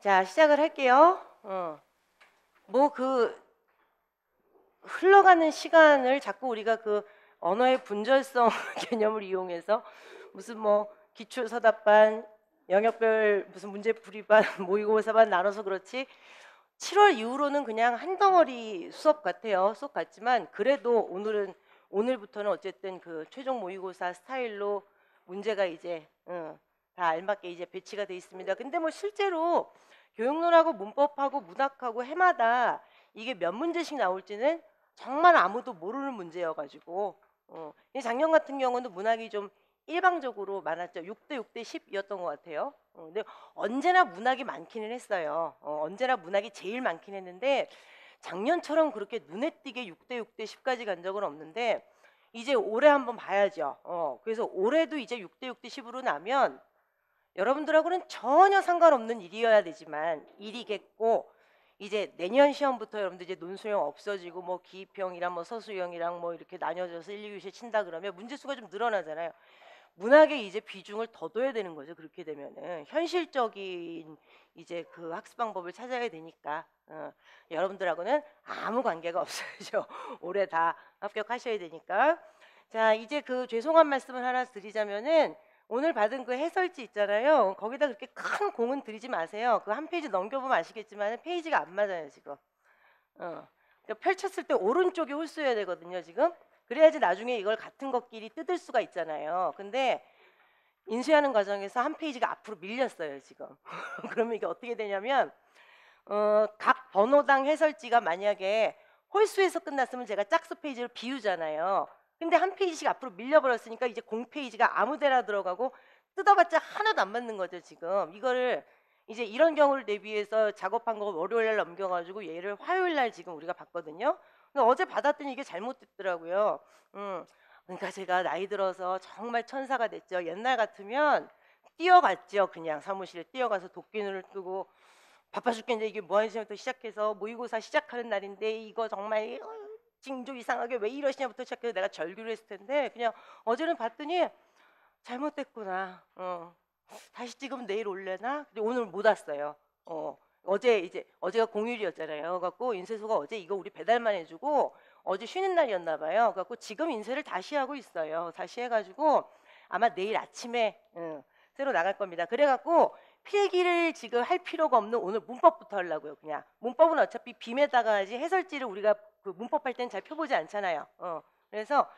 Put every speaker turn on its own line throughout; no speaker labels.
자, 시작을 할게요. 어. 뭐그 흘러가는 시간을 자꾸 우리가 그 언어의 분절성 개념을 이용해서 무슨 뭐 기출 서답반, 영역별 무슨 문제 풀이반, 모의고사반 나눠서 그렇지 7월 이후로는 그냥 한 덩어리 수업 같아요. 수업 같지만 그래도 오늘은 오늘부터는 어쨌든 그 최종 모의고사 스타일로 문제가 이제 어, 다 알맞게 이제 배치가 돼 있습니다. 근데 뭐 실제로 교육론하고 문법하고 문학하고 해마다 이게 몇 문제씩 나올지는 정말 아무도 모르는 문제여가지고 어. 작년 같은 경우는 문학이 좀 일방적으로 많았죠. 6대 6대 10이었던 것 같아요. 어, 근데 언제나 문학이 많기는 했어요. 어, 언제나 문학이 제일 많긴 했는데 작년처럼 그렇게 눈에 띄게 6대 6대 10까지 간 적은 없는데 이제 올해 한번 봐야죠. 어, 그래서 올해도 이제 6대 6대 10으로 나면 여러분들하고는 전혀 상관없는 일이어야 되지만 일이겠고 이제 내년 시험부터 여러분들 이제 논술형 없어지고 뭐 기입형이랑 뭐 서술형이랑 뭐 이렇게 나뉘어져서 1, 2교시 친다 그러면 문제수가 좀 늘어나잖아요. 문학에 이제 비중을 더 둬야 되는 거죠. 그렇게 되면은 현실적인 이제 그 학습 방법을 찾아야 되니까 어, 여러분들하고는 아무 관계가 없어야죠. 올해 다 합격하셔야 되니까. 자, 이제 그 죄송한 말씀을 하나 드리자면은 오늘 받은 그 해설지 있잖아요. 거기다 그렇게 큰 공은 들이지 마세요. 그 한 페이지 넘겨보면 아시겠지만 페이지가 안 맞아요 지금. 어. 그러니까 펼쳤을 때 오른쪽이 홀수여야 되거든요 지금. 그래야지 나중에 이걸 같은 것끼리 뜯을 수가 있잖아요. 근데 인쇄하는 과정에서 한 페이지가 앞으로 밀렸어요 지금. 그러면 이게 어떻게 되냐면 어, 각 번호당 해설지가 만약에 홀수에서 끝났으면 제가 짝수 페이지를 비우잖아요. 근데 한 페이지씩 앞으로 밀려버렸으니까 이제 공페이지가 아무데나 들어가고 뜯어봤자 하나도 안 맞는 거죠 지금 이거를 이제 이런 경우를 대비해서 작업한 거 월요일 날 넘겨가지고 얘를 화요일 날 지금 우리가 봤거든요 근데 어제 받았더니 이게 잘못됐더라고요 음. 그러니까 제가 나이 들어서 정말 천사가 됐죠 옛날 같으면 뛰어갔죠 그냥 사무실에 뛰어가서 도끼눈을 뜨고 바빠 죽겠는데 이게 뭐하는 시작부터 시작해서 모의고사 시작하는 날인데 이거 정말 징조 이상하게 왜 이러시냐부터 시작해서 내가 절규를 했을 텐데 그냥 어제는 봤더니 잘못됐구나. 어. 다시 지금 내일 올래나 근데 오늘 못 왔어요. 어. 어제 이제 어제가 공휴일이었잖아요. 그래 갖고 인쇄소가 어제 이거 우리 배달만 해주고 어제 쉬는 날이었나 봐요. 그래 갖고 지금 인쇄를 다시 하고 있어요. 다시 해가지고 아마 내일 아침에 응, 새로 나갈 겁니다. 그래갖고 필기를 지금 할 필요가 없는 오늘 문법부터 하려고요. 그냥 문법은 어차피 빔에다가 하지 해설지를 우리가 그 문법할 때는 잘 펴보지 않잖아요. 어. 그래서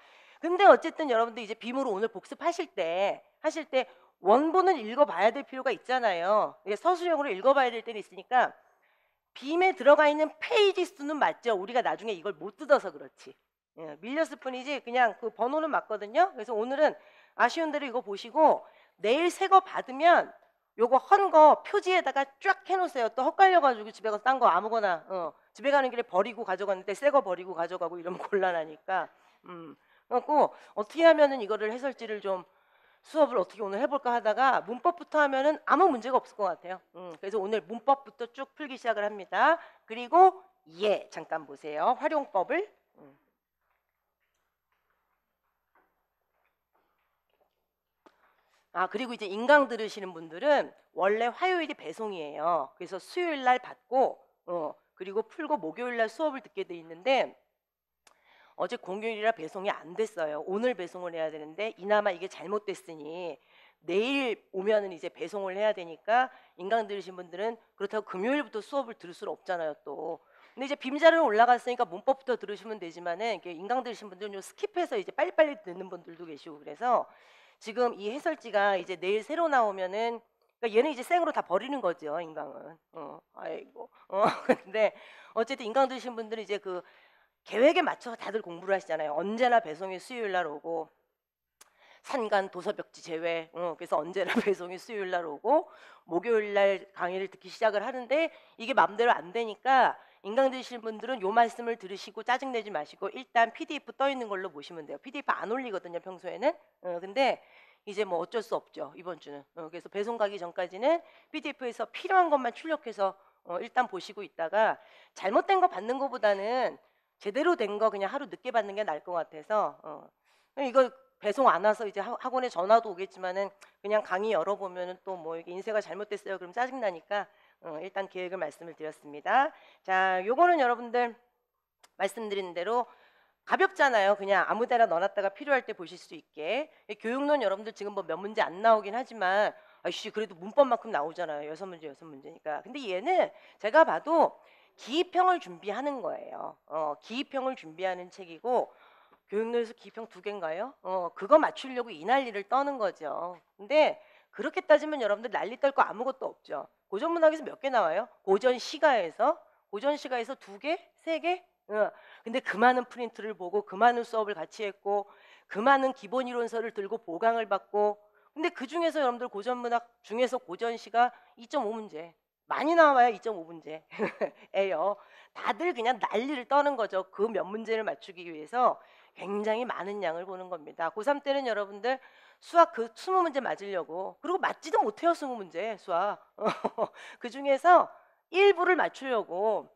근데 어쨌든 여러분들 이제 빔으로 오늘 복습하실 때 하실 때 원본을 읽어봐야 될 필요가 있잖아요. 서술형으로 읽어봐야 될 때는 있으니까 빔에 들어가 있는 페이지 수는 맞죠. 우리가 나중에 이걸 못 뜯어서 그렇지. 예, 밀렸을 뿐이지 그냥 그 번호는 맞거든요. 그래서 오늘은 아쉬운 대로 이거 보시고 내일 새 거 받으면 요거 헌 거 표지에다가 쫙 해놓으세요. 또 헛갈려가지고 집에 가서 딴거 아무거나 어. 집에 가는 길에 버리고 가져갔는데 새 거 버리고 가져가고 이러면 곤란하니까 음. 그래갖고 어떻게 하면은 이거를 해설지를 좀 수업을 어떻게 오늘 해볼까 하다가 문법부터 하면은 아무 문제가 없을 것 같아요. 음, 그래서 오늘 문법부터 쭉 풀기 시작을 합니다. 그리고 예 잠깐 보세요. 활용법을 음. 아 그리고 이제 인강 들으시는 분들은 원래 화요일이 배송이에요. 그래서 수요일 날 받고 어, 그리고 풀고 목요일 날 수업을 듣게 돼 있는데 어제 공휴일이라 배송이 안 됐어요. 오늘 배송을 해야 되는데 이나마 이게 잘못됐으니 내일 오면은 이제 배송을 해야 되니까 인강 들으신 분들은 그렇다고 금요일부터 수업을 들을 수는 없잖아요 또. 근데 이제 빔자리로 올라갔으니까 문법부터 들으시면 되지만은 인강 들으신 분들은 좀 스킵해서 이제 빨리빨리 듣는 분들도 계시고 그래서 지금 이 해설지가 이제 내일 새로 나오면은 그러니까 얘는 이제 생으로 다 버리는 거죠 인강은. 어, 아이고. 어, 근데 어쨌든 인강 드신 분들은 이제 그 계획에 맞춰서 다들 공부를 하시잖아요. 언제나 배송이 수요일 날 오고 산간 도서벽지 제외. 어, 그래서 언제나 배송이 수요일 날 오고 목요일 날 강의를 듣기 시작을 하는데 이게 맘대로 안 되니까 인강 드신 분들은 요 말씀을 들으시고 짜증 내지 마시고 일단 PDF 떠 있는 걸로 보시면 돼요. PDF 안 올리거든요 평소에는. 어, 근데 이제 뭐 어쩔 수 없죠 이번 주는 어, 그래서 배송 가기 전까지는 PDF에서 필요한 것만 출력해서 어, 일단 보시고 있다가 잘못된 거 받는 것보다는 제대로 된 거 그냥 하루 늦게 받는 게 나을 것 같아서 어, 이거 배송 안 와서 이제 학원에 전화도 오겠지만은 그냥 강의 열어보면은 또 뭐 이게 인쇄가 잘못됐어요 그럼 짜증 나니까 어, 일단 계획을 말씀을 드렸습니다. 자, 요거는 여러분들 말씀드린 대로 가볍잖아요. 그냥 아무 데나 넣어놨다가 필요할 때 보실 수 있게. 교육론 여러분들 지금 뭐 몇 문제 안 나오긴 하지만 아씨 그래도 문법만큼 나오잖아요. 여섯 문제 여섯 문제니까. 근데 얘는 제가 봐도 기입형을 준비하는 거예요. 어, 기입형을 준비하는 책이고 교육론에서 기입형 두 개인가요? 어, 그거 맞추려고 이 난리를 떠는 거죠. 근데 그렇게 따지면 여러분들 난리 떨거 아무것도 없죠. 고전문학에서 몇 개 나와요? 고전 시가에서 고전 시가에서 두 개, 세 개, 근데 그 많은 프린트를 보고 그 많은 수업을 같이 했고 그 많은 기본 이론서를 들고 보강을 받고 근데 그 중에서 여러분들 고전문학 중에서 고전시가 2.5문제 많이 나와야 2.5문제예요 다들 그냥 난리를 떠는 거죠 그 몇 문제를 맞추기 위해서 굉장히 많은 양을 보는 겁니다 고3 때는 여러분들 수학 그 20문제 맞으려고 그리고 맞지도 못해요 20문제 수학 그 중에서 일부를 맞추려고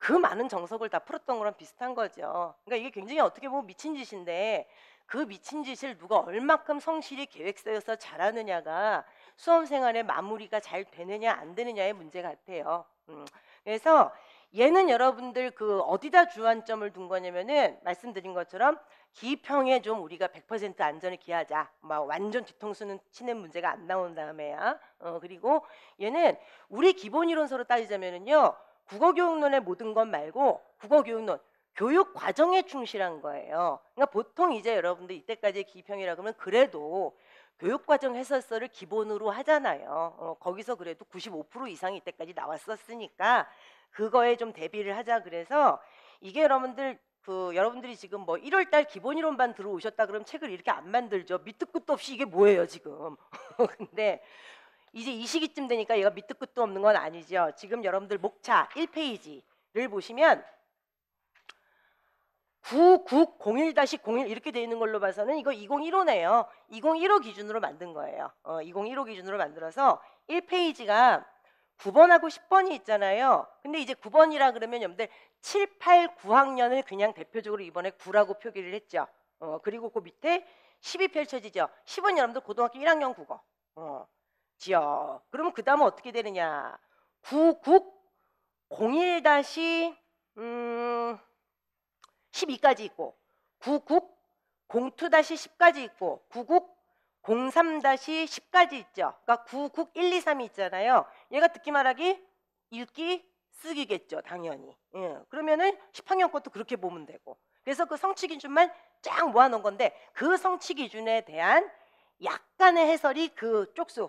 그 많은 정석을 다 풀었던 거랑 비슷한 거죠. 그러니까 이게 굉장히 어떻게 보면 미친 짓인데 그 미친 짓을 누가 얼만큼 성실히 계획 세워서 잘하느냐가 수험생활의 마무리가 잘 되느냐 안 되느냐의 문제 같아요. 음. 그래서 얘는 여러분들 그 어디다 주안점을 둔 거냐면은 말씀드린 것처럼 기평에 좀 우리가 100% 안전을 기하자. 막 뭐 완전 뒤통수는 치는 문제가 안 나온 다음에야. 어 그리고 얘는 우리 기본 이론서로 따지자면은요. 국어교육론의 모든 것 말고 국어교육론 교육 과정에 충실한 거예요. 그러니까 보통 이제 여러분들 이때까지 의 기평이라 그러면 그래도 교육과정 해설서를 기본으로 하잖아요. 어, 거기서 그래도 95% 이상이 이때까지 나왔었으니까 그거에 좀 대비를 하자 그래서 이게 여러분들 그 여러분들이 지금 뭐 1월 달 기본 이론반 들어오셨다 그러면 책을 이렇게 안 만들죠. 밑도 끝도 없이 이게 뭐예요, 지금. 근데 이제 이 시기쯤 되니까 얘가 밑도 끝도 없는 건 아니죠. 지금 여러분들 목차 1페이지를 보시면 9901-01 이렇게 돼 있는 걸로 봐서는 이거 2015네요. 2015 기준으로 만든 거예요. 어, 2015 기준으로 만들어서 1페이지가 9번하고 10번이 있잖아요. 근데 이제 9번이라 그러면 여러분들 7, 8, 9학년을 그냥 대표적으로 이번에 9라고 표기를 했죠. 어, 그리고 그 밑에 10이 펼쳐지죠. 10은 여러분들 고등학교 1학년 국어. 어. 지요. 그러면 그 다음은 어떻게 되느냐? 9901 다시 음 12까지 있고 9902 다시 10까지 있고 9903 다시 10까지 있죠. 그러니까 991, 2, 3이 있잖아요. 얘가 듣기 말하기 읽기 쓰기겠죠 당연히 예. 그러면은 10학년 것도 그렇게 보면 되고 그래서 그 성취 기준만 쫙 모아놓은 건데 그 성취 기준에 대한 약간의 해설이 그 쪽수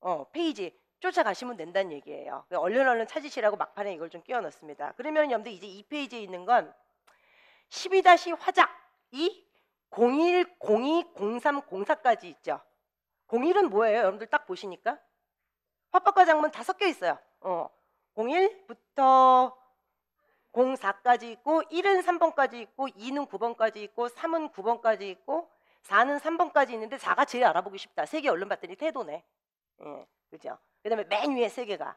어, 페이지 쫓아가시면 된다는 얘기예요. 그 얼른 얼른 찾으시라고 막판에 이걸 좀 끼워 넣습니다. 그러면 여러분들 이제 이 페이지에 있는 건 12-화작이 01, 02, 03, 04까지 있죠. 01은 뭐예요? 여러분들 딱 보시니까 화법과 작문 다 섞여 있어요. 어. 01부터 04까지 있고 1은 3번까지 있고 2는 9번까지 있고 3은 9번까지 있고 4는 3번까지 있는데 4가 제일 알아보기 쉽다. 세계 언론 봤더니 태도네. 예, 그죠? 그다음에 맨 위에 세 개가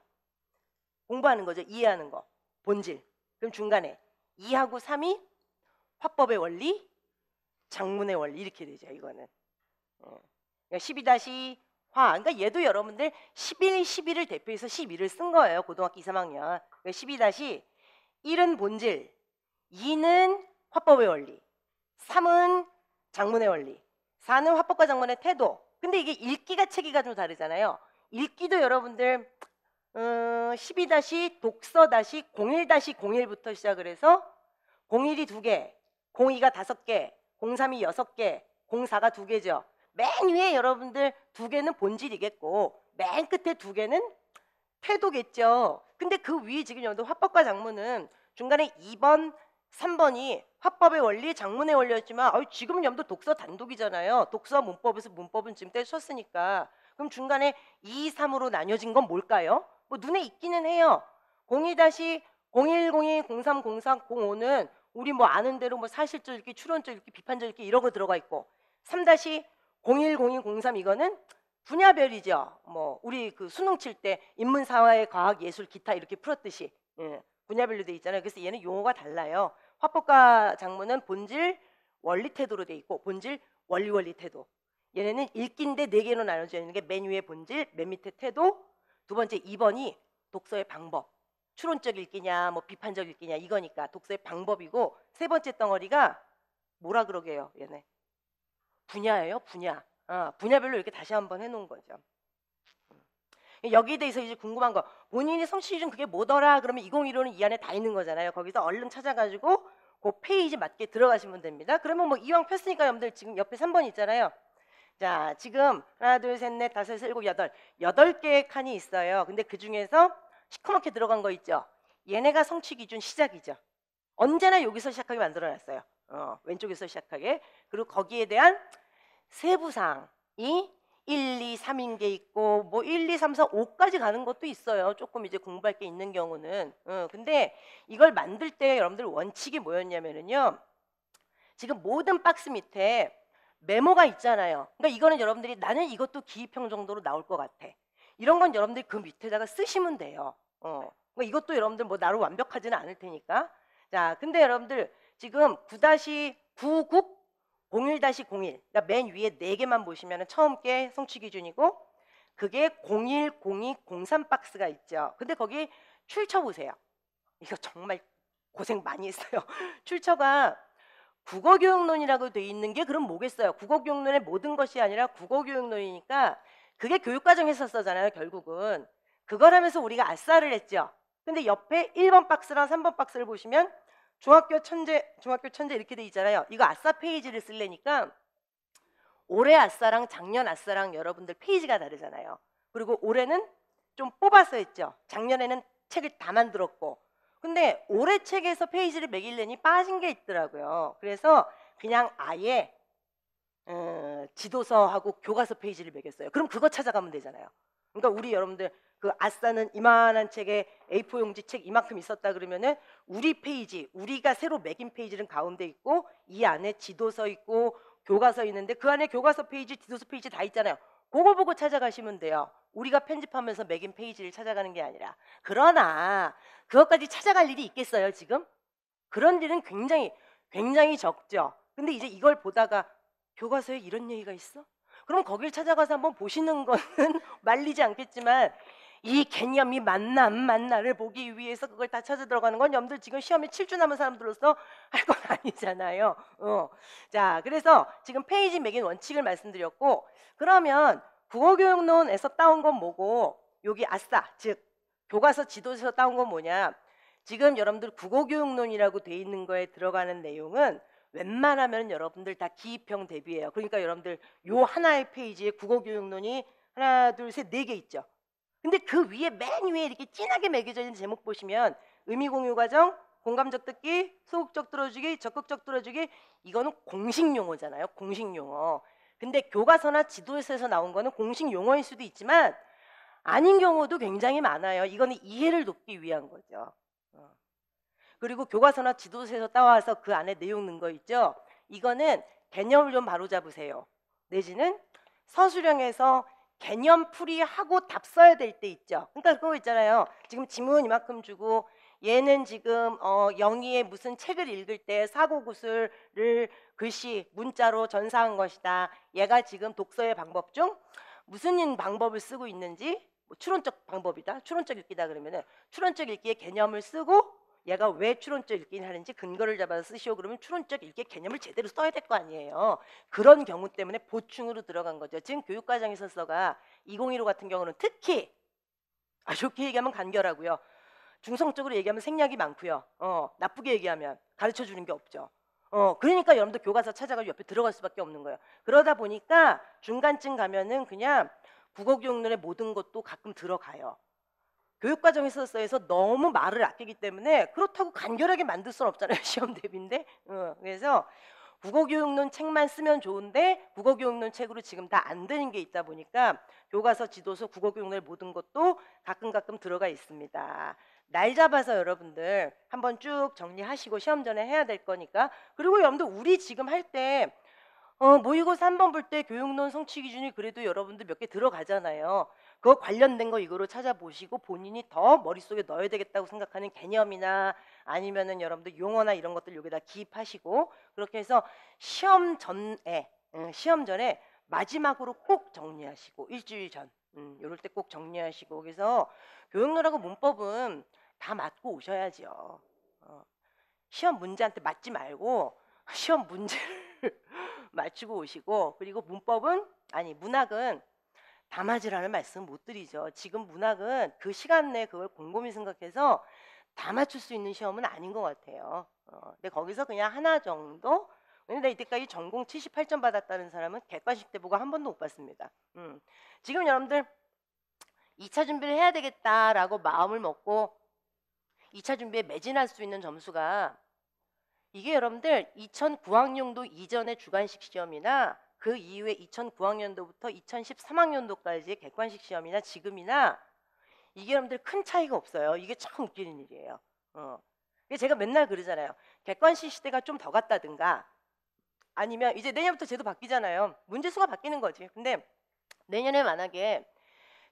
공부하는 거죠. 이해하는 거, 본질. 그럼 중간에 2하고 3이 화법의 원리, 장문의 원리 이렇게 되죠. 이거는. 예. 12-화. 그러니까, 그러니까 얘도 여러분들 11, 12를 대표해서 12를 쓴 거예요. 고등학교 2, 3학년. 그러니까 12-1은 본질, 2는 화법의 원리, 3은 장문의 원리, 4는 화법과 장문의 태도, 근데 이게 읽기가 체기가 좀 다르잖아요. 읽기도 여러분들 음, 어, 12 독서 다01 01부터 시작을 해서 01이 2 개, 02가 5 개, 03이 6 개, 04가 2 개죠. 맨 위에 여러분들 2 개는 본질이겠고 맨 끝에 2 개는 태도겠죠. 근데 그 위에 지금 여러분들 화법과 장문은 중간에 2번, 3번이 화법의 원리, 장문의 원리였지만 아유, 지금 은염두 독서 단독이잖아요. 독서 문법에서 문법은 지금 떼쳤으니까 그럼 중간에 2, 3으로 나뉘어진 건 뭘까요? 뭐 눈에 있기는 해요. 0 2 다시 0 1 0 2 0 3 0 4 0 5는 우리 뭐 아는 대로 뭐 사실적 읽기, 추론적 읽기, 비판적 읽기 이런 거 들어가 있고 3-0102-03 다시 이거는 분야별이죠. 뭐 우리 그 수능 칠 때 인문사회 과학 예술 기타 이렇게 풀었듯이 예. 분야별로 돼 있잖아요. 그래서 얘는 용어가 달라요. 화법과 작문은 본질 원리 태도로 돼 있고 본질 원리 원리 태도. 얘네는 읽기인데 네 개로 나눠져 있는 게 맨 위의 본질, 맨 밑에 태도, 두 번째 2번이 독서의 방법. 추론적 읽기냐, 뭐 비판적 읽기냐 이거니까 독서의 방법이고 세 번째 덩어리가 뭐라 그러게요, 얘네. 분야예요, 분야. 아, 분야별로 이렇게 다시 한번 해놓은 거죠. 여기에 대해서 이제 궁금한 거 본인이 성취율은 그게 뭐더라 그러면 2015는 이 안에 다 있는 거잖아요. 거기서 얼른 찾아가지고 그 페이지 맞게 들어가시면 됩니다. 그러면 뭐 이왕 폈으니까 여러분들 지금 옆에 3번 있잖아요. 자 지금 하나 둘셋넷 다섯 여섯 일곱 여덟 여덟 개의 칸이 있어요. 근데 그중에서 시커멓게 들어간 거 있죠. 얘네가 성취 기준 시작이죠. 언제나 여기서 시작하게 만들어놨어요. 어, 왼쪽에서 시작하게 그리고 거기에 대한 세부사항이 1, 2, 3인 게 있고 뭐 1, 2, 3, 4, 5까지 가는 것도 있어요. 조금 이제 공부할 게 있는 경우는. 어, 근데 이걸 만들 때 여러분들 원칙이 뭐였냐면요 지금 모든 박스 밑에 메모가 있잖아요. 그러니까 이거는 여러분들이 나는 이것도 기입형 정도로 나올 것 같아. 이런 건 여러분들이 그 밑에다가 쓰시면 돼요. 어. 그러니까 이것도 여러분들 뭐 나로 완벽하지는 않을 테니까. 자, 근데 여러분들 지금 9-99 01-01 그러니까 맨 위에 네 개만 보시면 처음 게 성취 기준이고 그게 01, 02, 03 박스가 있죠. 근데 거기 출처 보세요. 이거 정말 고생 많이 했어요. 출처가 국어교육론이라고 돼 있는 게 그럼 뭐겠어요. 국어교육론의 모든 것이 아니라 국어교육론이니까 그게 교육과정에서 썼잖아요. 결국은. 그걸 하면서 우리가 아싸를 했죠. 근데 옆에 1번 박스랑 3번 박스를 보시면 중학교 천재, 중학교 천재 이렇게 돼 있잖아요. 이거 아싸 페이지를 쓸래니까 올해 아싸랑 작년 아싸랑 여러분들 페이지가 다르잖아요. 그리고 올해는 좀 뽑아서 했죠. 작년에는 책을 다 만들었고. 근데 올해 책에서 페이지를 매길려니 빠진 게 있더라고요. 그래서 그냥 아예 음, 지도서하고 교과서 페이지를 매겼어요. 그럼 그거 찾아가면 되잖아요. 그러니까 우리 여러분들 그 아싸는 이만한 책에 A4 용지 책 이만큼 있었다 그러면은 우리 페이지 우리가 새로 매긴 페이지는 가운데 있고 이 안에 지도서 있고 교과서 있는데 그 안에 교과서 페이지 지도서 페이지 다 있잖아요. 그거 보고 찾아가시면 돼요. 우리가 편집하면서 매긴 페이지를 찾아가는 게 아니라 그러나 그것까지 찾아갈 일이 있겠어요 지금? 그런 일은 굉장히 굉장히 적죠. 근데 이제 이걸 보다가 교과서에 이런 얘기가 있어? 그럼 거길 찾아가서 한번 보시는 거는 말리지 않겠지만 이 개념이 맞나 안 맞나를 보기 위해서 그걸 다 찾아 들어가는 건 여러분들 지금 시험에 7주 남은 사람들로서 할 건 아니잖아요. 어. 자, 그래서 지금 페이지 매긴 원칙을 말씀드렸고 그러면 국어교육론에서 따온 건 뭐고 여기 아싸 즉 교과서 지도에서 따온 건 뭐냐 지금 여러분들 국어교육론이라고 돼 있는 거에 들어가는 내용은 웬만하면 여러분들 다 기입형 대비예요. 그러니까 여러분들 요 하나의 페이지에 국어교육론이 하나 둘 셋 네 개 있죠. 근데 그 위에 맨 위에 이렇게 진하게 매겨져 있는 제목 보시면 의미 공유 과정, 공감적 듣기, 소극적 들어주기, 적극적 들어주기 이거는 공식 용어잖아요. 공식 용어. 근데 교과서나 지도에서 나온 거는 공식 용어일 수도 있지만 아닌 경우도 굉장히 많아요. 이거는 이해를 돕기 위한 거죠. 어. 그리고 교과서나 지도서에서 따와서 그 안에 내용 넣은 거 있죠. 이거는 개념을 좀 바로 잡으세요. 내지는 서술형에서 개념풀이 하고 답 써야 될 때 있죠. 그러니까 그거 있잖아요. 지금 지문 이만큼 주고 얘는 지금 어, 영희의 무슨 책을 읽을 때 사고구슬을 글씨 문자로 전사한 것이다. 얘가 지금 독서의 방법 중 무슨 방법을 쓰고 있는지 뭐 추론적 방법이다. 추론적 읽기다 그러면은 추론적 읽기의 개념을 쓰고 얘가 왜 추론적 읽기를 하는지 근거를 잡아서 쓰시오 그러면 추론적 읽기 개념을 제대로 써야 될 거 아니에요. 그런 경우 때문에 보충으로 들어간 거죠. 지금 교육과정에서 써가 2015 같은 경우는 특히 아 좋게 얘기하면 간결하고요. 중성적으로 얘기하면 생략이 많고요. 어, 나쁘게 얘기하면 가르쳐 주는 게 없죠. 어, 그러니까 여러분들 교과서 찾아가 옆에 들어갈 수밖에 없는 거예요. 그러다 보니까 중간쯤 가면은 그냥 국어 교육론의 모든 것도 가끔 들어가요. 교육과정에서 써서 너무 말을 아끼기 때문에 그렇다고 간결하게 만들 수는 없잖아요 시험 대비인데 어, 그래서 국어교육론 책만 쓰면 좋은데 국어교육론 책으로 지금 다 안 되는 게 있다 보니까 교과서 지도서 국어교육론 모든 것도 가끔 가끔 들어가 있습니다 날 잡아서 여러분들 한번 쭉 정리하시고 시험 전에 해야 될 거니까 그리고 여러분들 우리 지금 할때 어, 모의고사 한 번 볼 때 교육론 성취 기준이 그래도 여러분들 몇 개 들어가잖아요. 그 관련된 거 이거로 찾아보시고 본인이 더 머릿속에 넣어야 되겠다고 생각하는 개념이나 아니면은 여러분들 용어나 이런 것들 여기다 기입하시고 그렇게 해서 시험 전에 시험 전에 마지막으로 꼭 정리하시고 일주일 전 음, 이럴 때 꼭 정리하시고 그래서 교육노하고 문법은 다 맞고 오셔야지요. 어, 시험 문제한테 맞지 말고 시험 문제를 맞추고 오시고 그리고 문법은 아니 문학은 담아지라는 말씀 못 드리죠. 지금 문학은 그 시간 내에 그걸 곰곰이 생각해서 다 맞출 수 있는 시험은 아닌 것 같아요. 어, 근데 거기서 그냥 하나 정도? 왜냐면 이때까지 전공 78점 받았다는 사람은 객관식 대 보고 한 번도 못 봤습니다. 음. 지금 여러분들 2차 준비를 해야 되겠다라고 마음을 먹고 2차 준비에 매진할 수 있는 점수가 이게 여러분들 2009학년도 이전의 주관식 시험이나 그 이후에 2009학년도부터 2013학년도까지 객관식 시험이나 지금이나 이게 여러분들 큰 차이가 없어요. 이게 참 웃기는 일이에요. 어. 제가 맨날 그러잖아요. 객관식 시대가 좀 더 갔다든가 아니면 이제 내년부터 제도 바뀌잖아요. 문제수가 바뀌는 거지. 근데 내년에 만약에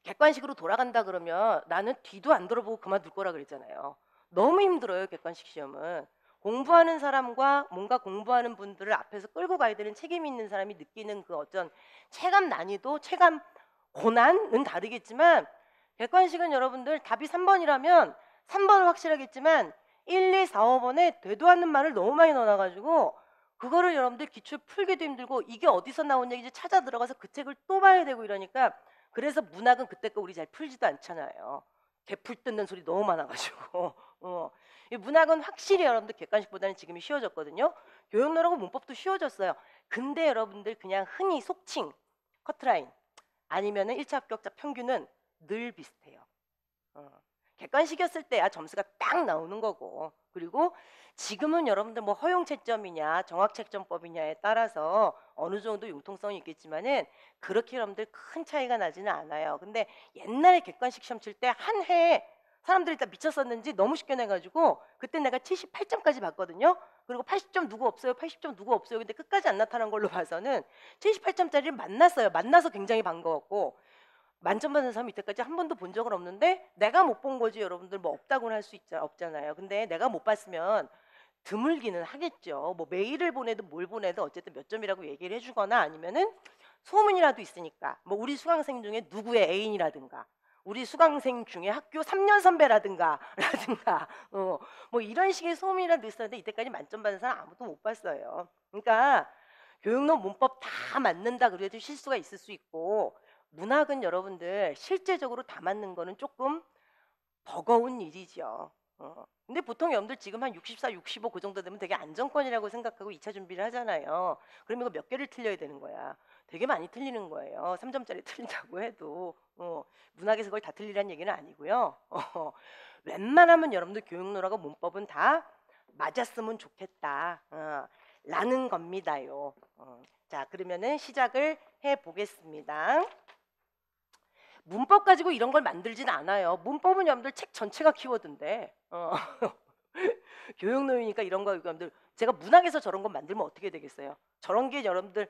객관식으로 돌아간다 그러면 나는 뒤도 안 돌아보고 그만둘 거라 그랬잖아요. 너무 힘들어요. 객관식 시험은. 공부하는 사람과 뭔가 공부하는 분들을 앞에서 끌고 가야 되는 책임이 있는 사람이 느끼는 그 어떤 체감 난이도, 체감 고난은 다르겠지만 객관식은 여러분들 답이 3번이라면 3번은 확실하겠지만 1, 2, 4, 5번에 되도 않는 말을 너무 많이 넣어놔가지고 그거를 여러분들 기출 풀기도 힘들고 이게 어디서 나온 얘기인지 찾아 들어가서 그 책을 또 봐야 되고 이러니까 그래서 문학은 그때 거 우리 잘 풀지도 않잖아요. 개풀 뜯는 소리 너무 많아가지고 어. 문학은 확실히 여러분들 객관식보다는 지금이 쉬워졌거든요. 교육론하고 문법도 쉬워졌어요. 근데 여러분들 그냥 흔히 속칭, 커트라인 아니면 1차 합격자 평균은 늘 비슷해요. 어. 객관식이었을 때야 점수가 딱 나오는 거고 그리고 지금은 여러분들 뭐 허용 채점이냐 정확 채점법이냐에 따라서 어느 정도 융통성이 있겠지만은 그렇게 여러분들 큰 차이가 나지는 않아요. 근데 옛날에 객관식 시험 칠 때 한 해에 사람들이 다 미쳤었는지 너무 쉽게 내가지고 그때 내가 78점까지 봤거든요. 그리고 80점 누구 없어요? 80점 누구 없어요? 근데 끝까지 안 나타난 걸로 봐서는 78점짜리를 만났어요. 만나서 굉장히 반가웠고 만점 받은 사람 이때까지 한 번도 본 적은 없는데 내가 못 본 거지 여러분들 뭐 없다고는 할 수 없잖아요. 근데 내가 못 봤으면 드물기는 하겠죠. 뭐 메일을 보내도 뭘 보내도 어쨌든 몇 점이라고 얘기를 해주거나 아니면은 소문이라도 있으니까 뭐 우리 수강생 중에 누구의 애인이라든가 우리 수강생 중에 학교 3년 선배라든가 라든가 어, 뭐 이런 식의 소음이라도 있는데 이때까지 만점 받은 사람 아무도 못 봤어요. 그러니까 교육론 문법 다 맞는다 그래도 실수가 있을 수 있고 문학은 여러분들 실제적으로 다 맞는 거는 조금 버거운 일이죠. 어. 근데 보통 여러분들 지금 한 64, 65 그 정도 되면 되게 안정권이라고 생각하고 2차 준비를 하잖아요. 그럼 이거 몇 개를 틀려야 되는 거야. 되게 많이 틀리는 거예요. 3점짜리 틀린다고 해도 어, 문학에서 그걸 다틀리라는 얘기는 아니고요. 어, 웬만하면 여러분들 교육노라고 문법은 다 맞았으면 좋겠다. 어, 라는 겁니다요. 어, 자, 그러면은 시작을 해 보겠습니다. 문법 가지고 이런 걸 만들진 않아요. 문법은 여러분들 책 전체가 키워든데 어. 교육노이니까 이런 거 여러분들 제가 문학에서 저런 거 만들면 어떻게 되겠어요? 저런 게 여러분들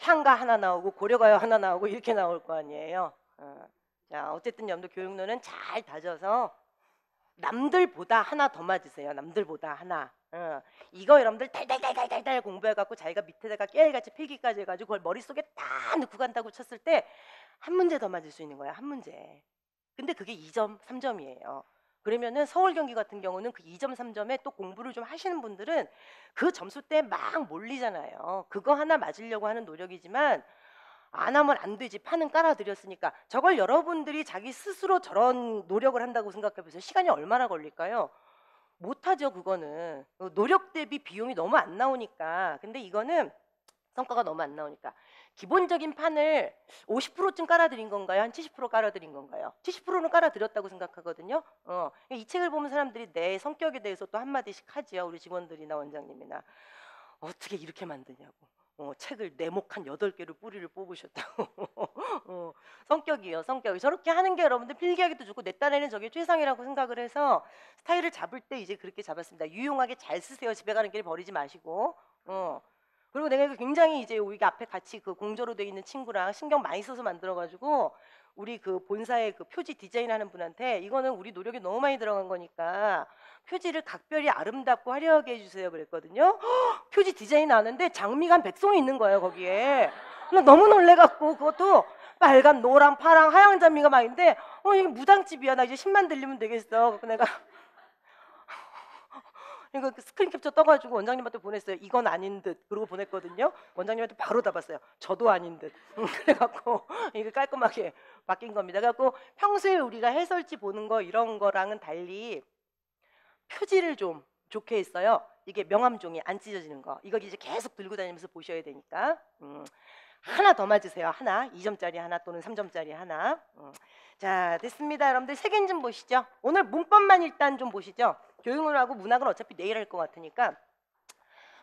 향가 하나 나오고 고려가요 하나 나오고 이렇게 나올 거 아니에요. 어. 자, 어쨌든 염도 교육론은 잘 다져서 남들보다 하나 더 맞으세요. 남들보다 하나. 어. 이거 여러분들 달달달달달달 공부해갖고 자기가 밑에다가 깨알같이 필기까지 해가지고 그걸 머릿속에 딱 넣고 간다고 쳤을 때 한 문제 더 맞을 수 있는 거예요. 한 문제. 근데 그게 2점, 3점이에요. 그러면은 서울 경기 같은 경우는 그 2점 3점에 또 공부를 좀 하시는 분들은 그 점수 때 막 몰리잖아요. 그거 하나 맞으려고 하는 노력이지만 안 하면 안 되지 판은 깔아드렸으니까 저걸 여러분들이 자기 스스로 저런 노력을 한다고 생각해 보세요. 시간이 얼마나 걸릴까요? 못하죠 그거는 노력 대비 비용이 너무 안 나오니까 근데 이거는 성과가 너무 안 나오니까 기본적인 판을 50%쯤 깔아드린 건가요? 한 70% 깔아드린 건가요? 70%는 깔아드렸다고 생각하거든요. 어. 이 책을 보면 사람들이 내 성격에 대해서 또 한마디씩 하지요. 우리 직원들이나 원장님이나 어떻게 이렇게 만드냐고. 어, 책을 네모칸 여덟 개를 뿌리를 뽑으셨다고 어, 성격이요 성격이 저렇게 하는 게 여러분들 필기하기도 좋고 내 딴에는 저게 최상이라고 생각을 해서 스타일을 잡을 때 이제 그렇게 잡았습니다 유용하게 잘 쓰세요 집에 가는 길 버리지 마시고 어. 그리고 내가 굉장히 이제 우리 그 앞에 같이 그공조로돼 있는 친구랑 신경 많이 써서 만들어가지고 우리 그 본사의 그 표지 디자인하는 분한테 이거는 우리 노력이 너무 많이 들어간 거니까 표지를 각별히 아름답고 화려하게 해주세요 그랬거든요. 허! 표지 디자인 하는데 장미가 백송이 있는 거예요 거기에. 나 너무 놀래갖고 그것도 빨간, 노랑, 파랑, 하얀 장미가 막 있는데 어 이게 무당집이야 나 이제 10만 들리면 되겠어. 그래서 내가 이거 그 스크린 캡처 떠가지고 원장님한테 보냈어요. 이건 아닌 듯 그러고 보냈거든요. 원장님한테 바로 답았어요. 저도 아닌 듯 그래갖고 이게 깔끔하게 바뀐 겁니다. 그래갖고 평소에 우리가 해설지 보는 거 이런 거랑은 달리 표지를 좀 좋게 했어요. 이게 명암종이안 찢어지는 거. 이거 이제 계속 들고 다니면서 보셔야 되니까. 음. 하나 더 맞으세요. 하나. 2점짜리 하나 또는 3점짜리 하나. 음. 자, 됐습니다. 여러분들 세 개인 좀 보시죠. 오늘 문법만 일단 좀 보시죠. 교육을하고 문학은 어차피 내일 할 것 같으니까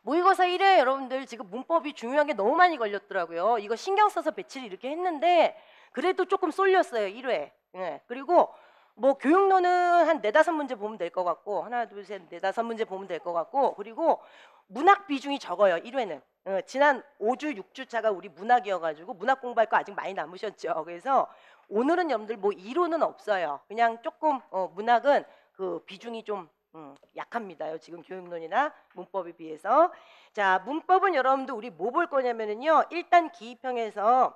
모의고사 1회 여러분들 지금 문법이 중요한 게 너무 많이 걸렸더라고요. 이거 신경 써서 배치를 이렇게 했는데 그래도 조금 쏠렸어요. 1회. 네. 예, 그리고 뭐 교육론은 한 네다섯 문제 보면 될 것 같고 하나 둘셋 네다섯 문제 보면 될 것 같고 그리고 문학 비중이 적어요. 1회는. 네. 어, 지난 5주 6주 차가 우리 문학이어가지고 문학 공부할 거 아직 많이 남으셨죠. 그래서 오늘은 여러분들 뭐 이론은 없어요. 그냥 조금 어, 문학은 그 비중이 좀 음, 약합니다요. 지금 교육론이나 문법에 비해서. 자, 문법은 여러분들 우리 뭐 볼거냐면요 일단 기입형에서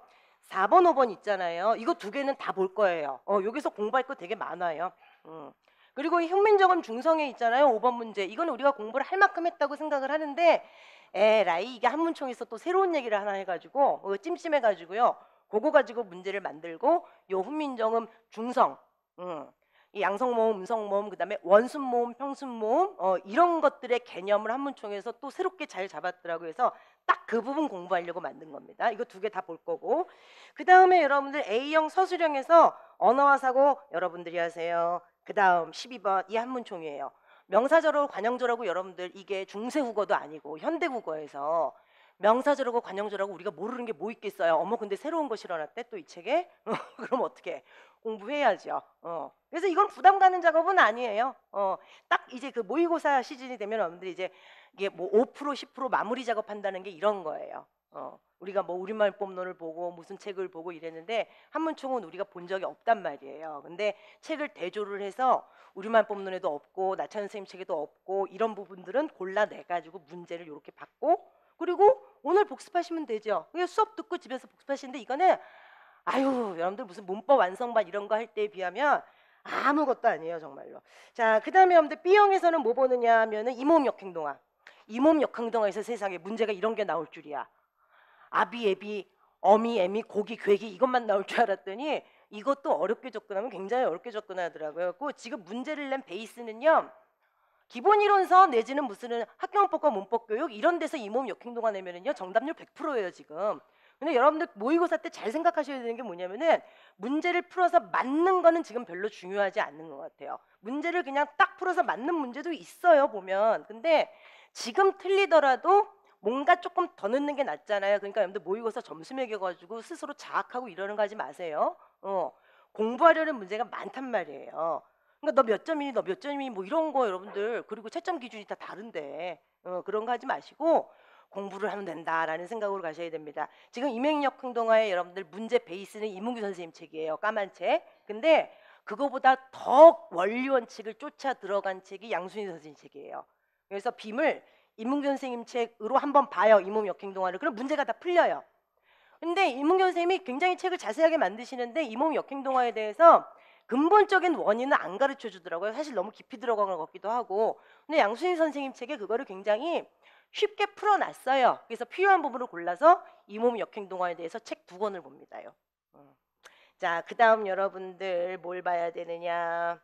4번, 5번 있잖아요. 이거 두 개는 다 볼 거예요. 어, 여기서 공부할 거 되게 많아요. 음. 그리고 혁민정음 중성에 있잖아요. 5번 문제. 이거는 우리가 공부를 할 만큼 했다고 생각을 하는데 에라이 이게 한문총에서 또 새로운 얘기를 하나 해가지고 어, 찜찜해가지고요. 그거 가지고 문제를 만들고 요 훈민정음 중성 음. 양성 모음, 음성 모음, 그다음에 원순 모음, 평순 모음 어, 이런 것들의 개념을 한문총에서 또 새롭게 잘 잡았더라고요. 그래서 딱 그 부분 공부하려고 만든 겁니다. 이거 두 개 다 볼 거고. 그다음에 여러분들 A형 서술형에서 언어와 사고 여러분들이 하세요. 그다음 12번 이 한문총이에요. 명사절하고 관형절하고 여러분들 이게 중세국어도 아니고 현대국어에서 명사절하고 관형절하고 우리가 모르는 게 뭐 있겠어요. 어머 근데 새로운 것이 일어났대 또 이 책에 어, 그럼 어떻게 공부해야죠. 어. 그래서 이건 부담 가는 작업은 아니에요. 어. 딱 이제 그 모의고사 시즌이 되면 여러분들이 이제 이게 뭐 5% 10% 마무리 작업한다는 게 이런 거예요. 어. 우리가 뭐 우리말 뽐론을 보고 무슨 책을 보고 이랬는데 한문총은 우리가 본 적이 없단 말이에요. 근데 책을 대조를 해서 우리말 뽐론에도 없고 나찬 선생님 책에도 없고 이런 부분들은 골라내 가지고 문제를 이렇게 받고 그리고 오늘 복습하시면 되죠. 그냥 수업 듣고 집에서 복습하시는데 이거는 아유 여러분들 무슨 문법 완성반 이런 거 할 때에 비하면 아무것도 아니에요 정말로. 자 그다음에 여러분들 B형에서는 뭐 보느냐 하면은 이몸 역행동화. 이몸 역행동화에서 세상에 문제가 이런 게 나올 줄이야. 아비 애비 어미 애미 고기 괴기 이것만 나올 줄 알았더니 이것도 어렵게 접근하면 굉장히 어렵게 접근하더라고요. 그 지금 문제를 낸 베이스는요. 기본 이론서 내지는 무슨 학교법과 문법교육 이런 데서 이 몸 역행동화 내면은요 정답률 100%예요 지금. 근데 여러분들 모의고사 때 잘 생각하셔야 되는 게 뭐냐면은 문제를 풀어서 맞는 거는 지금 별로 중요하지 않는 것 같아요. 문제를 그냥 딱 풀어서 맞는 문제도 있어요 보면. 근데 지금 틀리더라도 뭔가 조금 더 넣는 게 낫잖아요. 그러니까 여러분들 모의고사 점수 매겨가지고 스스로 자학하고 이러는 거 하지 마세요. 어. 공부하려는 문제가 많단 말이에요. 그러니까 너 몇 점이니 너 몇 점이니 뭐 이런 거 여러분들 그리고 채점 기준이 다 다른데 어, 그런 거 하지 마시고 공부를 하면 된다라는 생각으로 가셔야 됩니다. 지금 이맹역 행동화의 여러분들 문제 베이스는 이문규 선생님 책이에요. 까만 책. 근데 그거보다 더 원리 원칙을 쫓아 들어간 책이 양순희 선생님 책이에요. 그래서 빔을 이문규 선생님 책으로 한번 봐요. 이몽 역행동화를. 그럼 문제가 다 풀려요. 근데 이문규 선생님이 굉장히 책을 자세하게 만드시는데 이몽 역행동화에 대해서 근본적인 원인은 안 가르쳐 주더라고요. 사실 너무 깊이 들어간 것 같기도 하고. 근데 양순희 선생님 책에 그거를 굉장히 쉽게 풀어놨어요. 그래서 필요한 부분을 골라서 이 몸 역행동화에 대해서 책 두 권을 봅니다요. 음. 자, 그 다음 여러분들 뭘 봐야 되느냐.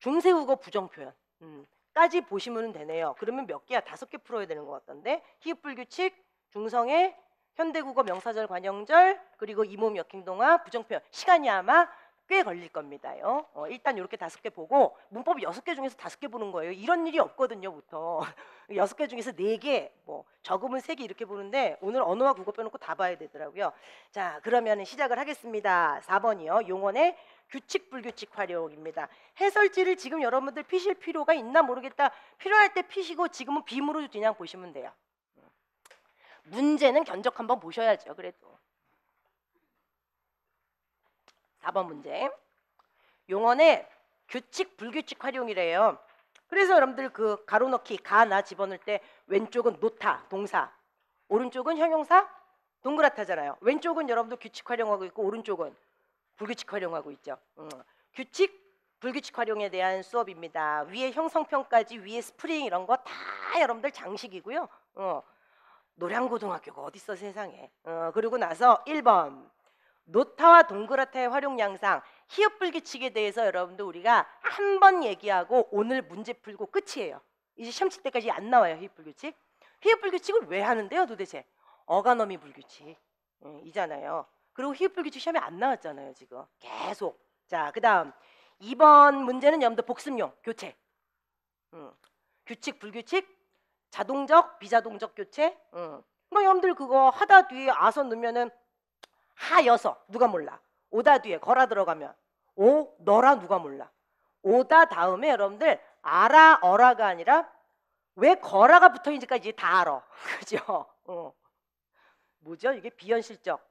중세국어 부정표현. 음. 까지 보시면 되네요. 그러면 몇 개야? 다섯 개 풀어야 되는 것 같던데. 희읍불규칙, 중성의 현대국어 명사절 관형절 그리고 이몸 역행동화 부정표현 시간이 아마 꽤 걸릴 겁니다요. 어, 일단 이렇게 다섯 개 보고 문법 여섯 개 중에서 다섯 개 보는 거예요. 이런 일이 없거든요, 부터. 여섯 개 중에서 네 개, 뭐 적으면 세 개 이렇게 보는데 오늘 언어와 국어 빼놓고 다 봐야 되더라고요. 자, 그러면 시작을 하겠습니다. 4번이요. 용언의 규칙 불규칙 활용입니다. 해설지를 지금 여러분들 피실 필요가 있나 모르겠다. 필요할 때 피시고 지금은 빔으로 그냥 보시면 돼요. 문제는 견적 한번 보셔야죠. 그래도 4번 문제 용언의 규칙 불규칙 활용이래요. 그래서 여러분들 그 가로넣기 가나 집어넣을 때 왼쪽은 노타 동사 오른쪽은 형용사 동그랗다잖아요. 왼쪽은 여러분들 규칙 활용하고 있고 오른쪽은 불규칙 활용하고 있죠. 음. 규칙 불규칙 활용에 대한 수업입니다. 위에 형성평까지 위에 스프링 이런 거 다 여러분들 장식이고요. 어. 노량고등학교가 어딨어 세상에. 어, 그리고 나서 1번 노타와 동그라타의 활용 양상 히읗불규칙에 대해서 여러분들 우리가 한 번 얘기하고 오늘 문제 풀고 끝이에요. 이제 시험 칠 때까지 안 나와요 히읗불규칙. 히읗불규칙을 왜 하는데요 도대체? 어간어미 불규칙 예, 이잖아요. 그리고 히읗불규칙 시험에 안 나왔잖아요 지금 계속. 자 그다음 2번 문제는 여러분들 복습용 교체. 음, 규칙 불규칙 자동적 비자동적 교체 응. 그 여러분들 그거 하다 뒤에 아서 넣으면은 하여서 누가 몰라 오다 뒤에 거라 들어가면 오 너라 누가 몰라 오다 다음에 여러분들 알아 어라가 아니라 왜 거라가 붙어있는지까지 다 알아 그죠 어. 뭐죠 이게 비현실적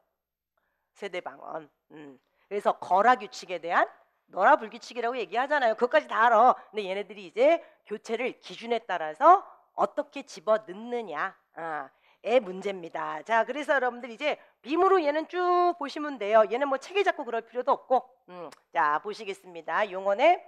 세대 방언 음. 그래서 거라 규칙에 대한 너라 불규칙이라고 얘기하잖아요 그것까지 다 알아 근데 얘네들이 이제 교체를 기준에 따라서 어떻게 집어 넣느냐의 어, 문제입니다. 자, 그래서 여러분들 이제 빔으로 얘는 쭉 보시면 돼요. 얘는 뭐 책에 잡고 그럴 필요도 없고, 음, 자 보시겠습니다. 용언의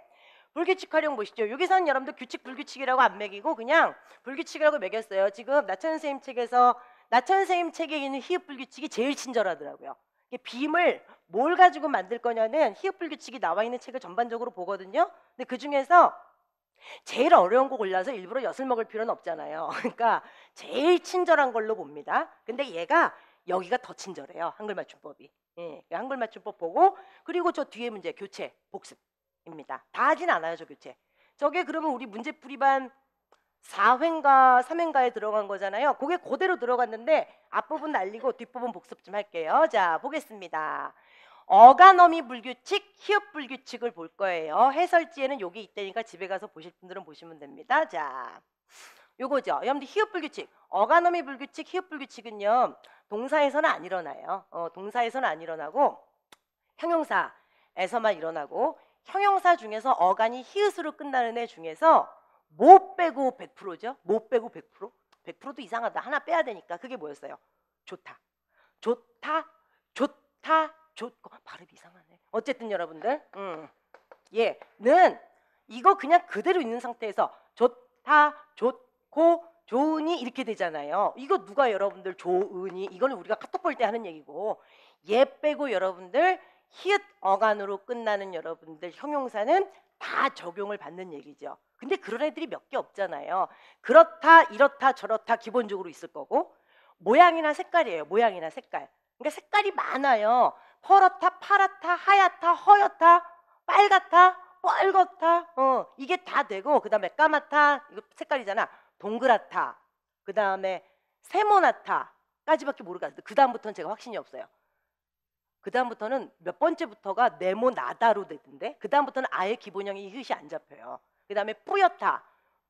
불규칙 활용 보시죠. 여기서는 여러분들 규칙 불규칙이라고 안 매기고 그냥 불규칙이라고 매겼어요. 지금 나천 선생님 책에서 나천 선생님 책에 있는 희흡 불규칙이 제일 친절하더라고요. 빔을 뭘 가지고 만들 거냐는 희흡 불규칙이 나와 있는 책을 전반적으로 보거든요. 근데 그 중에서 제일 어려운 거 골라서 일부러 엿을 먹을 필요는 없잖아요. 그러니까 제일 친절한 걸로 봅니다. 근데 얘가 여기가 더 친절해요. 한글 맞춤법이. 예, 그 한글 맞춤법 보고 그리고 저 뒤에 문제 교체 복습입니다. 다 하진 않아요 저 교체. 저게 그러면 우리 문제 풀이반 4회인가 3회인가에 들어간 거잖아요. 그게 그대로 들어갔는데 앞부분 날리고 뒷부분 복습 좀 할게요. 자 보겠습니다. 어간어미 불규칙, 키읔 불규칙을 볼 거예요. 해설지에는 여기 있다니까 집에 가서 보실 분들은 보시면 됩니다. 자, 요거죠. 여러분들 히읗 불규칙, 어간어미 불규칙, 히읗 불규칙은요. 동사에서는 안 일어나요. 어, 동사에서는 안 일어나고 형용사에서만 일어나고 형용사 중에서 어간이 히읗으로 끝나는 애 중에서 못 빼고 100%죠. 못 빼고 100%. 100%도 이상하다. 하나 빼야 되니까 그게 뭐였어요? 좋다. 좋다. 좋다. 좋고 발음 이상하네. 어쨌든 여러분들, 음, 예는 이거 그냥 그대로 있는 상태에서 좋다, 좋고, 좋으니 이렇게 되잖아요. 이거 누가 여러분들 좋으니 이거는 우리가 카톡 볼 때 하는 얘기고 예 빼고 여러분들 히읗 어간으로 끝나는 여러분들 형용사는 다 적용을 받는 얘기죠. 근데 그런 애들이 몇 개 없잖아요. 그렇다, 이렇다, 저렇다 기본적으로 있을 거고 모양이나 색깔이에요. 모양이나 색깔. 그러니까 색깔이 많아요. 허렇다, 파랗다, 하얗다, 허옇다, 빨갛다, 빨갛다. 어, 이게 다 되고 그다음에 까맣다. 이거 색깔이잖아. 동그랗다. 그다음에 세모나타까지밖에 모르겠어 그다음부터는 제가 확신이 없어요. 그다음부터는 몇 번째부터가 네모나다로 되던데 그다음부터는 아예 기본형이 이 흙이 안 잡혀요. 그다음에 뿌옇다.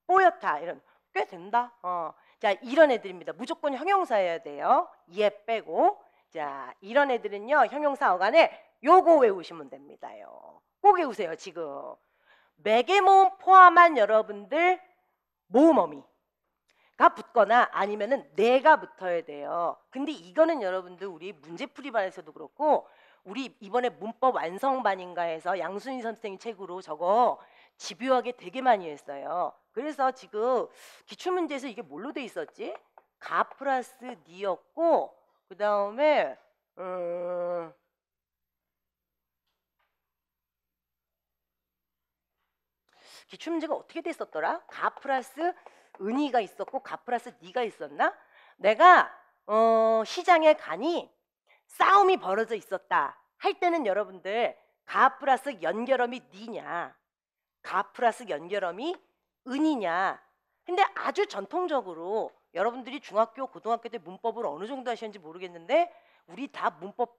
뽀옇다. 이런 꽤 된다. 어. 자, 이런 애들입니다. 무조건 형용사여야 돼요. 얘 빼고 자, 이런 애들은요. 형용사 어간에 요거 외우시면 됩니다요. 꼭 외우세요, 지금. 매개 모음 포함한 여러분들 모음어미 가 붙거나 아니면은 내가 붙어야 돼요. 근데 이거는 여러분들 우리 문제풀이반에서도 그렇고 우리 이번에 문법 완성반인가에서 양순희 선생님 책으로 저거 집요하게 되게 많이 했어요. 그래서 지금 기출문제에서 이게 뭘로 돼 있었지? 가 플러스 니였고 그 다음에 음, 어, 기출 문제가 어떻게 됐었더라가 플러스 은이가 있었고 가 플러스 니가 있었나? 내가 어, 시장에 가니 싸움이 벌어져 있었다 할 때는 여러분들 가 플러스 연결음이 니냐 가 플러스 연결음이 은이냐 근데 아주 전통적으로 여러분들이 중학교, 고등학교 때 문법을 어느 정도 하셨는지 모르겠는데 우리 다 문법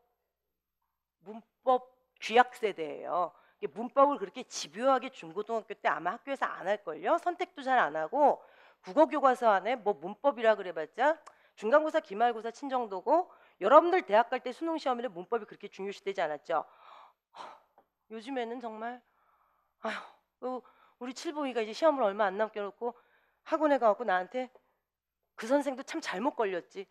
문법 쥐약 세대예요. 문법을 그렇게 집요하게 중고등학교 때 아마 학교에서 안 할걸요. 선택도 잘 안 하고 국어교과서 안에 뭐 문법이라 그래봤자 중간고사, 기말고사 친정도고 여러분들 대학 갈 때 수능 시험에는 문법이 그렇게 중요시되지 않았죠. 요즘에는 정말 아휴 우리 칠봉이가 이제 시험을 얼마 안 남겨놓고 학원에 가갖고 나한테 그 선생도 참 잘못 걸렸지.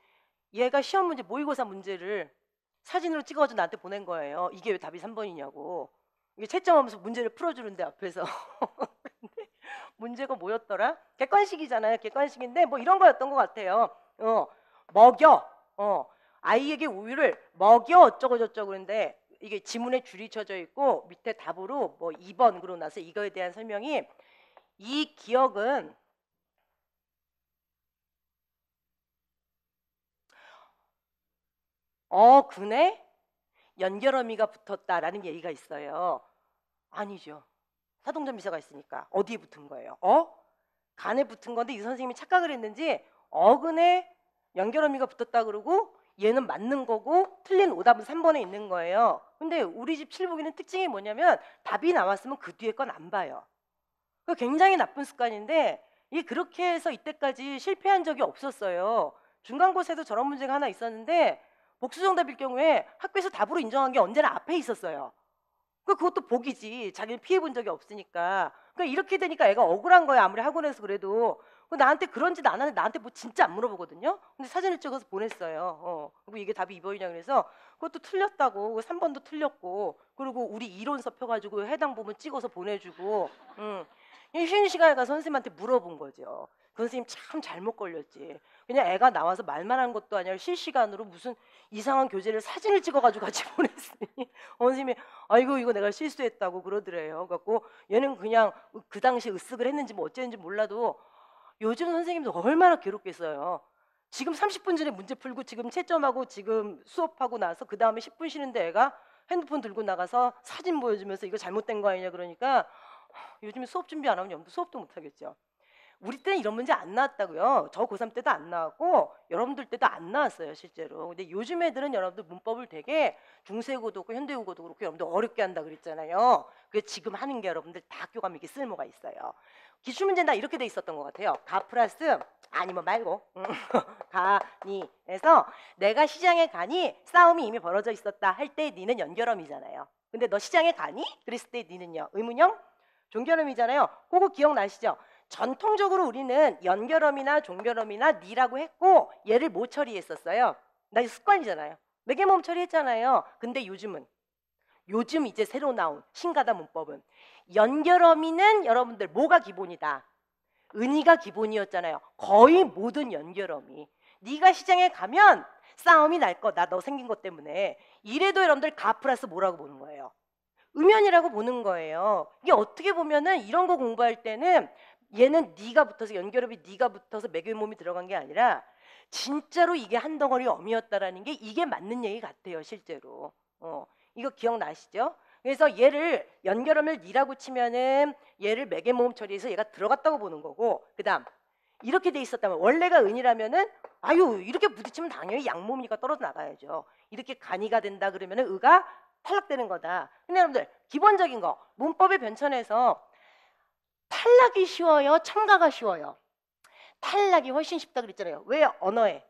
얘가 시험 문제 모의고사 문제를 사진으로 찍어가지고 나한테 보낸 거예요. 이게 왜 답이 3번이냐고. 이게 채점하면서 문제를 풀어주는데 앞에서. 문제가 뭐였더라? 객관식이잖아요. 객관식인데 뭐 이런 거였던 것 같아요. 어, 먹여. 어, 아이에게 우유를 먹여 어쩌고저쩌고 그런데 이게 지문에 줄이 쳐져 있고 밑에 답으로 뭐 2번 그러고 나서 이거에 대한 설명이 이 기억은 어, 그네? 연결어미가 붙었다라는 얘기가 있어요. 아니죠. 사동전 비서가 있으니까 어디에 붙은 거예요? 어? 간에 붙은 건데 이 선생님이 착각을 했는지 어근에 연결어미가 붙었다 그러고 얘는 맞는 거고 틀린 오답은 3번에 있는 거예요. 근데 우리 집 칠보기는 특징이 뭐냐면 답이 나왔으면 그 뒤에 건 안 봐요. 그 굉장히 나쁜 습관인데 이 그렇게 해서 이때까지 실패한 적이 없었어요. 중간고사에도 저런 문제가 하나 있었는데 복수정답일 경우에 학교에서 답으로 인정한 게 언제나 앞에 있었어요. 그러니까 그것도 복이지. 자기는 피해 본 적이 없으니까. 그러니까 이렇게 되니까 애가 억울한 거야. 아무리 학원에서 그래도. 그 나한테 그런 짓 안 하는데 나한테 뭐 진짜 안 물어보거든요. 근데 사진을 찍어서 보냈어요. 어. 그리고 이게 답이 2번이냐 그래서 그것도 틀렸다고. 3번도 그 틀렸고. 그리고 우리 이론서 펴가지고 해당 부분 찍어서 보내주고. 음. 쉬는 시간에 가서 선생님한테 물어본 거죠. 그 선생님 참 잘못 걸렸지. 그냥 애가 나와서 말만 한 것도 아니라 실시간으로 무슨 이상한 교재를 사진을 찍어가지고 같이 보냈으니 선생님이 아이고 이거 내가 실수했다고 그러더래요. 갖고 얘는 그냥 그 당시 으쓱을 했는지 뭐 어쨌는지 몰라도 요즘 선생님도 얼마나 괴롭겠어요. 지금 30분 전에 문제 풀고 지금 채점하고 지금 수업하고 나서 그 다음에 10분 쉬는데 애가 핸드폰 들고 나가서 사진 보여주면서 이거 잘못된 거 아니냐 그러니까 요즘에 수업 준비 안 하면 염두 수업도 못 하겠죠. 우리 때는 이런 문제 안 나왔다고요. 저 고3 때도 안 나왔고 여러분들 때도 안 나왔어요 실제로. 근데 요즘 애들은 여러분들 문법을 되게 중세고도 그렇고 현대고어도 그렇고 여러분들 어렵게 한다 그랬잖아요. 그게 지금 하는 게 여러분들 다 학교 가면 이게 쓸모가 있어요. 기출 문제는 다 이렇게 돼 있었던 것 같아요. 가 플러스 아니면 뭐 말고 가니 에서 내가 시장에 가니 싸움이 이미 벌어져 있었다 할때 니는 연결음이잖아요. 근데 너 시장에 가니? 그랬을 때 니는요 의문형 종결음이잖아요. 그거 기억나시죠? 전통적으로 우리는 연결음이나 종결음이나 니라고 했고 얘를 못 처리했었어요. 나 습관이잖아요. 매개몸 처리했잖아요. 근데 요즘은 요즘 이제 새로 나온 신가다 문법은 연결음이는 여러분들 뭐가 기본이다. 은희가 기본이었잖아요. 거의 모든 연결음이 니가 시장에 가면 싸움이 날 거다. 너 생긴 것 때문에 이래도 여러분들 가 플러스 뭐라고 보는 거예요. 음연이라고 보는 거예요. 이게 어떻게 보면은 이런 거 공부할 때는 얘는 네가 붙어서 연결업이 네가 붙어서 매개 몸이 들어간 게 아니라 진짜로 이게 한 덩어리 어미였다라는 게 이게 맞는 얘기 같아요 실제로 어, 이거 기억나시죠? 그래서 얘를 연결음을 니라고 치면은 얘를 매개 모음 처리해서 얘가 들어갔다고 보는 거고 그다음 이렇게 돼 있었다면 원래가 은이라면은 아유 이렇게 부딪히면 당연히 양모음이니까 떨어져 나가야죠 이렇게 간이가 된다 그러면은 의가 탈락되는 거다 근데 여러분들 기본적인 거 문법의 변천에서 탈락이 쉬워요? 참가가 쉬워요? 탈락이 훨씬 쉽다 그랬잖아요. 왜 언어에?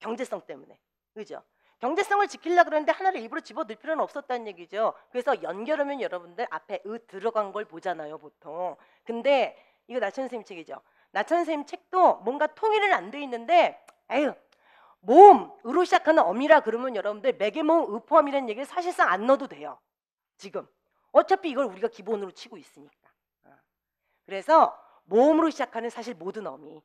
경제성 때문에. 그죠? 경제성을 지키려 그러는데 하나를 일부러 집어넣을 필요는 없었다는 얘기죠. 그래서 연결하면 여러분들 앞에 으 들어간 걸 보잖아요, 보통. 근데 이거 나천 쌤 책이죠. 나천 쌤 책도 뭔가 통일은 안 돼 있는데 에휴 몸으로 시작하는 엄이라 그러면 여러분들 매개모음 의포함이라는 얘기를 사실상 안 넣어도 돼요. 지금. 어차피 이걸 우리가 기본으로 치고 있으니까. 그래서 모음으로 시작하는 사실 모든 어미.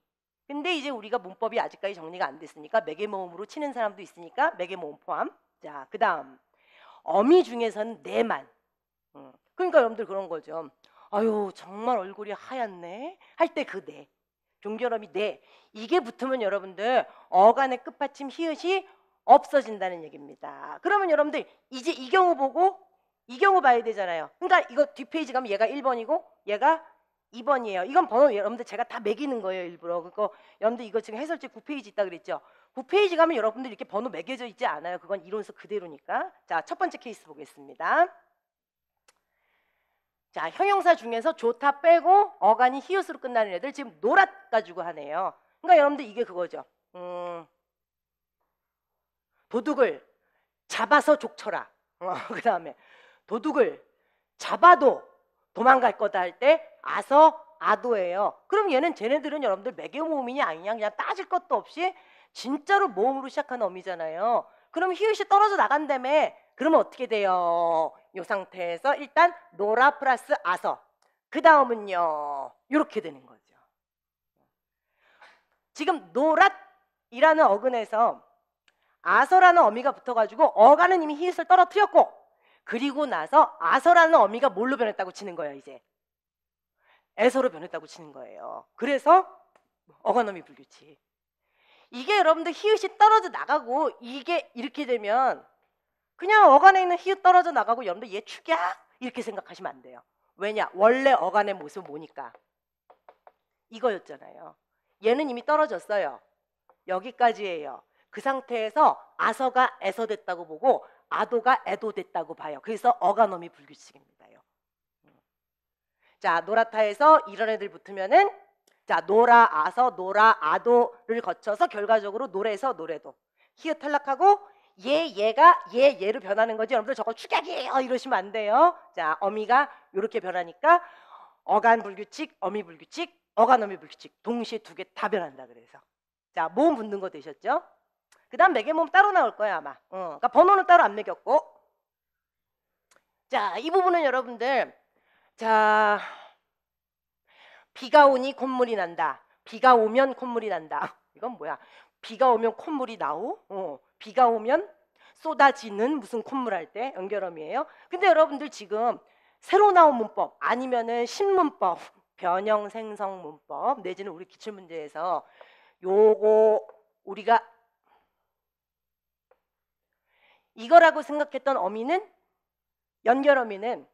근데 이제 우리가 문법이 아직까지 정리가 안 됐으니까 매개 모음으로 치는 사람도 있으니까 매개 모음 포함. 자, 그다음 어미 중에서는 내만. 음. 그러니까 여러분들 그런 거죠. 아유 정말 얼굴이 하얗네 할 때그 내. 종결음이 내. 이게 붙으면 여러분들 어간의 끝받침 히읗이 없어진다는 얘기입니다. 그러면 여러분들 이제 이 경우 보고 이 경우 봐야 되잖아요. 그러니까 이거 뒷페이지 가면 얘가 1번이고 얘가 2번이에요. 이건 번호 여러분들 제가 다 매기는 거예요, 일부러. 그거 여러분들 이거 지금 해설지 9페이지 있다 그랬죠? 9페이지 가면 여러분들 이렇게 번호 매겨져 있지 않아요. 그건 이론서 그대로니까. 자, 첫 번째 케이스 보겠습니다. 자, 형용사 중에서 좋다 빼고 어간이 히읗으로 끝나는 애들 지금 노랗 가지고 하네요. 그러니까 여러분들 이게 그거죠. 음, 도둑을 잡아서 족쳐라. 어, 그 다음에 도둑을 잡아도 도망갈 거다 할때 아서 아도예요. 그럼 얘는 쟤네들은 여러분들 매개 모음이냐 아니냐 그냥 따질 것도 없이 진짜로 모음으로 시작하는 어미잖아요. 그럼 히읗이 떨어져 나간다며 그러면 어떻게 돼요? 이 상태에서 일단 노라 플러스 아서 그 다음은요 이렇게 되는 거죠. 지금 노랏이라는 어근에서 아서라는 어미가 붙어가지고 어가는 이미 히읗을 떨어뜨렸고 그리고 나서 아서라는 어미가 뭘로 변했다고 치는 거예요 이제 애서로 변했다고 치는 거예요. 그래서 어간놈이 불규칙. 이게 여러분들 히읗이 떨어져 나가고 이게 이렇게 되면 그냥 어간에 있는 히읗 떨어져 나가고 여러분들 얘 축이야 이렇게 생각하시면 안 돼요. 왜냐 원래 어간의 모습 은뭐니까 이거였잖아요. 얘는 이미 떨어졌어요. 여기까지예요. 그 상태에서 아서가 애서 됐다고 보고 아도가 애도 됐다고 봐요. 그래서 어간놈이 불규칙입니다. 자 노라타에서 이런 애들 붙으면은 자 노라아서 노라아도를 거쳐서 결과적으로 노래에서 노래도 히읗 탈락하고 얘 얘가 얘 얘로 변하는 거지 여러분들 저거 축약이에요 이러시면 안 돼요 자 어미가 이렇게 변하니까 어간 불규칙 어미 불규칙 어간 어미 불규칙 동시에 두 개 다 변한다 그래서 자 모음 붙는 거 되셨죠 그다음 매개 모음 따로 나올 거예요 아마 어, 그러니까 번호는 따로 안 매겼고 자이 부분은 여러분들 자, 비가 오니 콧물이 난다. 비가 오면 콧물이 난다. 이건 뭐야? 비가 오면 콧물이 나오? 어, 비가 오면 쏟아지는 무슨 콧물 할 때 연결음이에요. 근데 여러분들 지금 새로 나온 문법 아니면은 신문법 변형 생성 문법 내지는 우리 기출 문제에서 요거 우리가 이거라고 생각했던 어미는 연결어미는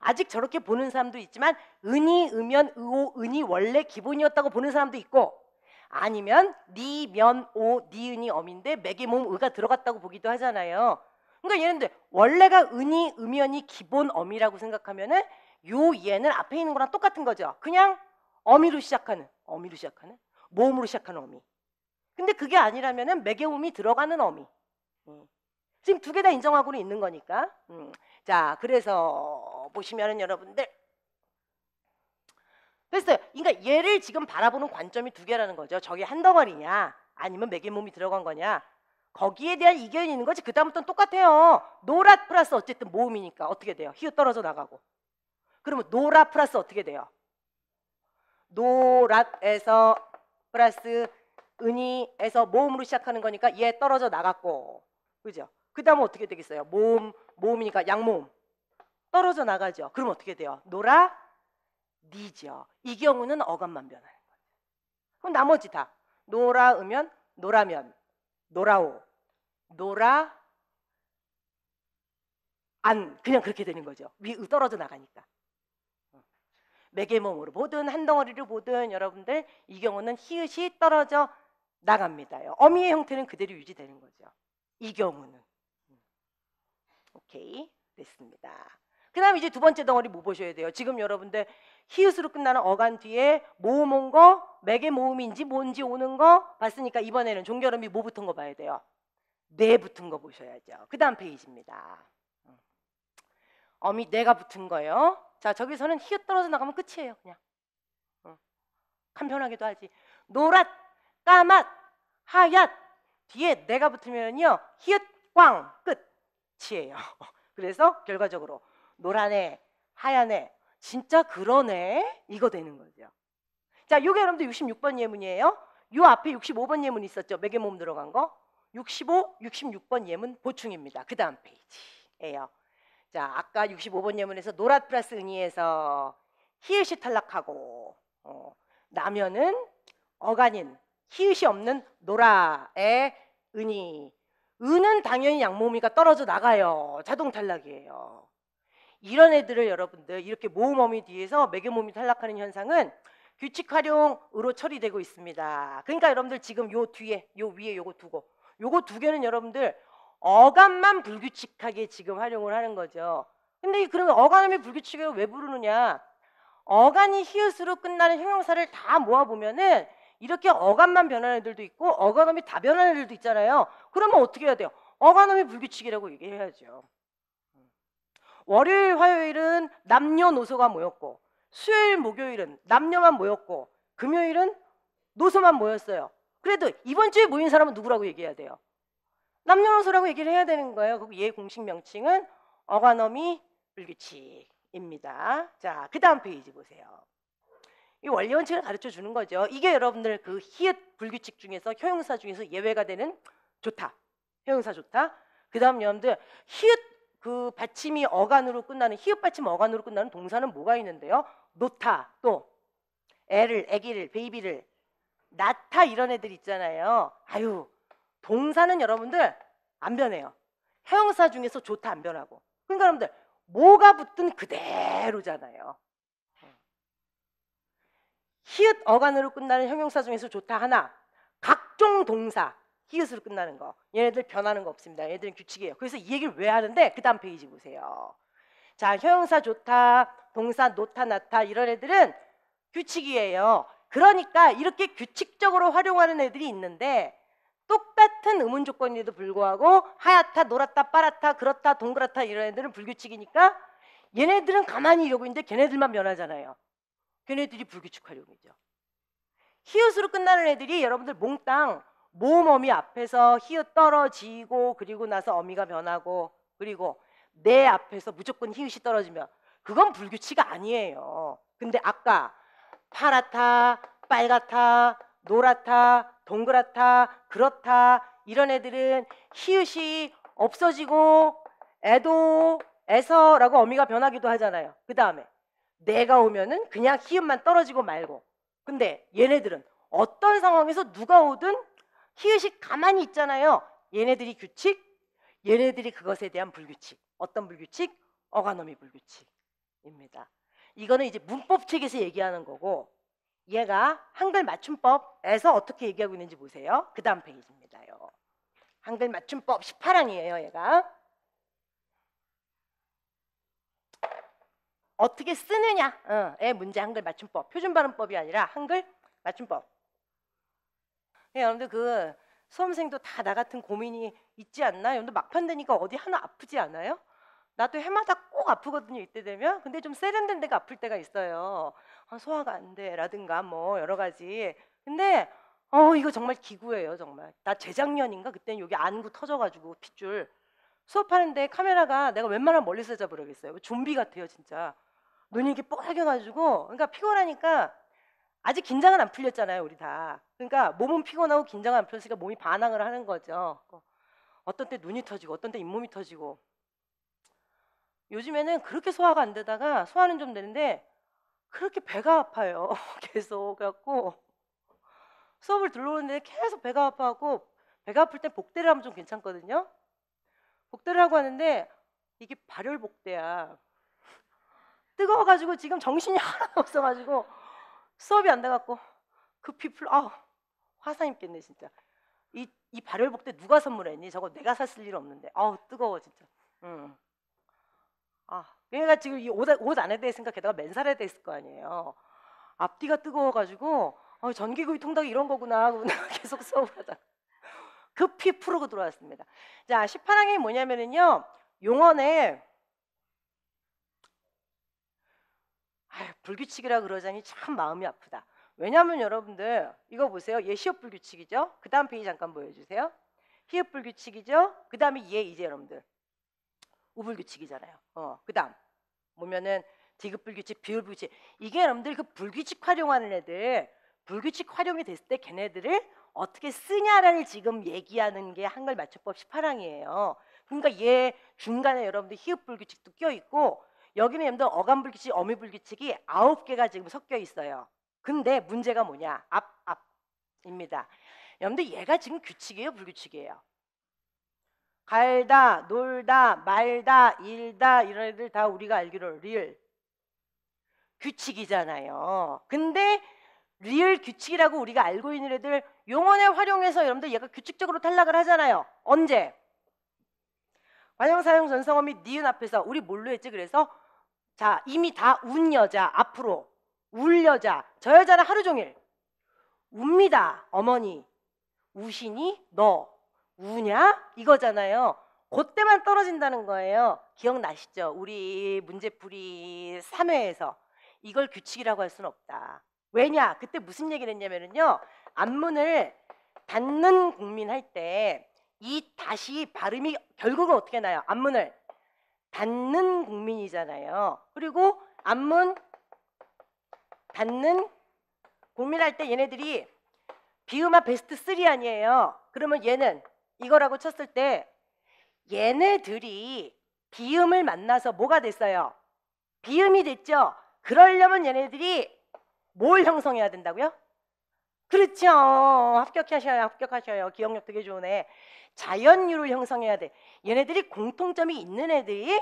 아직 저렇게 보는 사람도 있지만 은이 음연 의오 은이 원래 기본이었다고 보는 사람도 있고 아니면 니면오 니은이 엄인데 맥의 몸 의가 들어갔다고 보기도 하잖아요. 그러니까 얘는 원래가 은이 음연이 기본 엄이라고 생각하면은 요 얘는 앞에 있는 거랑 똑같은 거죠. 그냥 어미로 시작하는 어미로 시작하는 모음으로 시작하는 어미. 근데 그게 아니라면은 맥의 몸이 들어가는 어미. 음. 지금 두 개 다 인정하고는 있는 거니까. 음. 자, 그래서 보시면은 여러분들 됐래서 그러니까 얘를 지금 바라보는 관점이 두 개라는 거죠. 저게 한 덩어리냐 아니면 매개 몸이 들어간 거냐 거기에 대한 이견이 있는 거지 그다음부터는 똑같아요. 노라 플러스 어쨌든 모음이니까 어떻게 돼요? 히읗 떨어져 나가고 그러면 노라 플러스 어떻게 돼요? 노락에서 플러스 은이에서 모음으로 시작하는 거니까 얘 떨어져 나갔고 그죠? 그 다음에 어떻게 되겠어요? 모음, 모음이니까 양모음. 떨어져 나가죠. 그럼 어떻게 돼요? 노라, 니죠. 이 경우는 어감만 변하는 거예요. 그럼 나머지 다. 노라으면, 노라면, 노라오, 노라, 안. 그냥 그렇게 되는 거죠. 위, 떨어져 나가니까. 매개몸으로 보든 한 덩어리를 보든 여러분들 이 경우는 히읗이 떨어져 나갑니다 어미의 형태는 그대로 유지되는 거죠. 이 경우는 오케이 됐습니다. 그 다음 에 이제 두 번째 덩어리 뭐 보셔야 돼요. 지금 여러분들 히읗으로 끝나는 어간 뒤에 모음 뭐 온 거, 맥의 모음인지 뭔지 오는 거 봤으니까 이번에는 종결음이 뭐 붙은 거 봐야 돼요. 뇌 네 붙은 거 보셔야죠. 그 다음 페이지입니다. 음. 어미 내가 붙은 거예요. 자 저기서는 히읗 떨어져 나가면 끝이에요. 그냥 음. 간편하기도 하지. 노랗까맣하얗 뒤에 내가 붙으면요 히읗 꽝 끝. 치예요. 그래서 결과적으로 노란에하얀에 진짜 그러네 이거 되는 거죠. 자, 요게 여러분들 66번 예문이에요. 요 앞에 65번 예문 있었죠. 매개 몸 들어간 거. 65, 66번 예문 보충입니다. 그 다음 페이지예요. 자, 아까 65번 예문에서 노라 플러스 은이에서 히읗이 탈락하고 어, 나면은 어간인 히읗이 없는 노라의 은이 은은 당연히 양모음이가 떨어져 나가요. 자동 탈락이에요. 이런 애들을 여러분들 이렇게 모음어미 뒤에서 매개몸이 탈락하는 현상은 규칙 활용으로 처리되고 있습니다. 그러니까 여러분들 지금 요 뒤에 요 위에 요거 두고 요거 두 개는 여러분들 어감만 불규칙하게 지금 활용을 하는 거죠. 근데 그런 어감이 불규칙을왜 부르느냐? 어간이 히읗으로 끝나는 형용사를 다 모아보면은 이렇게 어감만 변하는 애들도 있고 어간음이 다 변하는 애들도 있잖아요. 그러면 어떻게 해야 돼요? 어간음이 불규칙이라고 얘기해야죠. 월요일, 화요일은 남녀노소가 모였고 수요일, 목요일은 남녀만 모였고 금요일은 노소만 모였어요. 그래도 이번 주에 모인 사람은 누구라고 얘기해야 돼요? 남녀노소라고 얘기를 해야 되는 거예요. 그리고 공식 명칭은 어간어미 불규칙입니다. 자, 그 다음 페이지 보세요. 이 원리 원칙을 가르쳐 주는 거죠. 이게 여러분들 그 히읗 불규칙 중에서 형용사 중에서 예외가 되는 좋다. 형용사 좋다. 그다음 여러분들 히읗 그 받침이 어간으로 끝나는 히읗 받침 어간으로 끝나는 동사는 뭐가 있는데요? 놓다 또 애를 애기를 베이비를 낳다 이런 애들 있잖아요. 아유 동사는 여러분들 안 변해요. 형용사 중에서 좋다 안 변하고. 그러니까 여러분들 뭐가 붙든 그대로잖아요. 히읗 어간으로 끝나는 형용사 중에서 좋다 하나 각종 동사 히읗으로 끝나는 거 얘네들 변하는 거 없습니다 얘들은 규칙이에요 그래서 이 얘기를 왜 하는데 그 다음 페이지 보세요 자 형용사 좋다 동사 노타 나타 이런 애들은 규칙이에요 그러니까 이렇게 규칙적으로 활용하는 애들이 있는데 똑같은 의문 조건에도 불구하고 하얗다 노랗다 빨랗다 그렇다 동그랗다 이런 애들은 불규칙이니까 얘네들은 가만히 이러고 있는데 걔네들만 변하잖아요 걔네들이 불규칙 활용이죠. 히읗으로 끝나는 애들이 여러분들 몽땅 모음 어미 앞에서 히읗 떨어지고 그리고 나서 어미가 변하고 그리고 내 앞에서 무조건 히읗이 떨어지면 그건 불규칙이 아니에요. 근데 아까 파랗다, 빨갛다, 노랗다, 동그랗다, 그렇다 이런 애들은 히읗이 없어지고 애도 에서라고 어미가 변하기도 하잖아요. 그 다음에 내가 오면은 그냥 히읗만 떨어지고 말고. 근데 얘네들은 어떤 상황에서 누가 오든 히읗이 가만히 있잖아요. 얘네들이 규칙, 얘네들이 그것에 대한 불규칙. 어떤 불규칙? 어가노미 불규칙입니다. 이거는 이제 문법 책에서 얘기하는 거고 얘가 한글 맞춤법에서 어떻게 얘기하고 있는지 보세요. 그 다음 페이지입니다 한글 맞춤법 18항이에요, 얘가. 어떻게 쓰느냐의 어, 문제 한글 맞춤법. 표준 발음법이 아니라 한글 맞춤법. 네, 여러분들 그 수험생도 다 나 같은 고민이 있지 않나? 여러분들 막판 되니까 어디 하나 아프지 않아요? 나도 해마다 꼭 아프거든요 이때 되면 근데 좀 세련된 데가 아플 때가 있어요 아, 소화가 안 돼라든가 뭐 여러 가지 근데 어 이거 정말 기구예요 정말 나 재작년인가 그때 여기 안구 터져가지고 핏줄 수업하는데 카메라가 내가 웬만하면 멀리서 잡으려겠어요 뭐 좀비 같아요 진짜 눈이 이렇게 뽀얘겨가지고 그러니까 피곤하니까 아직 긴장은 안 풀렸잖아요 우리 다 그러니까 몸은 피곤하고 긴장 은안 풀렸으니까 몸이 반항을 하는 거죠 어, 어떤 때 눈이 터지고 어떤 때 잇몸이 터지고 요즘에는 그렇게 소화가 안 되다가 소화는 좀 되는데 그렇게 배가 아파요 계속 그래갖고 수업을 들러오는데 계속 배가 아파하고 배가 아플 땐 복대를 하면 좀 괜찮거든요 복대를 하고 하는데 이게 발열 복대야 뜨거워가지고 지금 정신이 하나도 없어가지고 수업이 안 돼갖고 급히 그 풀. 아화사 입겠네 진짜. 이, 이발열복때 누가 선물했니? 저거 내가 샀을 일 없는데. 아우 뜨거워 진짜. 응. 아 얘가 그러니까 지금 이 옷, 옷 안에 대해 생각해다가 맨살에 대해 있을 거 아니에요. 앞뒤가 뜨거워가지고 어, 전기구이 통닭 이런 거구나 하고 계속 수업하다 급히 풀고 들어왔습니다. 자 18항이 뭐냐면은요. 용언에 불규칙이라 그러자니 참 마음이 아프다. 왜냐하면 여러분들 이거 보세요. 예 시업 불규칙이죠. 그 다음 페이지 잠깐 보여주세요. 히읗 불규칙이죠. 그 다음에 예 이제 여러분들 우불규칙이잖아요. 어, 그 다음 보면은 디귿 불규칙, 비율 불규칙 이게 여러분들 그 불규칙 활용하는 애들 불규칙 활용이 됐을 때 걔네들을 어떻게 쓰냐를 지금 얘기하는 게 한글 맞춤법 18항이에요. 그러니까 얘 중간에 여러분들 히읗 불규칙도 껴있고 여기는 여러 어감불규칙, 어미불규칙이 아홉 개가 지금 섞여 있어요. 근데 문제가 뭐냐? 앞, 앞입니다. 여러분 얘가 지금 규칙이에요? 불규칙이에요? 갈다, 놀다, 말다, 일다 이런 애들 다 우리가 알기로 리을 규칙이잖아요. 근데 리을 규칙이라고 우리가 알고 있는 애들 용언을 활용해서 여러분들 얘가 규칙적으로 탈락을 하잖아요. 언제? 관형사용 전성어 및 니은 앞에서 우리 뭘로 했지? 그래서 자 이미 다 운 여자 앞으로 울 여자 저 여자는 하루 종일 웁니다 어머니 우신이 너 우냐 이거잖아요 그때만 떨어진다는 거예요 기억나시죠 우리 문제풀이 3회에서 이걸 규칙이라고 할 수는 없다 왜냐 그때 무슨 얘기를 했냐면요 안문을 닫는 국민 할 때 이 다시 발음이 결국은 어떻게 나요 안문을 받는 국민이잖아요. 그리고 안문 받는 국민할 때 얘네들이 비음아 베스트 3 아니에요. 그러면 얘는 이거라고 쳤을 때 얘네들이 비음을 만나서 뭐가 됐어요? 비음이 됐죠. 그러려면 얘네들이 뭘 형성해야 된다고요? 그렇죠. 합격하셔요. 합격하셔요. 기억력 되게 좋으네. 자연유를 형성해야 돼. 얘네들이 공통점이 있는 애들이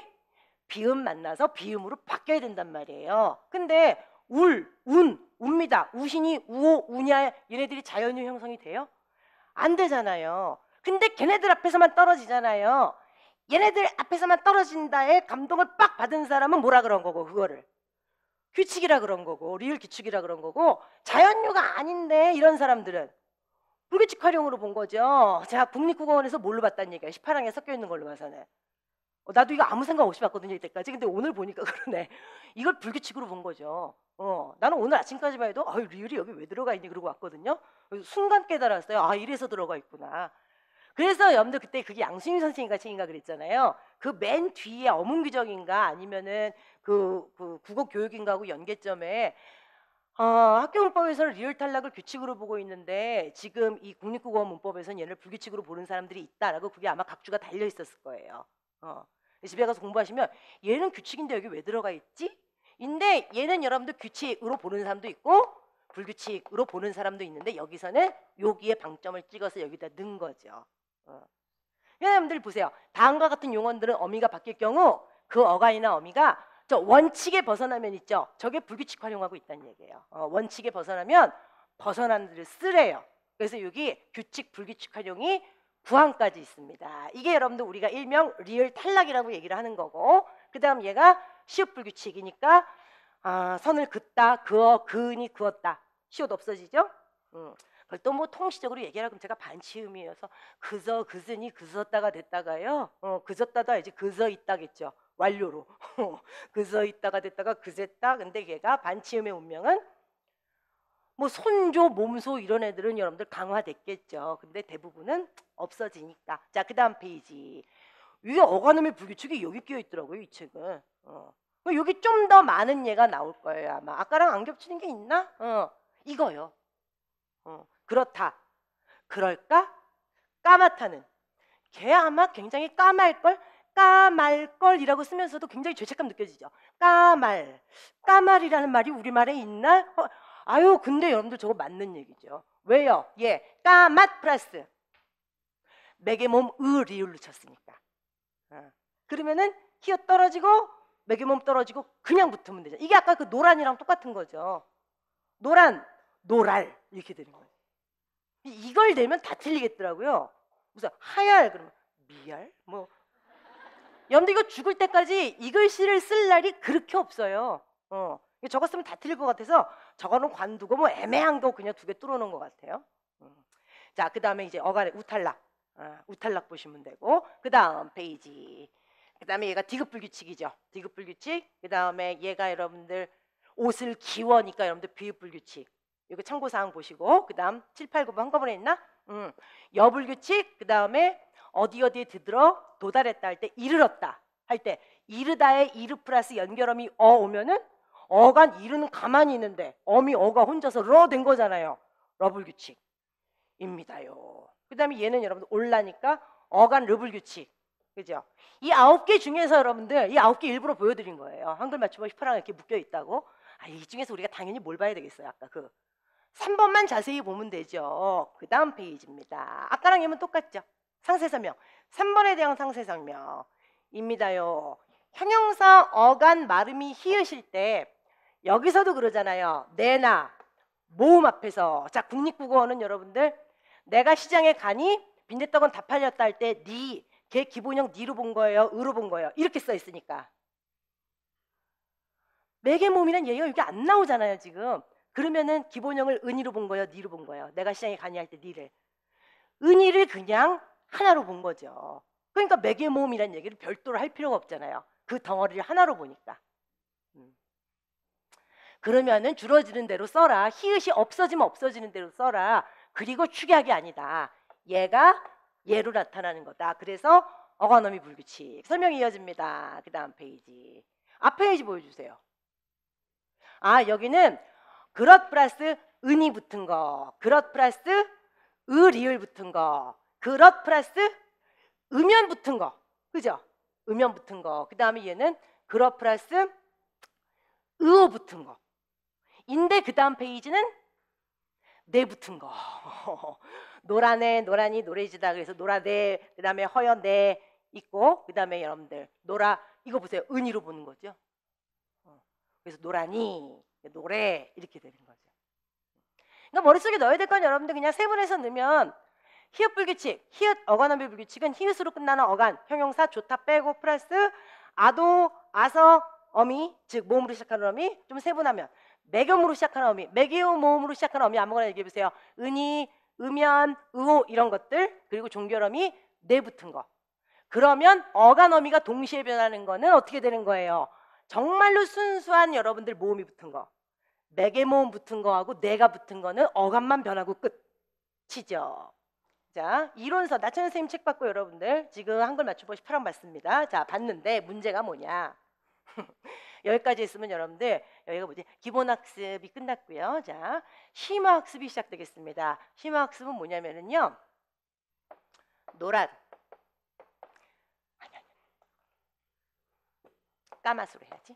비음 만나서 비음으로 바뀌어야 된단 말이에요. 근데 울, 운, 웁니다. 우신이 우오, 우냐 얘네들이 자연유 형성이 돼요? 안 되잖아요. 근데 걔네들 앞에서만 떨어지잖아요. 얘네들 앞에서만 떨어진다에 감동을 빡 받은 사람은 뭐라 그런 거고 그거를 규칙이라 그런 거고 리을 규칙이라 그런 거고 자연유가 아닌데 이런 사람들은 불규칙활용으로 본 거죠. 제가 국립국어원에서 뭘로 봤다는 얘기야. 18항에 섞여 있는 걸로 봐서는. 어, 나도 이거 아무 생각 없이 봤거든요. 이때까지. 근데 오늘 보니까 그러네. 이걸 불규칙으로 본 거죠. 어, 나는 오늘 아침까지만 해도 아, 리을이 여기 왜 들어가 있니? 그러고 왔거든요. 순간 깨달았어요. 아, 이래서 들어가 있구나. 그래서 여러분들 그때 그게 양승윤 선생님과 책인가 그랬잖아요. 그 맨 뒤에 어문규정인가 아니면은 그, 그 국어 교육인가 하고 연계점에 어, 학교 문법에서는 리얼 탈락을 규칙으로 보고 있는데 지금 이 국립국어 문법에서는 얘를 불규칙으로 보는 사람들이 있다라고 그게 아마 각주가 달려 있었을 거예요. 어. 집에 가서 공부하시면 얘는 규칙인데 여기 왜 들어가 있지? 인데 얘는 여러분들 규칙으로 보는 사람도 있고 불규칙으로 보는 사람도 있는데 여기서는 여기에 방점을 찍어서 여기다 넣은 거죠. 어. 여러분들 보세요. 다음과 같은 용언들은 어미가 바뀔 경우 그 어간이나 어미가 저 원칙에 벗어나면 있죠. 저게 불규칙 활용하고 있다는 얘기예요. 어, 원칙에 벗어나면 벗어난 데를 쓰래요. 그래서 여기 규칙 불규칙 활용이 구항까지 있습니다. 이게 여러분들 우리가 일명 리얼 탈락이라고 얘기를 하는 거고 그다음 얘가 시옷 불규칙이니까 아, 선을 긋다, 그어, 그으니 그었다. 시옷 없어지죠? 음. 그또뭐 통시적으로 얘기하라 그럼 제가 반치음이어서 그저 그으니 그었다가 됐다가요. 어, 그졌다도 이제 그저 있다겠죠. 완료로 그서 있다가 됐다가 그랬다 근데 걔가 반치음의 운명은 뭐 손조 몸소 이런 애들은 여러분들 강화됐겠죠 근데 대부분은 없어지니까 자그 다음 페이지 위에 어간음의 불규칙이 여기 끼어 있더라고요 이 책은 어. 그러니까 여기 좀 더 많은 예가 나올 거예요 아마 아까랑 안 겹치는 게 있나? 어. 이거요 어. 그렇다 그럴까? 까맣다는 걔 아마 굉장히 까마걸 까말걸이라고 쓰면서도 굉장히 죄책감 느껴지죠. 까말, 까말이라는 말이 우리말에 있나? 어, 아유, 근데 여러분들 저거 맞는 얘기죠. 왜요? 예, 까맛 플러스 맥의 몸 으리을로 쳤으니까. 어. 그러면은 키어 떨어지고 맥의 몸 떨어지고 그냥 붙으면 되죠. 이게 아까 그 노란이랑 똑같은 거죠. 노란, 노랄 이렇게 되는 거예요. 이걸 내면 다 틀리겠더라고요. 무슨 하얄 그러면 미얄 뭐 염두이가 죽을 때까지 이 글씨를 쓸 날이 그렇게 없어요. 어. 저거 쓰면 다 틀릴 것 같아서 저거는 관두고 뭐 애매한 거 그냥 두 개 뚫어놓은 것 같아요. 음. 자, 그 다음에 이제 어간의 우탈락. 어, 우탈락 보시면 되고 그 다음 페이지. 그 다음에 얘가 디귿불규칙이죠. 디귿불규칙. 그 다음에 얘가 여러분들 옷을 기워니까 여러분들 비읍불규칙. 이거 참고사항 보시고 그 다음 7, 8, 9번 한꺼번에 있나? 음. 여불규칙. 그 다음에 어디 어디에 드들어 도달했다 할 때 이르렀다 할 때이르다에 이르 플러스 연결음이 어 오면은 어간 이르는 가만히 있는데 어미 어가 혼자서 러 된 거잖아요. 러블 규칙입니다요. 그다음에 얘는 여러분 들 올라니까 어간 러블 규칙. 그죠? 이 아홉 개 중에서 여러분들 이 아홉 개 일부러 보여드린 거예요. 한글 맞춤법 히파랑 이렇게 묶여 있다고. 아, 이 중에서 우리가 당연히 뭘 봐야 되겠어요. 아까 그 3번만 자세히 보면 되죠. 그 다음 페이지입니다. 아까랑 얘면 똑같죠? 상세 설명. 3번에 대한 상세 설명입니다요. 형용사 어간 마름이 희읗실때 여기서도 그러잖아요. 내나 모음 앞에서 자 국립국어는 여러분들 내가 시장에 가니 빈대떡은 다 팔렸다 할 때니걔 기본형 니로 본 거예요. 으로 본 거예요. 이렇게 써 있으니까 매개 모음이란 얘기가 여기 안 나오잖아요 지금. 그러면은 기본형을 은이로 본 거예요, 니로 본 거예요. 내가 시장에 가니 할 때 니를 은이를 그냥 하나로 본 거죠. 그러니까 매개 모음이란 얘기를 별도로 할 필요가 없잖아요. 그 덩어리를 하나로 보니까. 음. 그러면은 줄어지는 대로 써라. 히읗이 없어지면 없어지는 대로 써라. 그리고 축약이 아니다. 얘가 얘로 나타나는 거다. 그래서 어거노미 불규칙 설명이 이어집니다. 그 다음 페이지 앞 페이지 보여주세요. 아 여기는 그럿 플러스 은이 붙은 거 그럿 플러스 의이을 붙은 거 그것 플러스 음연 붙은 거. 그죠? 음연 붙은 거. 그 다음에 얘는 그것 플러스 의어 붙은 거. 인데 그 다음 페이지는 내 네 붙은 거. 노란에 노란이 노래지다 그래서 노라대 그다음에 허연대 네 있고 그다음에 여러분들 노라 이거 보세요. 은이로 보는 거죠. 어. 그래서 노라니 노래 이렇게 되는 거죠. 그러니까 머릿속에 넣어야 될 건 여러분들 그냥 세분해서 넣으면 히읗 불규칙, 히읗 어간어미 불규칙은 히읗으로 끝나는 어간, 형용사 좋다 빼고 플러스 아도, 아서, 어미, 즉 모음으로 시작하는 어미, 좀 세분하면 매겸으로 시작하는 어미, 매개어 모음으로 시작하는 어미 아무거나 얘기해 보세요. 은이, 음연, 의호 이런 것들 그리고 종결어미 내 붙은 거. 그러면 어간 어미가 동시에 변하는 거는 어떻게 되는 거예요? 정말로 순수한 여러분들 모음이 붙은 거. 매개 모음 붙은 거하고 내가 붙은 거는 어감만 변하고 끝이죠. 자, 이론서 나천 선생님 책 받고 여러분들 지금 한글 맞춰보시 파랑 받습니다 자, 봤는데 문제가 뭐냐? 여기까지 있으면 여러분들 여기가 뭐지? 기본 학습이 끝났고요. 자, 심화 학습이 시작되겠습니다. 심화 학습은 뭐냐면은요. 노란 아니 아니. 까마으로 해야지.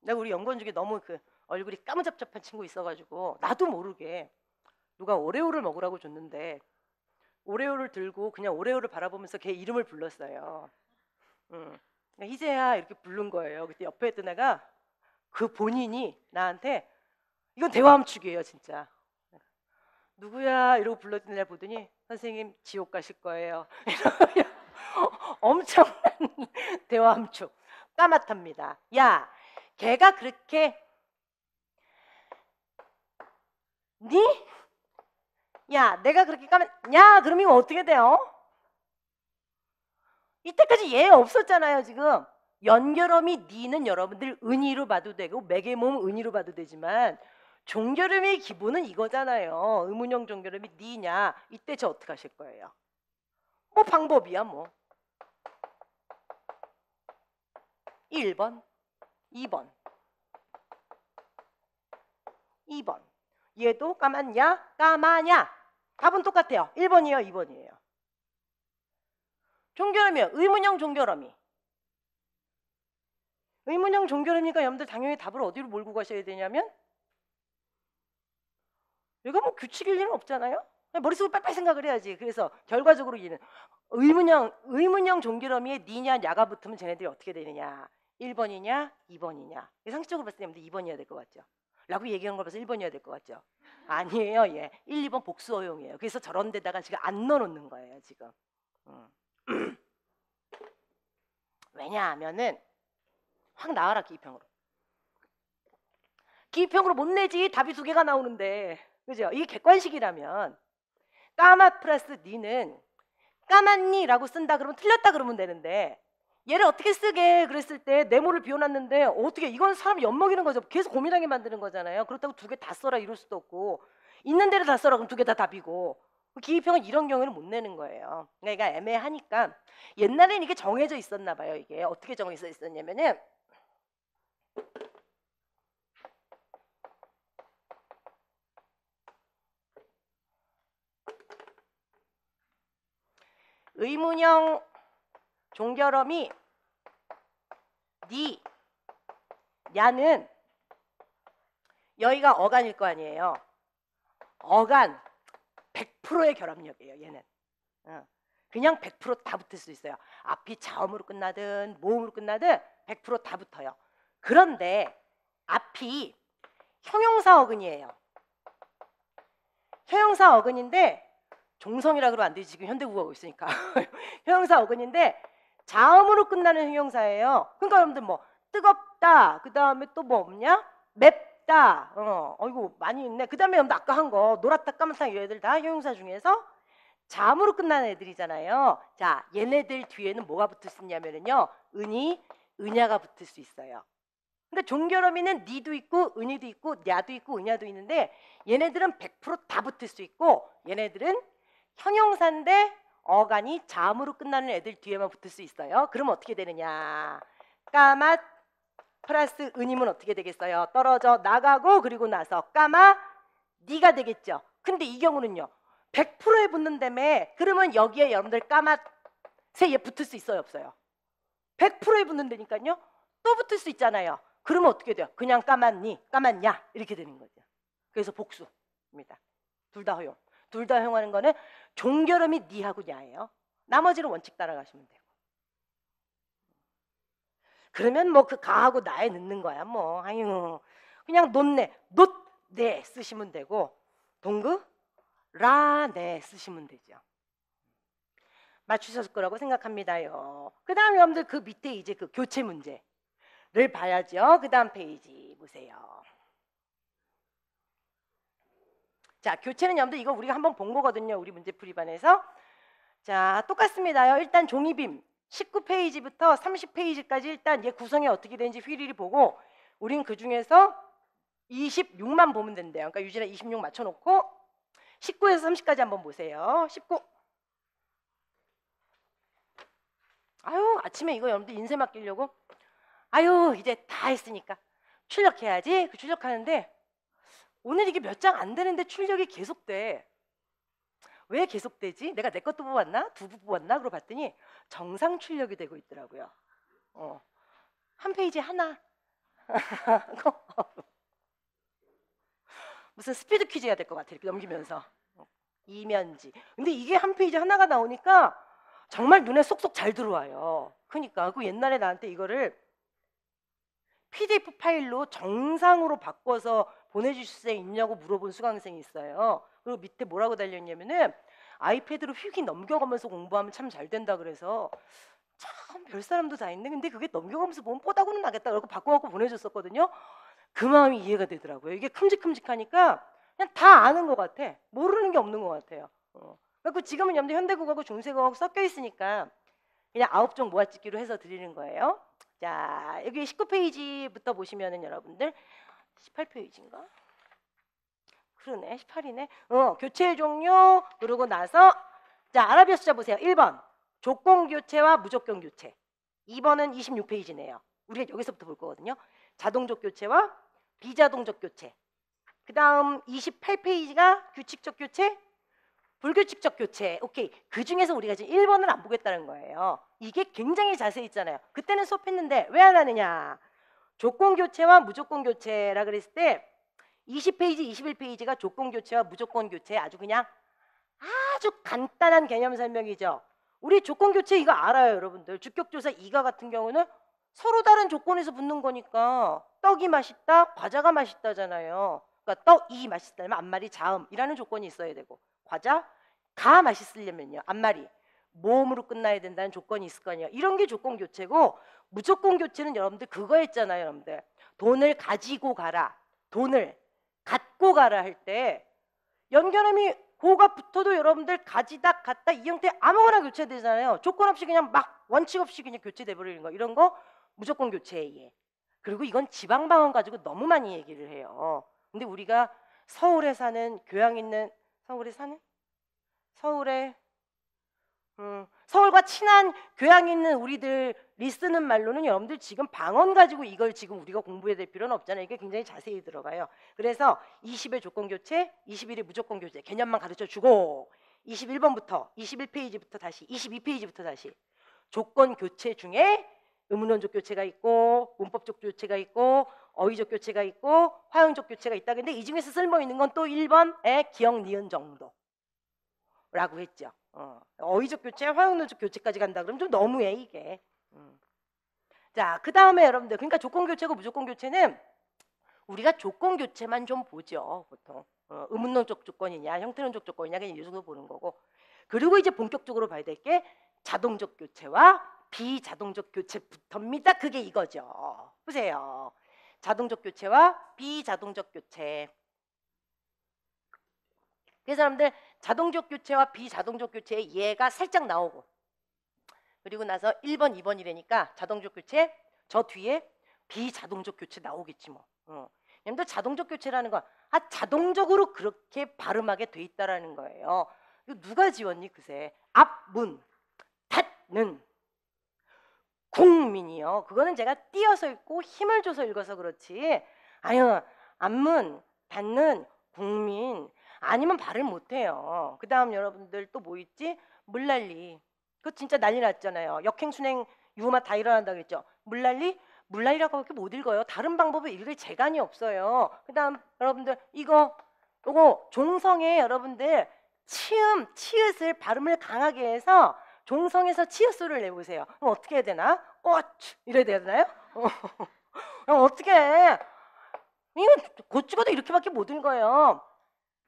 내가 우리 연구원 중에 너무 그 얼굴이 까무잡잡한 친구 있어가지고 나도 모르게 누가 오레오를 먹으라고 줬는데 오레오를 들고 그냥 오레오를 바라보면서 걔 이름을 불렀어요. 음, 희재야 그러니까 이렇게 부른 거예요. 그때 옆에 있던 애가 그 본인이 나한테 이건 대화함축이에요 진짜. 누구야 이러고 불렀더니 보더니 선생님 지옥 가실 거예요. 엄청난 대화함축 까맣답니다. 야 걔가 그렇게 니? 야, 내가 그렇게 까면 야, 그러면 어떻게 돼요? 이때까지 얘 없었잖아요, 지금. 연결음이 니는 여러분들 은의로 봐도 되고 맥의 몸 은의로 봐도 되지만 종결음의 기본은 이거잖아요. 의문형 종결음이 니냐. 이때 저 어떻게 하실 거예요? 뭐 방법이야, 뭐. 1번, 2번, 2번. 얘도 까만냐 까마냐? 답은 똑같아요. 1번이요, 2번이에요. 종결음이요. 의문형 종결음이. 의문형 종결음이니까 여러분들 당연히 답을 어디로 몰고 가셔야 되냐면 이거 뭐 규칙일 리는 없잖아요. 머릿속으로 빨빨 생각을 해야지. 그래서 결과적으로 얘는 의문형 의문형 종결음이에 니냐 야가 붙으면 쟤네들이 어떻게 되느냐. 1번이냐 2번이냐. 상식적으로 봤을 때 2번이어야 될 것 같죠. 라고 얘기한 걸 봐서 1번이어야 될 것 같죠? 아니에요. 예. 1, 2번 복수어용이에요. 그래서 저런 데다가 지금 안 넣어놓는 거예요. 지금. 음. 왜냐하면은 확 나와라 기입형으로. 기입형으로 못 내지 답이 두 개가 나오는데 그죠? 이게 객관식이라면 까마 플러스 니는 까만니라고 쓴다 그러면 틀렸다 그러면 되는데 얘를 어떻게 쓰게 그랬을 때 네모를 비워놨는데 어떻게 이건 사람 엿먹이는 거죠. 계속 고민하게 만드는 거잖아요. 그렇다고 두 개 다 써라 이럴 수도 없고 있는 대로 다 써라 그럼 두 개 다 답이고 그 기입형은 이런 경우에는 못 내는 거예요. 그러니까 애매하니까 옛날엔 이게 정해져 있었나 봐요. 이게 어떻게 정해져 있었냐면은 의문형 종결음이 니, 야는 여기가 어간일 거 아니에요. 어간 100%의 결합력이에요. 얘는. 그냥 100%다 붙을 수 있어요. 앞이 자음으로 끝나든 모음으로 끝나든 100%다 붙어요. 그런데 앞이 형용사 어근이에요. 형용사 어근인데 종성이라 그러면 안 되지. 지금 현대국어하고 있으니까. 형용사 어근인데 자음으로 끝나는 형용사예요. 그러니까 여러분들 뭐 뜨겁다. 그 다음에 또 뭐 없냐? 맵다. 어, 어이구 많이 있네. 그 다음에 여러분들 아까 한 거 노랗다 까맣다 이 애들 다 형용사 중에서 자음으로 끝나는 애들이잖아요. 자, 얘네들 뒤에는 뭐가 붙을 수 있냐면은요. 은이, 은야가 붙을 수 있어요. 근데 종결어미는 니도 있고 은이도 있고 야도 있고 은야도 있는데 얘네들은 100%다 붙을 수 있고 얘네들은 형용사인데 어간이 잠으로 끝나는 애들 뒤에만 붙을 수 있어요. 그럼 어떻게 되느냐? 까맛 플러스 은임은 어떻게 되겠어요? 떨어져 나가고 그리고 나서 까마 니가 되겠죠. 근데 이 경우는요. 100%에 붙는데며 그러면 여기에 여러분들 까맛에 얘 붙을 수 있어요 없어요? 100%에 붙는데니까요또 붙을 수 있잖아요. 그러면 어떻게 돼요? 그냥 까맣니? 까맣냐? 이렇게 되는 거죠. 그래서 복수입니다. 둘 다 허용. 둘다 허용하는 거는 종결음이 니하고 야예요. 나머지는 원칙 따라가시면 돼요. 그러면 뭐 그 가하고 나에 넣는 거야 뭐 아유 그냥 논네 놋네 쓰시면 되고 동그 라네 쓰시면 되죠 맞추셨을 거라고 생각합니다요 그 다음 여러분들 그 밑에 이제 그 교체 문제를 봐야죠 그 다음 페이지 보세요 자, 교체는 염두 이거 우리가 한번 본 거거든요. 우리 문제 풀이반에서. 자, 똑같습니다요. 일단 종이빔 19페이지부터 30페이지까지 일단 얘 구성이 어떻게 되는지 휘리리 보고 우린 그중에서 26만 보면 된대요. 그러니까 유진아 26 맞춰 놓고 19에서 30까지 한번 보세요. 19 아유, 아침에 이거 여러분들 인쇄 맡기려고 아유, 이제 다 했으니까 출력해야지. 그 출력하는데 오늘 이게 몇 장 안 되는데 출력이 계속돼. 왜 계속되지? 내가 내 것도 뽑았나? 두부 뽑았나? 그러고 봤더니 정상 출력이 되고 있더라고요. 어. 한 페이지 하나. 무슨 스피드 퀴즈 해야 될 것 같아 이렇게 넘기면서 이면지 근데 이게 한 페이지 하나가 나오니까 정말 눈에 쏙쏙 잘 들어와요 그러니까 그 옛날에 나한테 이거를 PDF 파일로 정상으로 바꿔서 보내주실 수 있냐고 물어본 수강생이 있어요. 그리고 밑에 뭐라고 달려있냐면은 아이패드로 휙휙 넘겨가면서 공부하면 참 잘 된다 그래서 참 별 사람도 다 있네. 근데 그게 넘겨가면서 보면 뽀다구는 나겠다. 그러고 바꿔갖고 보내줬었거든요. 그 마음이 이해가 되더라고요. 이게 큼직큼직하니까 그냥 다 아는 것 같아. 모르는 게 없는 것 같아요. 어. 그래서 지금은 염두 현대국하고 중세국하고 섞여 있으니까 그냥 아홉 종 모아찍기로 해서 드리는 거예요. 자, 여기 19페이지부터 보시면은 여러분들 18페이지인가? 그러네. 18이네. 어, 교체 종료 누르고 나서 자, 아라비아 숫자 보세요. 1번. 조건 교체와 무조건 교체. 2번은 26페이지네요. 우리가 여기서부터 볼 거거든요. 자동적 교체와 비자동적 교체. 그다음 28페이지가 규칙적 교체, 불규칙적 교체. 오케이. 그 중에서 우리가 지금 1번을 안 보겠다는 거예요. 이게 굉장히 자세히 있잖아요. 그때는 수업했는데 왜 안 하느냐? 조건 교체와 무조건 교체라 그랬을 때 20페이지, 21페이지가 조건 교체와 무조건 교체 아주 그냥 아주 간단한 개념 설명이죠. 우리 조건 교체 이거 알아요, 여러분들. 주격조사 이가 같은 경우는 서로 다른 조건에서 붙는 거니까 떡이 맛있다, 과자가 맛있다잖아요. 그러니까 떡이 맛있다면 앞말이 자음이라는 조건이 있어야 되고 과자 가 맛있으려면요 앞말이 모험으로 끝나야 된다는 조건이 있을 거 아니에요. 이런 게 조건 교체고 무조건 교체는 여러분들 그거 했잖아요, 여러분들. 돈을 가지고 가라. 돈을 갖고 가라 할 때 연결음이 고가 붙어도 여러분들 가지다 갔다 이 형태 아무거나 교체되잖아요. 조건 없이 그냥 막 원칙 없이 그냥 교체돼 버리는 거 이런 거 무조건 교체예. 그리고 이건 지방 방언 가지고 너무 많이 얘기를 해요. 근데 우리가 서울에 사는 교양 있는 서울에 사는 서울에 어, 서울과 친한 교양 있는 우리들이 쓰는 말로는 여러분들 지금 방언 가지고 이걸 지금 우리가 공부해야 될 필요는 없잖아요. 이게 굉장히 자세히 들어가요. 그래서 20의 조건 교체, 21의 무조건 교체 개념만 가르쳐 주고 21번부터 21페이지부터 다시 22페이지부터 다시 조건 교체 중에 의문론적 교체가 있고 문법적 교체가 있고 어휘적 교체가 있고 화용적 교체가 있다. 근데 이 중에서 쓸모 있는 건 또 1번의 기억 니은 정도라고 했죠. 어, 의적 교체, 화용론적 교체까지 간다 그러면 좀 너무해 이게. 음. 자, 그 다음에 여러분들 그러니까 조건 교체고 무조건 교체는 우리가 조건 교체만 좀 보죠 보통 어, 의문론적 조건이냐 형태론적 조건이냐 그냥 이 정도 보는 거고 그리고 이제 본격적으로 봐야 될 게 자동적 교체와 비자동적 교체부터입니다. 그게 이거죠. 보세요. 자동적 교체와 비자동적 교체. 그 사람들 자동적 교체와 비자동적 교체의 예가 살짝 나오고 그리고 나서 1번, 2번이 래니까 자동적 교체 저 뒤에 비자동적 교체 나오겠지 뭐. 어. 여러분들 자동적 교체라는 건 아, 자동적으로 그렇게 발음하게 돼 있다라는 거예요. 이거 누가 지웠니 그새? 앞문 닫는 국민이요. 그거는 제가 띄어서 읽고 힘을 줘서 읽어서 그렇지. 아유 앞문 닫는 국민 아니면 발을 못 해요. 그 다음 여러분들 또 뭐 있지? 물난리. 그거 진짜 난리 났잖아요. 역행순행 유마 다 일어난다 그랬죠. 물난리? 물난리라고밖에 못 읽어요. 다른 방법을 읽을 재간이 없어요. 그 다음 여러분들 이거 이거 종성에 여러분들 치음, 치읓을 발음을 강하게 해서 종성에서 치읓 소리를 내보세요. 그럼 어떻게 해야 되나? 꼬추 이래야 되나요? 그럼 어떻게 해? 이거 고추가도 이렇게밖에 못 읽어요.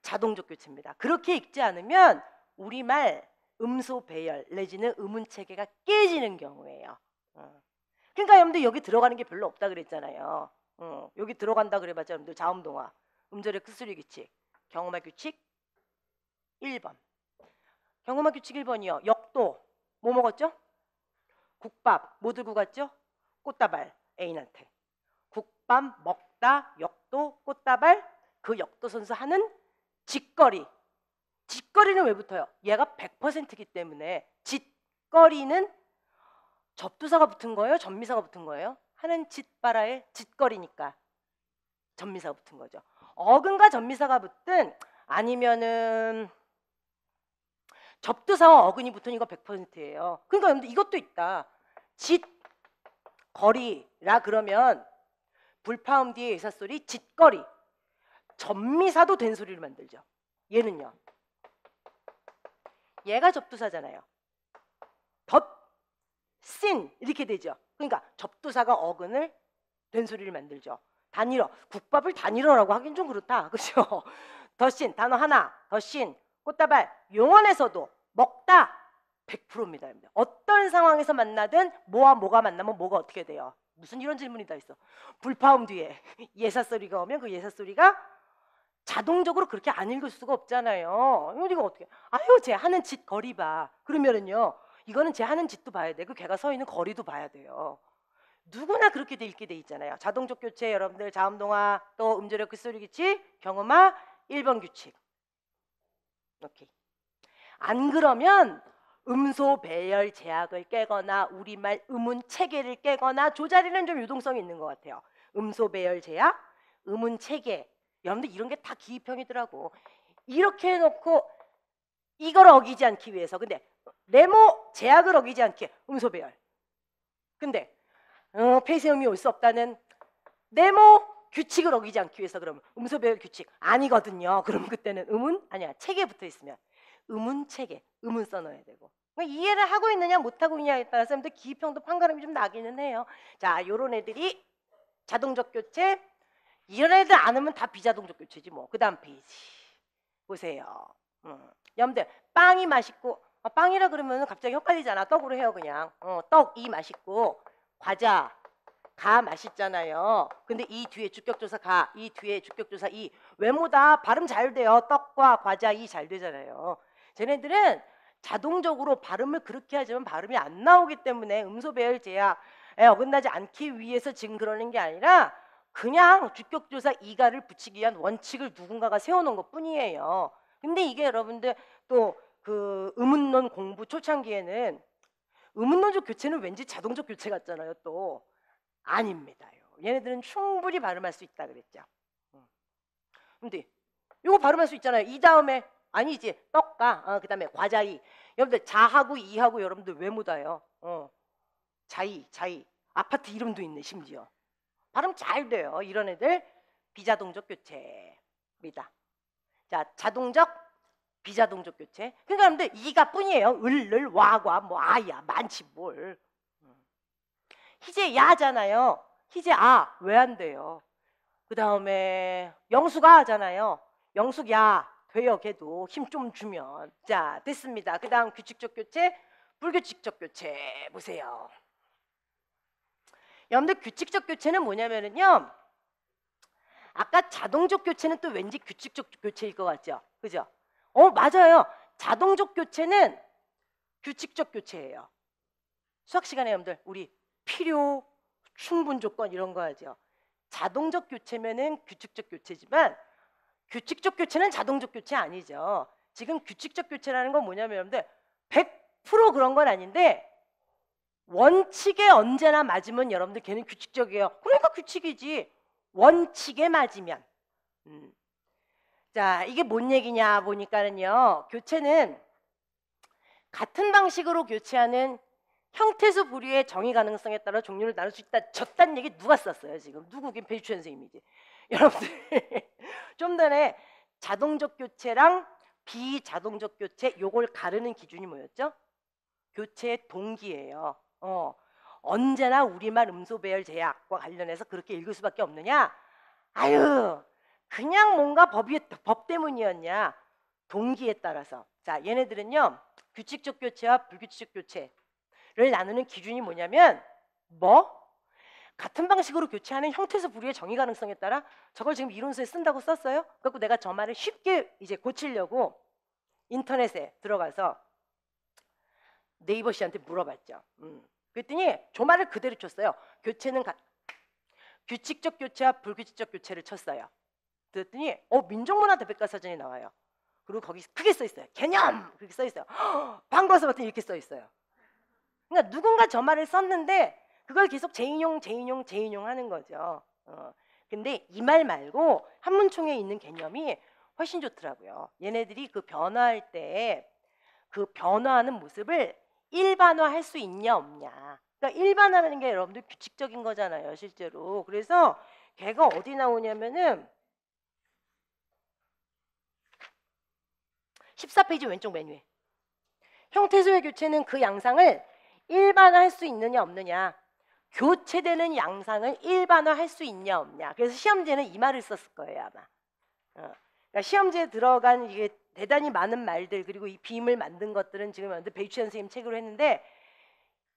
자동적 교체입니다. 그렇게 읽지 않으면 우리말 음소 배열 내지는 음운 체계가 깨지는 경우예요. 어. 그러니까 여러분들 여기 들어가는 게 별로 없다 그랬잖아요. 어. 여기 들어간다 그래봤자 여러분들 자음 동화, 음절의 끝소리 규칙, 경험학 규칙 1번. 경험학 규칙 1번이요. 역도 뭐 먹었죠? 국밥 뭐 들고 갔죠? 꽃다발 애인한테. 국밥 먹다 역도 꽃다발 그 역도 선수 하는 짓거리. 짓거리는 왜 붙어요? 얘가 100%이기 때문에 짓거리는 접두사가 붙은 거예요? 전미사가 붙은 거예요? 하는 짓바라의 짓거리니까 전미사가 붙은 거죠. 어근과 전미사가 붙든 아니면은 접두사와 어근이 붙은 이거 100%예요. 그러니까 근데 이것도 있다. 짓거리라 그러면 불파음 뒤에 의사소리 짓거리 접미사도된 소리를 만들죠. 얘는요. 얘가 접두사잖아요. 덧, 신 이렇게 되죠. 그러니까 접두사가 어근을 된 소리를 만들죠. 단일어, 국밥을 단일어라고 하긴 좀 그렇다. 그렇죠? 덧신 단어 하나, 덧신 꽃다발 용언에서도 먹다 100%입니다. 어떤 상황에서 만나든 뭐와 뭐가 만나면 뭐가 어떻게 돼요? 무슨 이런 질문이 다 있어. 불파음 뒤에 예사 소리가 오면 그 예사 소리가 자동적으로 그렇게 안 읽을 수가 없잖아요. 우리가 어떻게? 아유, 쟤 하는 짓 거리 봐. 그러면은요, 이거는 쟤 하는 짓도 봐야 되고, 그 걔가 서 있는 거리도 봐야 돼요. 누구나 그렇게 돼 읽게 돼 있잖아요. 자동적 교체 여러분들 자음동화 또 음절의 글소리 규칙 경험화 1번 규칙. 오케이. 안 그러면 음소 배열 제약을 깨거나 우리말 음운 체계를 깨거나 조자리는 좀 유동성이 있는 것 같아요. 음소 배열 제약, 음운 체계, 여러분들 이런 게 다 기입형이더라고. 이렇게 해놓고 이걸 어기지 않기 위해서. 근데 레모 제약을 어기지 않게 음소 배열. 근데 어, 폐쇄음이 올 수 없다는 네모 규칙을 어기지 않기 위해서 그러면 음소 배열 규칙 아니거든요. 그럼 그때는 음운 아니야 체계 붙어 있으면 음운 체계 음운 써넣어야 되고 그러니까 이해를 하고 있느냐 못 하고 있냐에 따라서 기입형도 판가름이 좀 나기는 해요. 자, 요런 애들이 자동적 교체 이런 애들 안하면다 비자동적 교체지 뭐. 그 다음 페이지. 보세요. 음. 여러분들 빵이 맛있고 아, 빵이라 그러면 갑자기 헷갈리잖아. 떡으로 해요 그냥. 어, 떡이 맛있고 과자 가 맛있잖아요. 근데 이 뒤에 주격조사 가, 이 뒤에 주격조사 이 외모 다 발음 잘 돼요. 떡과 과자 이 잘 되잖아요. 쟤네들은 자동적으로 발음을 그렇게 하지만 발음이 안 나오기 때문에 음소 배열 제약에 어긋나지 않기 위해서 지금 그러는 게 아니라 그냥 주격조사 이가를 붙이기 위한 원칙을 누군가가 세워놓은 것뿐이에요. 근데 이게 여러분들 또그 의문론 공부 초창기에는 의문론적 교체는 왠지 자동적 교체 같잖아요. 또아닙니다 얘네들은 충분히 발음할 수 있다 그랬죠. 음. 근데 이거 발음할 수 있잖아요. 이 다음에 아니지 떡가 어, 그다음에 과자이 여러분들 자하고 이하고 여러분들 외모다요 어. 자이 자이 아파트 이름도 있네 심지어 발음 잘 돼요. 이런 애들 비자동적 교체입니다. 자, 자동적 비자동적 교체. 그러니까 여러분들 이가 뿐이에요. 을, 을 와과, 뭐 아야, 많지 뭘. 음. 희제 야잖아요. 희제아 왜 안 돼요? 그 다음에 영수가 하잖아요. 영숙 야 돼요. 걔도 힘 좀 주면. 자 됐습니다. 그 다음 규칙적 교체, 불규칙적 교체 보세요. 여러분들 규칙적 교체는 뭐냐면은요. 아까 자동적 교체는 또 왠지 규칙적 교체일 것 같죠. 그죠? 어, 맞아요. 자동적 교체는 규칙적 교체예요. 수학 시간에 여러분들 우리 필요, 충분 조건 이런 거 하죠. 자동적 교체면은 규칙적 교체지만 규칙적 교체는 자동적 교체 아니죠. 지금 규칙적 교체라는 건 뭐냐면 여러분들 100% 그런 건 아닌데 원칙에 언제나 맞으면 여러분들 걔는 규칙적이에요. 그러니까 규칙이지. 원칙에 맞으면. 음. 자, 이게 뭔 얘기냐 보니까는요. 교체는 같은 방식으로 교체하는 형태수 부류의 정의 가능성에 따라 종류를 나눌 수 있다. 졌는 얘기 누가 썼어요 지금? 누구긴 배추 선생님이지. 여러분들 좀 전에 자동적 교체랑 비자동적 교체 요걸 가르는 기준이 뭐였죠? 교체의 동기예요. 어, 언제나 우리말 음소 배열 제약과 관련해서 그렇게 읽을 수밖에 없느냐? 아유, 그냥 뭔가 법이 법 때문이었냐? 동기에 따라서. 자, 얘네들은요. 규칙적 교체와 불규칙적 교체를 나누는 기준이 뭐냐면 뭐? 같은 방식으로 교체하는 형태에서 부류의 정의 가능성에 따라 저걸 지금 이론서에 쓴다고 썼어요. 그래갖 내가 저 말을 쉽게 이제 고치려고 인터넷에 들어가서 네이버 씨한테 물어봤죠. 음. 그랬더니 조말을 그대로 쳤어요. 교체는 가... 규칙적 교체와 불규칙적 교체를 쳤어요. 그랬더니 어 민족문화 대백과사전이 나와요. 그리고 거기 크게 써 있어요. 개념 그렇게 써 있어요. 방과서 같은 이렇게 써 있어요. 그러니까 누군가 저 말을 썼는데 그걸 계속 재인용 재인용 재인용 하는 거죠. 어. 근데 이 말 말고 한문총에 있는 개념이 훨씬 좋더라고요. 얘네들이 그 변화할 때 그 변화하는 모습을 일반화할 수 있냐 없냐. 그러니까 일반화라는 게 여러분들 규칙적인 거잖아요, 실제로. 그래서 걔가 어디 나오냐면은 14페이지 왼쪽 메뉴에 형태소의 교체는 그 양상을 일반화할 수 있느냐 없느냐 교체되는 양상을 일반화할 수 있냐 없냐 그래서 시험제는 이 말을 썼을 거예요 아마 어. 그러니까 시험제에 들어간 이게 대단히 많은 말들 그리고 이 비임을 만든 것들은 지금 완전 베이추 선생님 책으로 했는데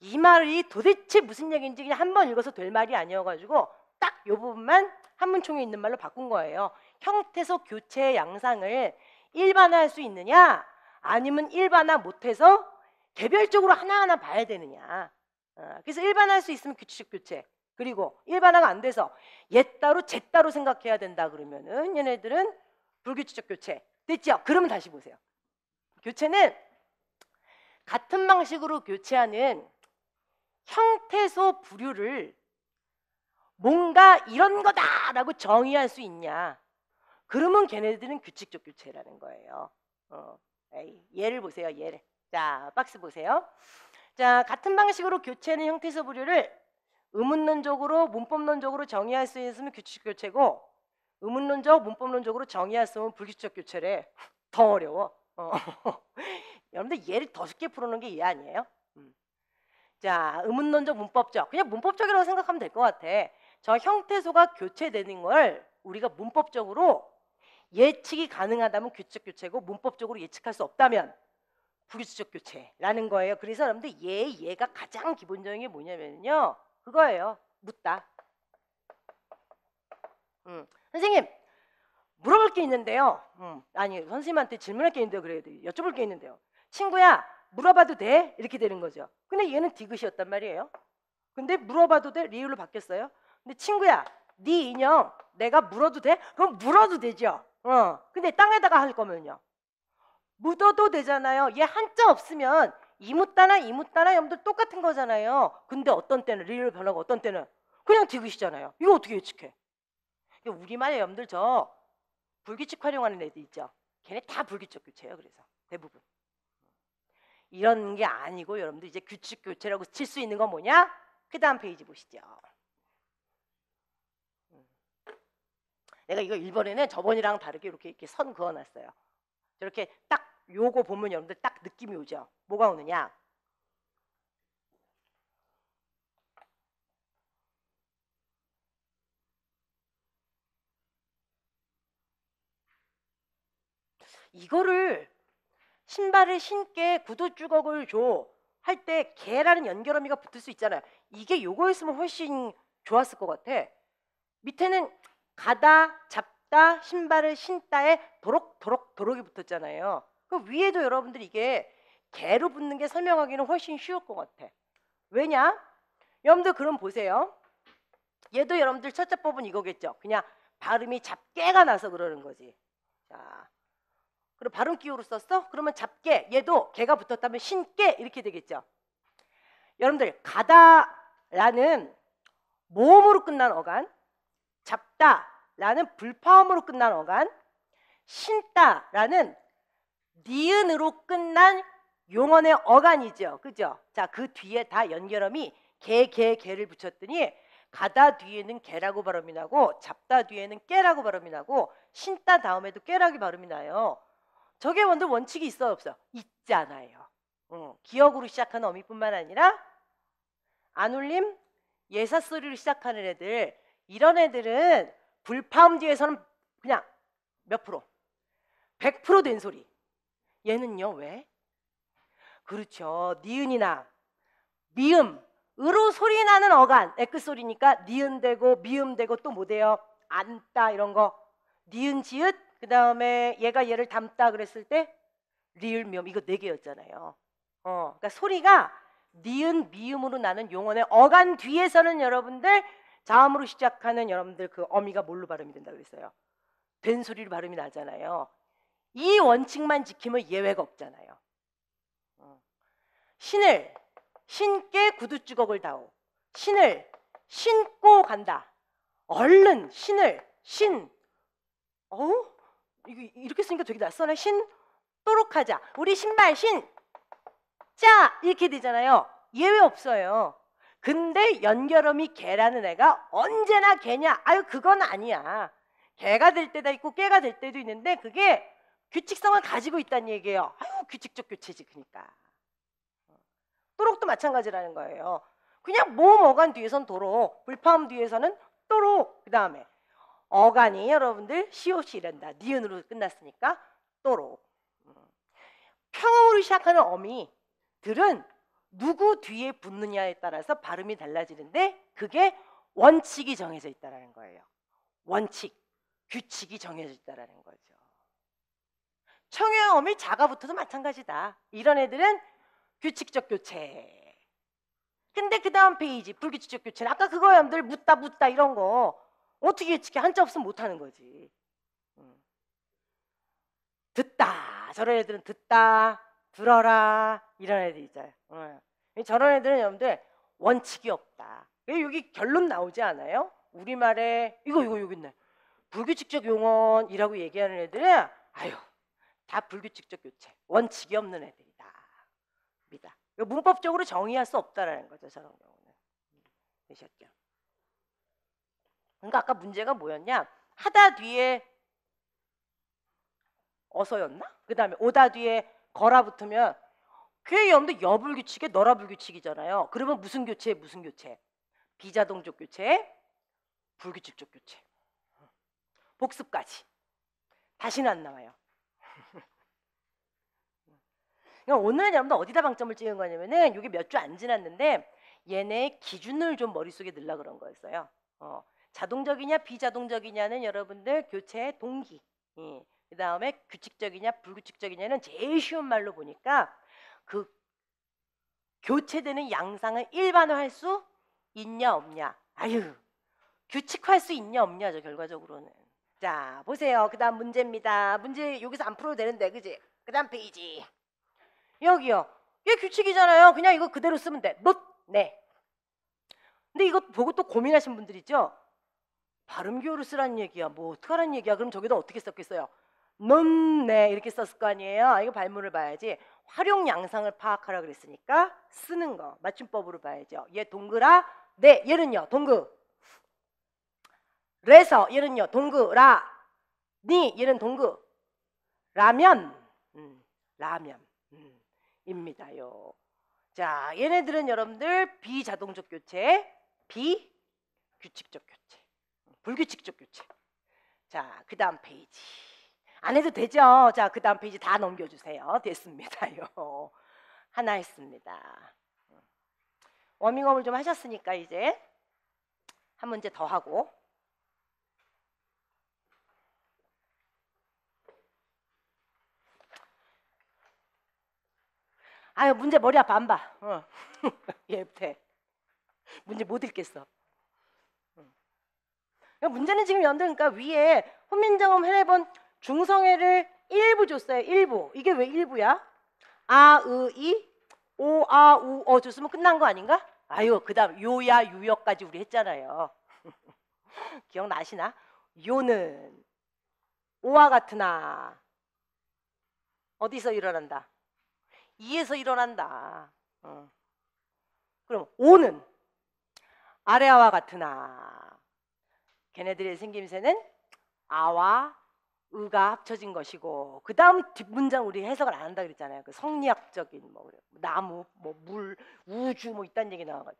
이 말이 도대체 무슨 얘기인지 그냥 한 번 읽어서 될 말이 아니어가지고 딱 이 부분만 한문총에 있는 말로 바꾼 거예요. 형태소 교체 양상을 일반화할 수 있느냐 아니면 일반화 못해서 개별적으로 하나하나 봐야 되느냐 어, 그래서 일반화할 수 있으면 규칙 교체 그리고 일반화가 안 돼서 옛 따로 쟤 따로 생각해야 된다 그러면은 얘네들은 불규칙적 교체 됐죠? 그러면 다시 보세요. 교체는 같은 방식으로 교체하는 형태소 부류를 뭔가 이런 거다라고 정의할 수 있냐? 그러면 걔네들은 규칙적 교체라는 거예요. 어, 예를 보세요. 예를. 자, 박스 보세요. 자, 같은 방식으로 교체하는 형태소 부류를 의문론적으로 문법론적으로 정의할 수 있으면 규칙 교체고 의문론적, 문법론적으로 정의할 수 없는 불규칙적 교체래 더 어려워. 어. 여러분들 얘를 더 쉽게 풀어놓은 게얘 아니에요? 음. 자, 의문론적, 문법적. 그냥 문법적이라고 생각하면 될 것 같아. 저 형태소가 교체되는 걸 우리가 문법적으로 예측이 가능하다면 규칙 교체고 문법적으로 예측할 수 없다면 불규칙적 교체라는 거예요. 그래서 여러분들 얘, 얘가 가장 기본적인 게 뭐냐면요. 그거예요. 묻다. 음. 선생님 물어볼 게 있는데요. 음, 아니 선생님한테 질문할 게 있는데요. 그래야 돼. 여쭤볼 게 있는데요. 친구야 물어봐도 돼? 이렇게 되는 거죠. 근데 얘는 디귿이었단 말이에요. 근데 물어봐도 돼? 리을로 바뀌었어요. 근데 친구야 네 인형 내가 물어도 돼? 그럼 물어도 되죠. 어. 근데 땅에다가 할 거면요. 묻어도 되잖아요. 얘 한자 없으면 이묻다나 이묻다나 염들 똑같은 거잖아요. 근데 어떤 때는 리을 변하고 어떤 때는 그냥 디귿이잖아요. 이거 어떻게 예측해? 이게 우리만의 염들죠. 불규칙 활용하는 애들 있죠. 걔네 다 불규칙 교체예요. 그래서 대부분. 이런 게 아니고 여러분들 이제 규칙 교체라고 칠 수 있는 건 뭐냐? 그 다음 페이지 보시죠. 음. 내가 이거 1번에는 저번이랑 다르게 이렇게, 이렇게 선 그어놨어요. 저렇게딱 요거 보면 여러분들 딱 느낌이 오죠. 뭐가 오느냐? 이거를 신발을 신게 구두 주걱을 줘 할 때 개라는 연결어미가 붙을 수 있잖아요. 이게 요거였으면 훨씬 좋았을 것 같아. 밑에는 가다, 잡다, 신발을 신다에 도록 도록 도록이 붙었잖아요. 그 위에도 여러분들 이게 개로 붙는 게 설명하기는 훨씬 쉬울 것 같아. 왜냐? 여러분들 그럼 보세요. 얘도 여러분들 첫째 법은 이거겠죠. 그냥 발음이 잡게가 나서 그러는 거지. 자, 그럼 발음 기호로 썼어? 그러면 잡게 얘도 개가 붙었다면 신게 이렇게 되겠죠. 여러분들 가다라는 모음으로 끝난 어간 잡다라는 불파음으로 끝난 어간 신다라는 니은으로 끝난 용언의 어간이죠. 그죠? 자, 그 뒤에 다 연결음이 개, 개, 개를 붙였더니 가다 뒤에는 개라고 발음이 나고 잡다 뒤에는 깨라고 발음이 나고 신다 다음에도 깨라고 발음이 나요. 저게 원도 원칙이 있어 없어? 있잖아요. 어, 기억으로 시작하는 어미뿐만 아니라 안울림, 예사 소리로 시작하는 애들 이런 애들은 불파음 뒤에서는 그냥 몇 프로? 100%된 소리. 얘는요 왜? 그렇죠. 니은이나 미음으로 소리 나는 어간 에크 소리니까 니은 되고 미음 되고 또 뭐돼요? 안다 이런 거 니은 지읒 그 다음에 얘가 얘를 닮다 그랬을 때 리을 미음 이거 네 개였잖아요. 어, 그러니까 소리가 니은 미음으로 나는 용언의 어간 뒤에서는 여러분들 자음으로 시작하는 여러분들 그 어미가 뭘로 발음이 된다 그랬어요. 된 소리로 발음이 나잖아요. 이 원칙만 지키면 예외가 없잖아요. 어. 신을 신께 구두주걱을 다오. 신을 신고 간다. 얼른 신을 신. 어? 이거 이렇게 쓰니까 되게 낯선한 신도록 하자. 우리 신발 신. 자 이렇게 되잖아요. 예외 없어요. 근데 연결음이 개라는 애가 언제나 개냐? 아유 그건 아니야. 개가 될 때도 있고 깨가 될 때도 있는데 그게 규칙성을 가지고 있다는 얘기예요. 아유 규칙적 교체지 그러니까. 또록도 마찬가지라는 거예요. 그냥 뭐 뭐간 뒤에선 도록 불파음 뒤에서는 또록 그 다음에 어간이 여러분들 시옷이란다. 니은으로 끝났으니까 또로. 음. 평음으로 시작하는 어미들은 누구 뒤에 붙느냐에 따라서 발음이 달라지는데 그게 원칙이 정해져 있다라는 거예요. 원칙, 규칙이 정해져 있다라는 거죠. 청의 어미 자가부터도 마찬가지다. 이런 애들은 규칙적 교체. 근데 그 다음 페이지 불규칙적 교체는 아까 그거 여러분들 묻다 묻다 이런 거 어떻게 예측해? 한자 없으면 못하는 거지. 듣다. 저런 애들은 듣다, 들어라 이런 애들 있잖아요. 저런 애들은 여러분들 원칙이 없다. 여기 결론 나오지 않아요? 우리말에 이거 이거 여기 있네. 불규칙적 용언이라고 얘기하는 애들은 아유 다 불규칙적 교체 원칙이 없는 애들이다. 입다 문법적으로 정의할 수 없다라는 거죠. 저런 경우는. 되셨죠? 그러니까 아까 문제가 뭐였냐? 하다 뒤에 어서였나? 그 다음에 오다 뒤에 거라 붙으면 궤의 염도 여불규칙에 너라불규칙이잖아요. 그러면 무슨 교체 무슨 교체? 비자동적 교체, 불규칙적 교체. 복습까지. 다시는 안 나와요. 그러니까 오늘은 여러분들 어디다 방점을 찍은 거냐면은 이게 몇 주 안 지났는데 얘네 기준을 좀 머릿속에 넣으려 그런 거였어요. 어. 자동적이냐 비자동적이냐는 여러분들 교체의 동기 예. 그 다음에 규칙적이냐 불규칙적이냐는 제일 쉬운 말로 보니까 그 교체되는 양상을 일반화할 수 있냐 없냐 아유 규칙화할 수 있냐 없냐죠 결과적으로는 자 보세요 그 다음 문제입니다 문제 여기서 안 풀어도 되는데 그지 그 다음 페이지 여기요 이게 규칙이잖아요 그냥 이거 그대로 쓰면 돼 너, 네 근데 이거 보고 또 고민하신 분들 있죠 발음교를 쓰라는 얘기야. 뭐 어떡하란 얘기야. 그럼 저기다 어떻게 썼겠어요? 넘네 이렇게 썼을 거 아니에요. 아, 이거 발문을 봐야지. 활용 양상을 파악하라 그랬으니까 쓰는 거 맞춤법으로 봐야죠. 얘 동그라 네 얘는요 동그 래서 얘는요 동그라 니 얘는 동그 라면 음, 라면 음, 입니다요. 자 얘네들은 여러분들 비자동적 교체 비규칙적 교체 불규칙적 교체. 자, 그 다음 페이지. 안 해도 되죠? 자, 그 다음 페이지 다 넘겨주세요. 됐습니다요. 하나 했습니다. 워밍업을 좀 하셨으니까 이제 한 문제 더 하고 아유 문제 머리 아파 안 봐. 어. 얘한 예, 문제 못 읽겠어. 그러니까 문제는 지금 연등 그러니까 위에 훈민정음 해례본 중성애를 일부 줬어요. 일부. 이게 왜 일부야? 아, 의, 이, 오, 아, 우, 어 줬으면 끝난 거 아닌가? 아유, 그 다음 요야, 유역까지 우리 했잖아요. 기억나시나? 요는 오와 같으나 어디서 일어난다? 이에서 일어난다. 어. 그럼 오는 아래와 같으나 걔네들의 생김새는 아와 의가 합쳐진 것이고 그 다음 뒷문장 우리 해석을 안 한다 그랬잖아요. 그 성리학적인 뭐 나무, 뭐 물, 우주 뭐 이딴 얘기 나와가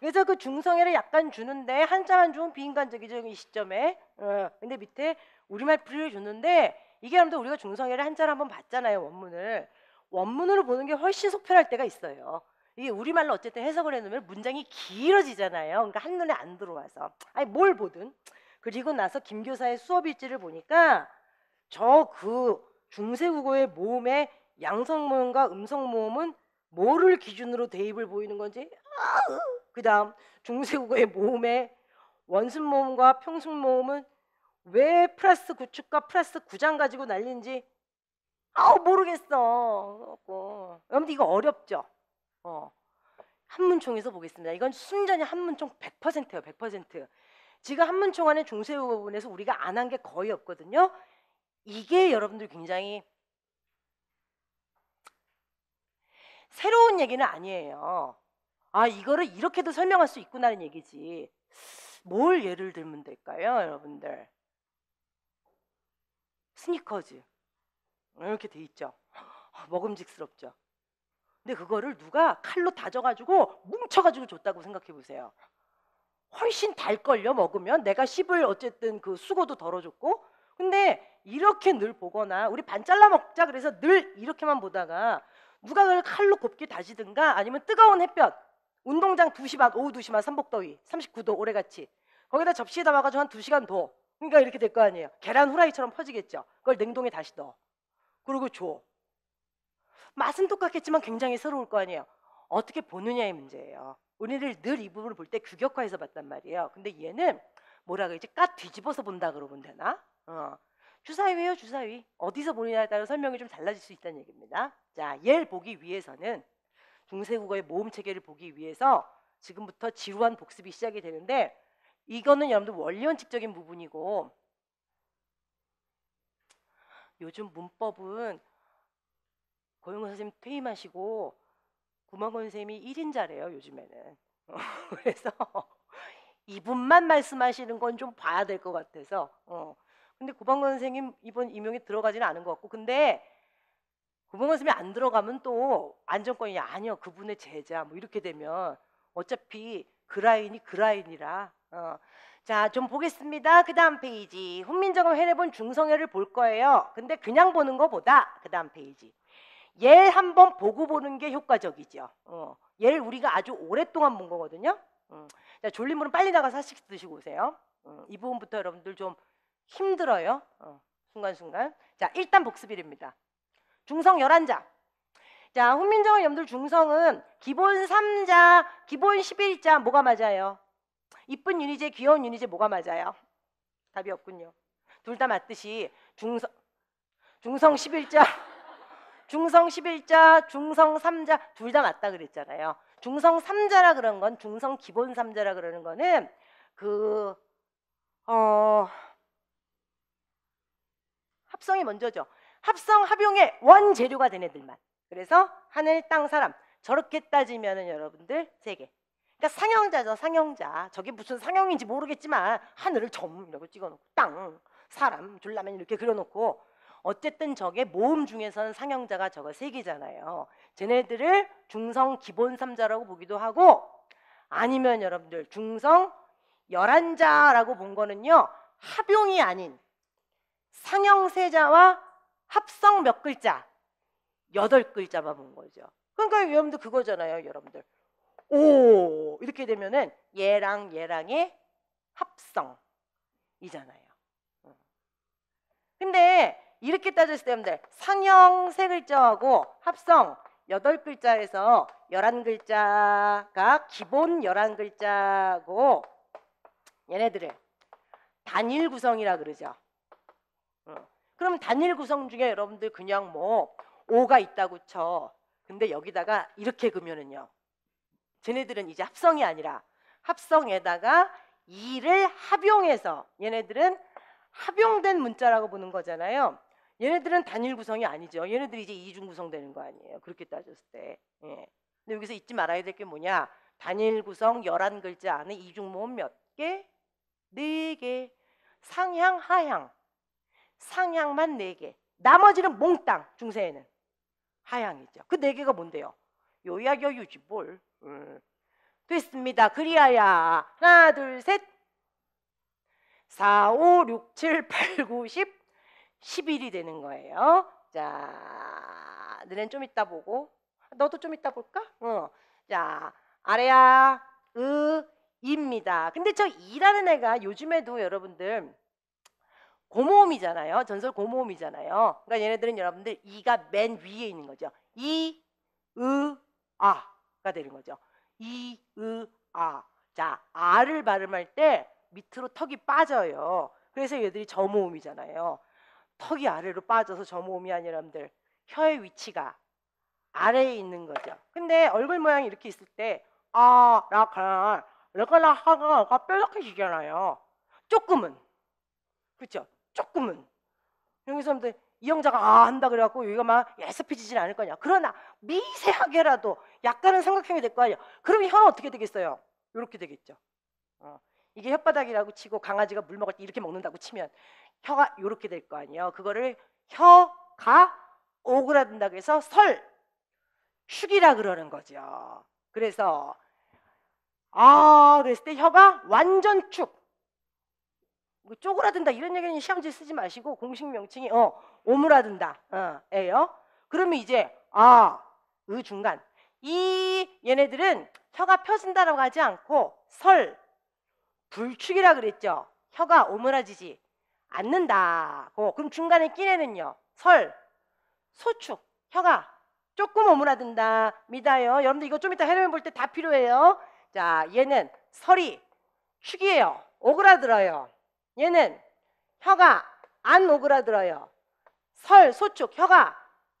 그래서 그 중성애를 약간 주는데 한자 만 한중 비인간적이죠 이 시점에. 어, 근데 밑에 우리말 풀이를 줬는데 이게 아무튼 우리가 중성애를 한자를 한번 봤잖아요 원문을 원문으로 보는 게 훨씬 속편할 때가 있어요. 이게 우리말로 어쨌든 해석을 해놓으면 문장이 길어지잖아요. 그러니까 한눈에 안 들어와서 아니 뭘 보든 그리고 나서 김 교사의 수업 일지를 보니까 저 그 중세국어의 모음의 양성 모음과 음성 모음은 뭐를 기준으로 대입을 보이는 건지 그 다음 중세국어의 모음의 원순 모음과 평순 모음은 왜 플러스 구축과 플러스 구장 가지고 날린지 아우 모르겠어 그래갖고 아무튼 이거 어렵죠 어 한문총에서 보겠습니다 이건 순전히 한문총 100%예요 100% 지금 한문총안의 중세우 부분에서 우리가 안 한 게 거의 없거든요. 이게 여러분들 굉장히 새로운 얘기는 아니에요. 아 이거를 이렇게도 설명할 수 있구나는 얘기지. 뭘 예를 들면 될까요, 여러분들? 스니커즈 이렇게 돼 있죠. 아, 먹음직스럽죠. 근데 그거를 누가 칼로 다져가지고 뭉쳐가지고 줬다고 생각해 보세요. 훨씬 달걸요 먹으면 내가 씹을 어쨌든 그 수고도 덜어줬고 근데 이렇게 늘 보거나 우리 반 잘라 먹자 그래서 늘 이렇게만 보다가 누가 그걸 칼로 곱게 다지든가 아니면 뜨거운 햇볕 운동장 2시 반 오후 2시 반 삼복더위 39도 오래같이 거기다 접시에 담아가지고 한 2시간 더 그러니까 이렇게 될 거 아니에요 계란 후라이처럼 퍼지겠죠 그걸 냉동에 다시 넣어 그리고 줘 맛은 똑같겠지만 굉장히 서러울거 아니에요 어떻게 보느냐의 문제예요. 우리를 늘이 부분을 볼 때 규격화해서 봤단 말이에요. 근데 얘는 뭐라 그러지? 까 뒤집어서 본다 그러면 되나? 어. 주사위예요, 주사위. 어디서 보느냐에 따라 설명이 좀 달라질 수 있다는 얘기입니다. 자, 얘를 보기 위해서는 중세국어의 모음 체계를 보기 위해서 지금부터 지루한 복습이 시작이 되는데 이거는 여러분들 원리원칙적인 부분이고 요즘 문법은 고용호 선생님 퇴임하시고 구만권 쌤이 1인자래요 요즘에는 어, 그래서 이분만 말씀하시는 건 좀 봐야 될 것 같아서 어. 근데 구방권 선생님 이번 임용에 들어가지는 않은 것 같고 근데 구방권 선생님이 안 들어가면 또 안정권이 아니요 그분의 제자 뭐 이렇게 되면 어차피 그라인이 그라인이라 어. 자, 좀 보겠습니다. 그 다음 페이지. 훈민정음 해례본 중성회를 볼 거예요. 근데 그냥 보는 것보다그 다음 페이지. 얘 한번 보고 보는 게 효과적이죠. 어. 얘를 우리가 아주 오랫동안 본 거거든요. 음. 자, 졸린 분은 빨리 나가서 한식 드시고 오세요. 음. 이 부분부터 여러분들 좀 힘들어요. 어. 순간순간. 자, 일단 복습일입니다. 중성 1 1자 자, 훈민정음 염들 중성은 기본 3자 기본 1 1자 뭐가 맞아요? 이쁜 유니제, 귀여운 유니제 뭐가 맞아요? 답이 없군요. 둘 다 맞듯이 중성 중성 십일자 중성 11자, 중성 3자 둘 다 맞다 그랬잖아요. 중성 3자라 그런 건 중성 기본 3자라 그러는 거는 그 어 합성이 먼저죠. 합성 합용의 원재료가 된 애들만. 그래서 하늘 땅 사람 저렇게 따지면은 여러분들 세 개. 그러니까 상형자죠 상형자 저게 무슨 상형인지 모르겠지만 하늘을 점 이라고 찍어놓고 땅 사람 둘라면 이렇게 그려놓고 어쨌든 저게 모음 중에서는 상형자가 저거 세 개잖아요. 쟤네들을 중성 기본 3자라고 보기도 하고 아니면 여러분들 중성 11자라고 본 거는요. 합용이 아닌 상형 세자와 합성 몇 글자 여덟 글자만 본 거죠. 그러니까 여러분들 그거잖아요. 여러분들 오 이렇게 되면은 얘랑 얘랑의 합성이잖아요. 근데 이렇게 따졌을 때 여러분들 상형 세 글자하고 합성 여덟 글자에서 열한 글자가 기본 열한 글자고 얘네들을 단일 구성이라 그러죠. 그럼 단일 구성 중에 여러분들 그냥 뭐 5가 있다고 쳐. 근데 여기다가 이렇게 그면은요. 쟤네들은 이제 합성이 아니라 합성에다가 2를 합용해서 얘네들은 합용된 문자라고 보는 거잖아요. 얘네들은 단일 구성이 아니죠. 얘네들이 이제 이중 구성되는 거 아니에요. 그렇게 따졌을 때. 예. 근데 여기서 잊지 말아야 될 게 뭐냐? 단일 구성 1 1 글자 안에 이중 모음 몇 개? 네 개. 상향, 하향. 상향만 네 개. 나머지는 몽땅 중세에는 하향이죠. 그 네 개가 뭔데요? 요약여 유지 뭘? 음. 됐습니다. 그리하야 하나 둘 셋. 4, 5, 6, 7, 8, 9, 10 10일이 되는 거예요. 자, 너넨 좀 이따 보고. 너도 좀 이따 볼까? 어. 자, 아래야, 으, 입니다. 근데 저 이라는 애가 요즘에도 여러분들 고모음이잖아요. 전설 고모음이잖아요. 그러니까 얘네들은 여러분들 이가 맨 위에 있는 거죠. 이, 으, 아가 되는 거죠. 이, 으, 아. 자, 아를 발음할 때 밑으로 턱이 빠져요. 그래서 얘들이 저모음이잖아요. 턱이 아래로 빠져서 저 몸이 아니라람들 혀의 위치가 아래에 있는 거죠. 근데 얼굴 모양이 이렇게 있을 때 아, 라가 라가라 하가가 뾰족해지잖아요. 조금은 그렇죠. 조금은 여기 사람들 이 형자가 아 한다 그래갖고 여기가 막 예습해지진 않을 거냐. 그러나 미세하게라도 약간은 삼각형이 될 거 아니에요. 그럼 혀는 어떻게 되겠어요? 이렇게 되겠죠. 어. 이게 혓바닥이라고 치고 강아지가 물 먹을 때 이렇게 먹는다고 치면 혀가 이렇게될 거 아니에요. 그거를 혀가 오그라든다고 해서 설 축이라 그러는 거죠. 그래서 아 그랬을 때 혀가 완전 축 뭐 쪼그라든다 이런 얘기는 시험지에 쓰지 마시고 공식 명칭이 어 오므라든다 어, 예요. 그러면 이제 아의 그 중간 이 얘네들은 혀가 펴진다라고 하지 않고 설 불축이라 그랬죠. 혀가 오므라지지 않는다고. 그럼 중간에 끼내는요. 설, 소축, 혀가 조금 오므라든다. 믿어요. 여러분들 이거 좀 이따 해놓면 으볼때 다 필요해요. 자, 얘는 설이 축이에요. 오그라들어요. 얘는 혀가 안 오그라들어요. 설, 소축, 혀가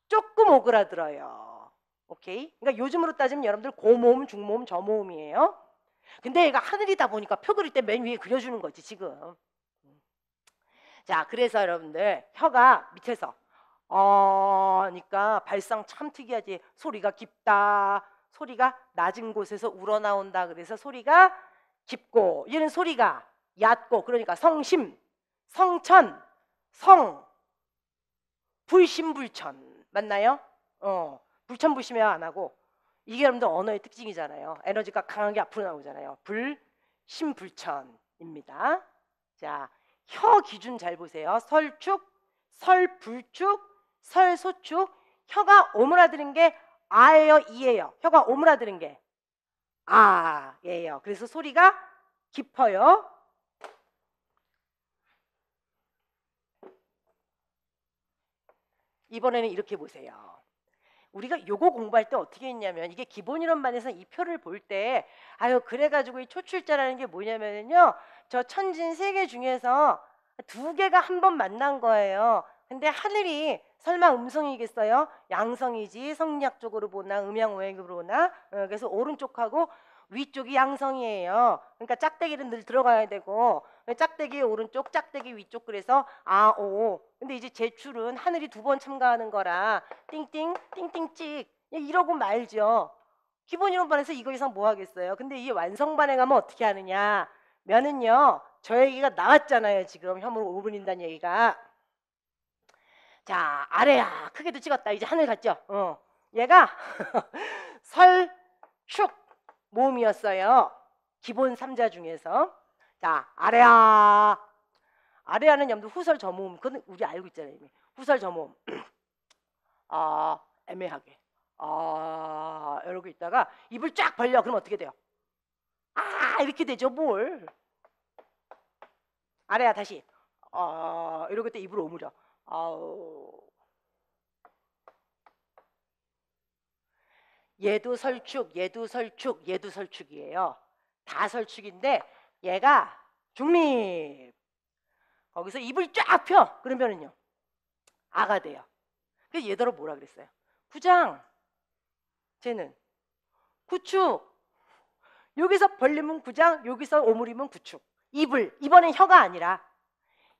조금 오그라들어요. 오케이? 그러니까 요즘으로 따지면 여러분들 고모음, 중모음, 저모음이에요. 근데 얘가 하늘이다 보니까 표 그릴 때 맨 위에 그려주는 거지 지금. 자 그래서 여러분들 혀가 밑에서 어니까 발상 참 특이하지 소리가 깊다 소리가 낮은 곳에서 우러나온다 그래서 소리가 깊고 얘는 소리가 얕고 그러니까 성심 성천 성 불심불천 맞나요? 어 불천불심해야 안 하고 이게 여러분들 언어의 특징이잖아요. 에너지가 강하게 앞으로 나오잖아요. 불, 심불천입니다 자, 혀 기준 잘 보세요. 설축, 설불축, 설소축. 혀가 오므라드는 게 아예요, 이예요. 혀가 오므라드는 게 아예요. 그래서 소리가 깊어요. 이번에는 이렇게 보세요. 우리가 요거 공부할 때 어떻게 했냐면 이게 기본 이론 반에서 이 표를 볼 때 아유 그래가지고 이 초출자라는 게 뭐냐면요 저 천진 세 개 중에서 두 개가 한 번 만난 거예요. 근데 하늘이 설마 음성이겠어요? 양성이지 성리학적으로 보나 음양오행으로 보나 어, 그래서 오른쪽하고 위쪽이 양성이에요. 그러니까 짝대기는 늘 들어가야 되고 짝대기 오른쪽 짝대기 위쪽 그래서 아오 근데 이제 제출은 하늘이 두 번 참가하는 거라 띵띵 띵띵 찍 이러고 말죠. 기본 이론반에서 이거 이상 뭐 하겠어요. 근데 이 완성반에 가면 어떻게 하느냐 면은요 저 얘기가 나왔잖아요 지금 혐오로 오분인다는 얘기가 자 아래야 크게도 찍었다 이제 하늘 갔죠 어. 얘가 설축 모음이었어요. 기본 3자 중에서. 자, 아래아. 아래아는 염두 후설 저모음. 그건 우리 알고 있잖아요. 이미. 후설 저모음. 아, 애매하게. 아, 이러고 있다가 입을 쫙 벌려. 그럼 어떻게 돼요? 아, 이렇게 되죠. 뭘. 아래아 다시. 아, 이러고 있때 입을 오므려. 아우. 얘도 설축, 얘도 설축, 얘도 설축이에요. 다 설축인데 얘가 중립. 거기서 입을 쫙 펴. 그러면은요. 아가 돼요. 그래서 얘더러 뭐라 그랬어요? 구장. 쟤는 구축. 여기서 벌리면 구장, 여기서 오므리면 구축. 입을. 이번엔 혀가 아니라.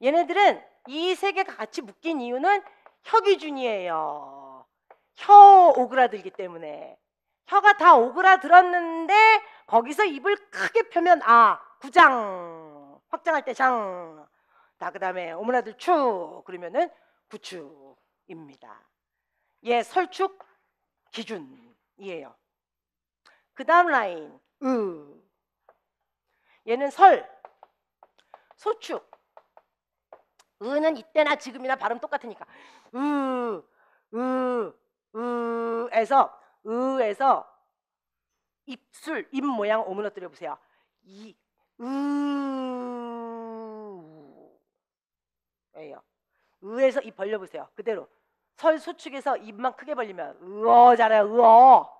얘네들은 이 세 개가 같이 묶인 이유는 혀 기준이에요. 혀 오그라들기 때문에. 혀가 다 오그라들었는데 거기서 입을 크게 펴면 아 구장 확장할 때 장. 다 그다음에 오므라들 축 그러면은 구축입니다. 예 설축 기준이에요. 그다음 라인 으 얘는 설 소축 으는 이때나 지금이나 발음 똑같으니까 으으으에서 으에서 입술 입 모양 오므러뜨려 보세요. 이 으예요. 으에서 입 벌려 보세요. 그대로 설 수축에서 입만 크게 벌리면 으어잖아요. 으어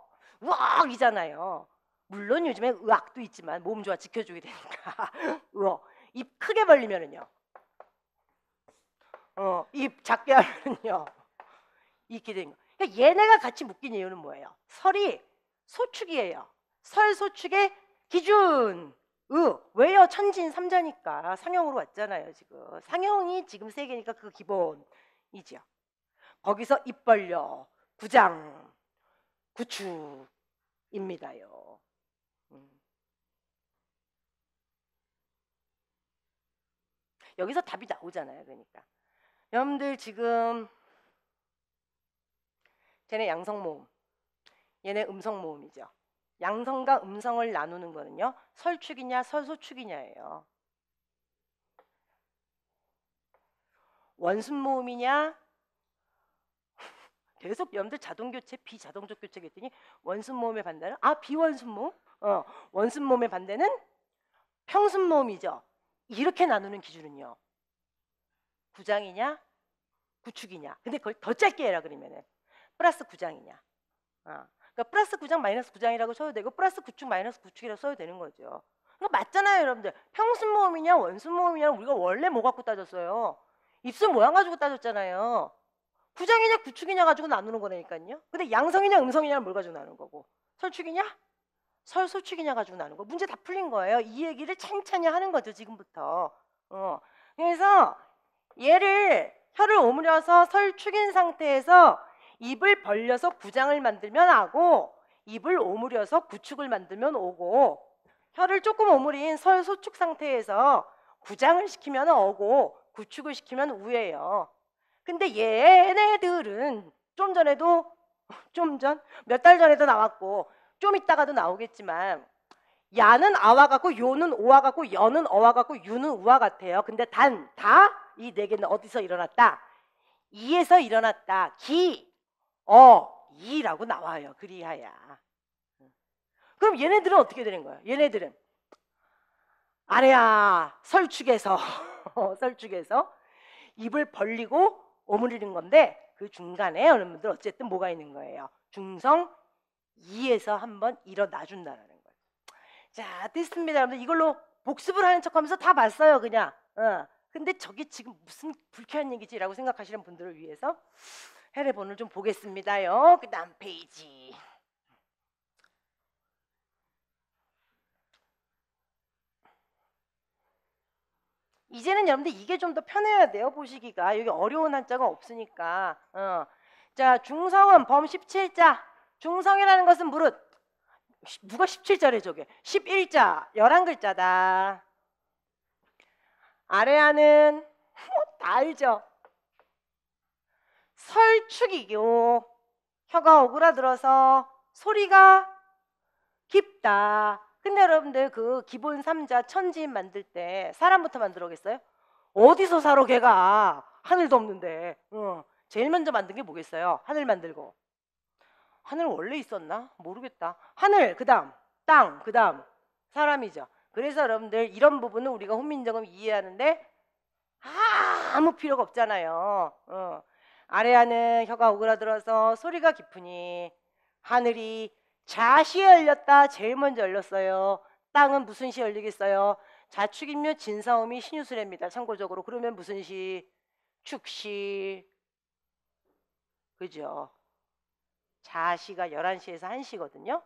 으악이잖아요. 물론 요즘에 으악도 있지만 몸 좋아 지켜주게 되니까 으어 입 크게 벌리면은요. 어, 입 작게 하면은요. 이렇게 된 거. 그러니까 얘네가 같이 묶인 이유는 뭐예요? 설이 소축이에요. 설 소축의 기준 의 왜요? 천진 삼자니까 상형으로 왔잖아요 지금 상형이 지금 세 개니까 그 기본이죠. 거기서 입 벌려 구장 구축입니다요. 음. 여기서 답이 나오잖아요. 그러니까 여러분들 지금 걔네 양성 모음. 얘네 음성 모음이죠. 양성과 음성을 나누는 거는요. 설축이냐 설소축이냐예요. 원순 모음이냐 계속 염들 자동 교체 비자동적 교체가 있더니 원순 모음의 반대는 아 비원순 모음 어 원순 모음의 반대는 평순 모음이죠 이렇게 나누는 기준은요 구장이냐 구축이냐 근데 그걸 더 짧게 해라 그러면은 플러스 9장이냐. 어. 그러니까 플러스 9장 마이너스 9장이라고 써도 되고 플러스 9축 마이너스 9축이라고 써도 되는 거죠. 그러니까 맞잖아요, 여러분들. 평순 모음이냐 원순 모음이냐 우리가 원래 뭐 갖고 따졌어요. 입술 모양 가지고 따졌잖아요. 9장이냐 9축이냐 가지고 나누는 거니까요. 근데 양성이냐 음성이냐뭘 가지고 나누는 거고. 설축이냐? 설소축이냐 가지고 나누는 거. 문제 다 풀린 거예요. 이 얘기를 창찬히 하는 거죠, 지금부터. 어. 그래서 얘를 혀를 오므려서 설축인 상태에서 입을 벌려서 구장을 만들면 아고 입을 오므려서 구축을 만들면 오고 혀를 조금 오므린 설소축 상태에서 구장을 시키면 어고 구축을 시키면 우예요. 근데 얘네들은 좀 전에도 좀전몇 달 전에도 나왔고 좀 이따가도 나오겠지만 야는 아와 같고 요는 오와 같고 여는 어와 같고 유는 우와 같아요. 근데 단, 다 이 네 개는 어디서 일어났다? 이에서 일어났다. 기, 어, 이라고 나와요. 그리하야. 그럼 얘네들은 어떻게 되는 거예요? 얘네들은 아래야 설축에서 설축에서 입을 벌리고 오므리는 건데 그 중간에 여러분들 어쨌든 뭐가 있는 거예요? 중성 2에서 한번 일어나 준다라는 거예요. 자, 됐습니다. 여러분들 이걸로 복습을 하는 척하면서 다 봤어요, 그냥. 어. 근데 저게 지금 무슨 불쾌한 얘기지라고 생각하시는 분들을 위해서 해례본을 좀 보겠습니다요. 그 다음 페이지. 이제는 여러분들 이게 좀 더 편해야 돼요. 보시기가. 여기 어려운 한자가 없으니까. 어. 자, 중성은 범 17자. 중성이라는 것은 무릇. 누가 17자래 저게. 11자. 11글자다. 아래하는 다 알죠. 설축이요. 혀가 오그라들어서 소리가 깊다. 근데 여러분들 그 기본 삼자 천지인 만들 때 사람부터 만들어겠어요? 어디서 사러 걔가 하늘도 없는데 어. 제일 먼저 만든 게 뭐겠어요? 하늘 만들고 하늘 원래 있었나? 모르겠다 하늘 그 다음 땅그 다음 사람이죠 그래서 여러분들 이런 부분은 우리가 혼민정음 이해하는데 아, 아무 필요가 없잖아요 어. 아래하는 혀가 오그라들어서 소리가 깊으니 하늘이 자시에 열렸다 제일 먼저 열렸어요. 땅은 무슨 시 열리겠어요? 자축인묘 진사음이 신유술입니다. 참고적으로 그러면 무슨 시? 축시. 그죠? 자시가 11시에서 1시거든요.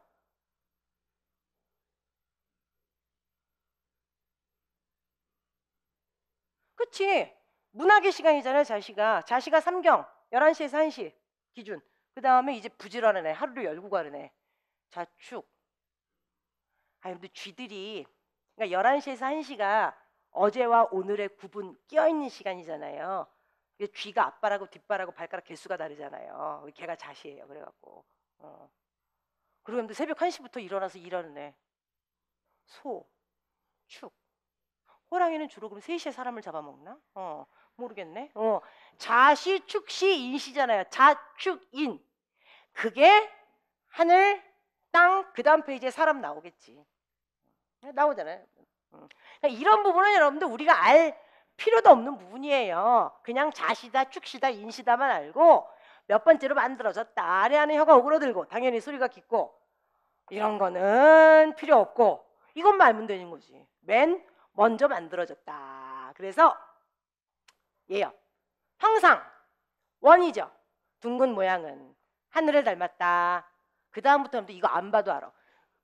그치? 문학의 시간이잖아요. 자시가. 자시가 3경. 11시에서 1시 기준. 그 다음에 이제 부지런한 애. 하루를 열고 가는 애. 자축. 아니 근데 쥐들이 그러니까 11시에서 1시가 어제와 오늘의 구분 끼어있는 시간이잖아요. 이게 쥐가 앞발하고 뒷발하고 발가락 개수가 다르잖아요. 걔가 자시예요. 그래갖고. 어. 그리고 근데 새벽 1시부터 일어나서 일하는 애. 소, 축. 호랑이는 주로 그럼 3시에 사람을 잡아먹나? 어. 모르겠네. 어. 자시 축시 인시잖아요. 자축인. 그게 하늘, 땅, 그 다음 페이지에 사람 나오겠지. 네, 나오잖아요. 음. 그러니까 이런 부분은 여러분들 우리가 알 필요도 없는 부분이에요. 그냥 자시다, 축시다, 인시다만 알고 몇 번째로 만들어졌다. 아래 안에 혀가 오그러들고 당연히 소리가 깊고 이런 거는 필요 없고 이것만 알면 되는 거지. 맨 먼저 만들어졌다. 그래서 예요. 항상 원이죠. 둥근 모양은 하늘을 닮았다. 그 다음부터는 이거 안 봐도 알아.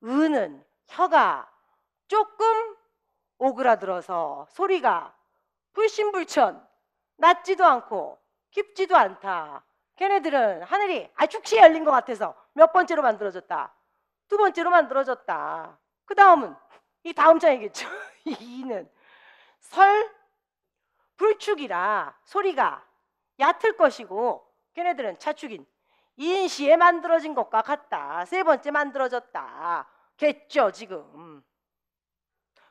은은 혀가 조금 오그라들어서 소리가 불신불천 낮지도 않고 깊지도 않다. 걔네들은 하늘이 아축시에 열린 것 같아서 몇 번째로 만들어졌다. 두 번째로 만들어졌다. 그 다음은 이 다음 장이겠죠. 이는 설 불축이라 소리가 얕을 것이고 걔네들은 차축인 인시에 만들어진 것과 같다. 세 번째 만들어졌다. 겠죠 지금.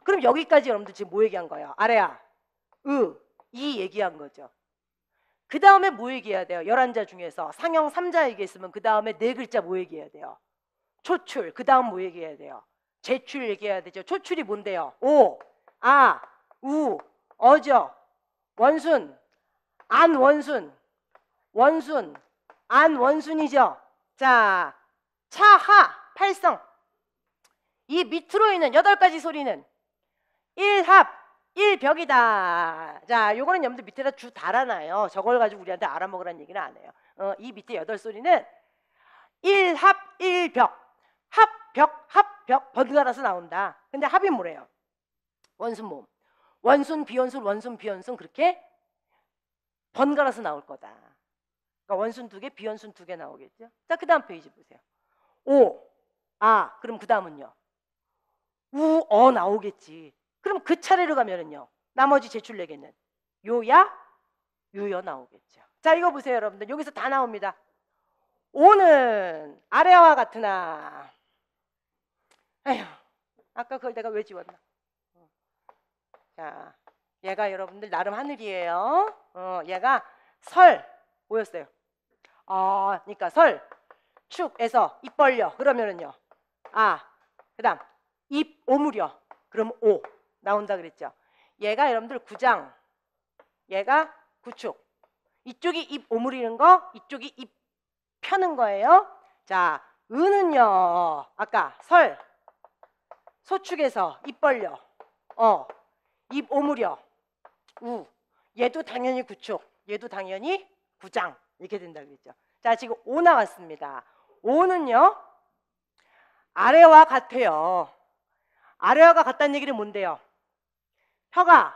그럼 여기까지 여러분들 지금 뭐 얘기한 거예요? 아래야. 으. 이 얘기한 거죠. 그 다음에 뭐 얘기해야 돼요? 열한자 중에서 상형 삼자 얘기했으면 그 다음에 네 글자 뭐 얘기해야 돼요? 초출. 그 다음 뭐 얘기해야 돼요? 제출 얘기해야 되죠. 초출이 뭔데요? 오, 아, 우, 어죠. 원순, 안원순, 원순, 안원순이죠. 자, 차하, 팔성. 이 밑으로 있는 여덟 가지 소리는 일합, 일벽이다. 자, 요거는 여러분들 밑에다 주 달아놔요. 저걸 가지고 우리한테 알아먹으라는 얘기는 안 해요. 어, 이 밑에 여덟 소리는 일합, 일벽, 합, 벽, 합, 벽, 번갈아서 나온다. 근데 합이 뭐래요? 원순 모음. 원순 비원순 원순 비원순 그렇게 번갈아서 나올 거다. 그러니까 원순 두 개, 비원순 두 개 나오겠죠. 자, 그 다음 페이지 보세요. 오, 아, 그럼 그 다음은요. 우, 어 나오겠지. 그럼 그 차례로 가면은요. 나머지 제출 내겠는 요야, 유여 나오겠죠. 자, 이거 보세요, 여러분들. 여기서 다 나옵니다. 오는 아래와 같으나. 에휴, 아까 그걸 내가 왜 지웠나? 자, 얘가 여러분들 나름 하늘이에요. 어, 얘가 설 뭐였어요? 아, 그러니까 설 축에서 입 벌려 그러면은요. 아, 그다음 입 오므려 그럼 오 나온다 그랬죠. 얘가 여러분들 구장, 얘가 구축. 이쪽이 입 오므리는 거, 이쪽이 입 펴는 거예요. 자, 은은요. 아까 설 소축에서 입 벌려. 어, 입 오므려 우 얘도 당연히 구축 얘도 당연히 구장 이렇게 된다고 그랬죠자 지금 오 나왔습니다 오는요 아래와 같아요 아래와 같다는 얘기는 뭔데요 혀가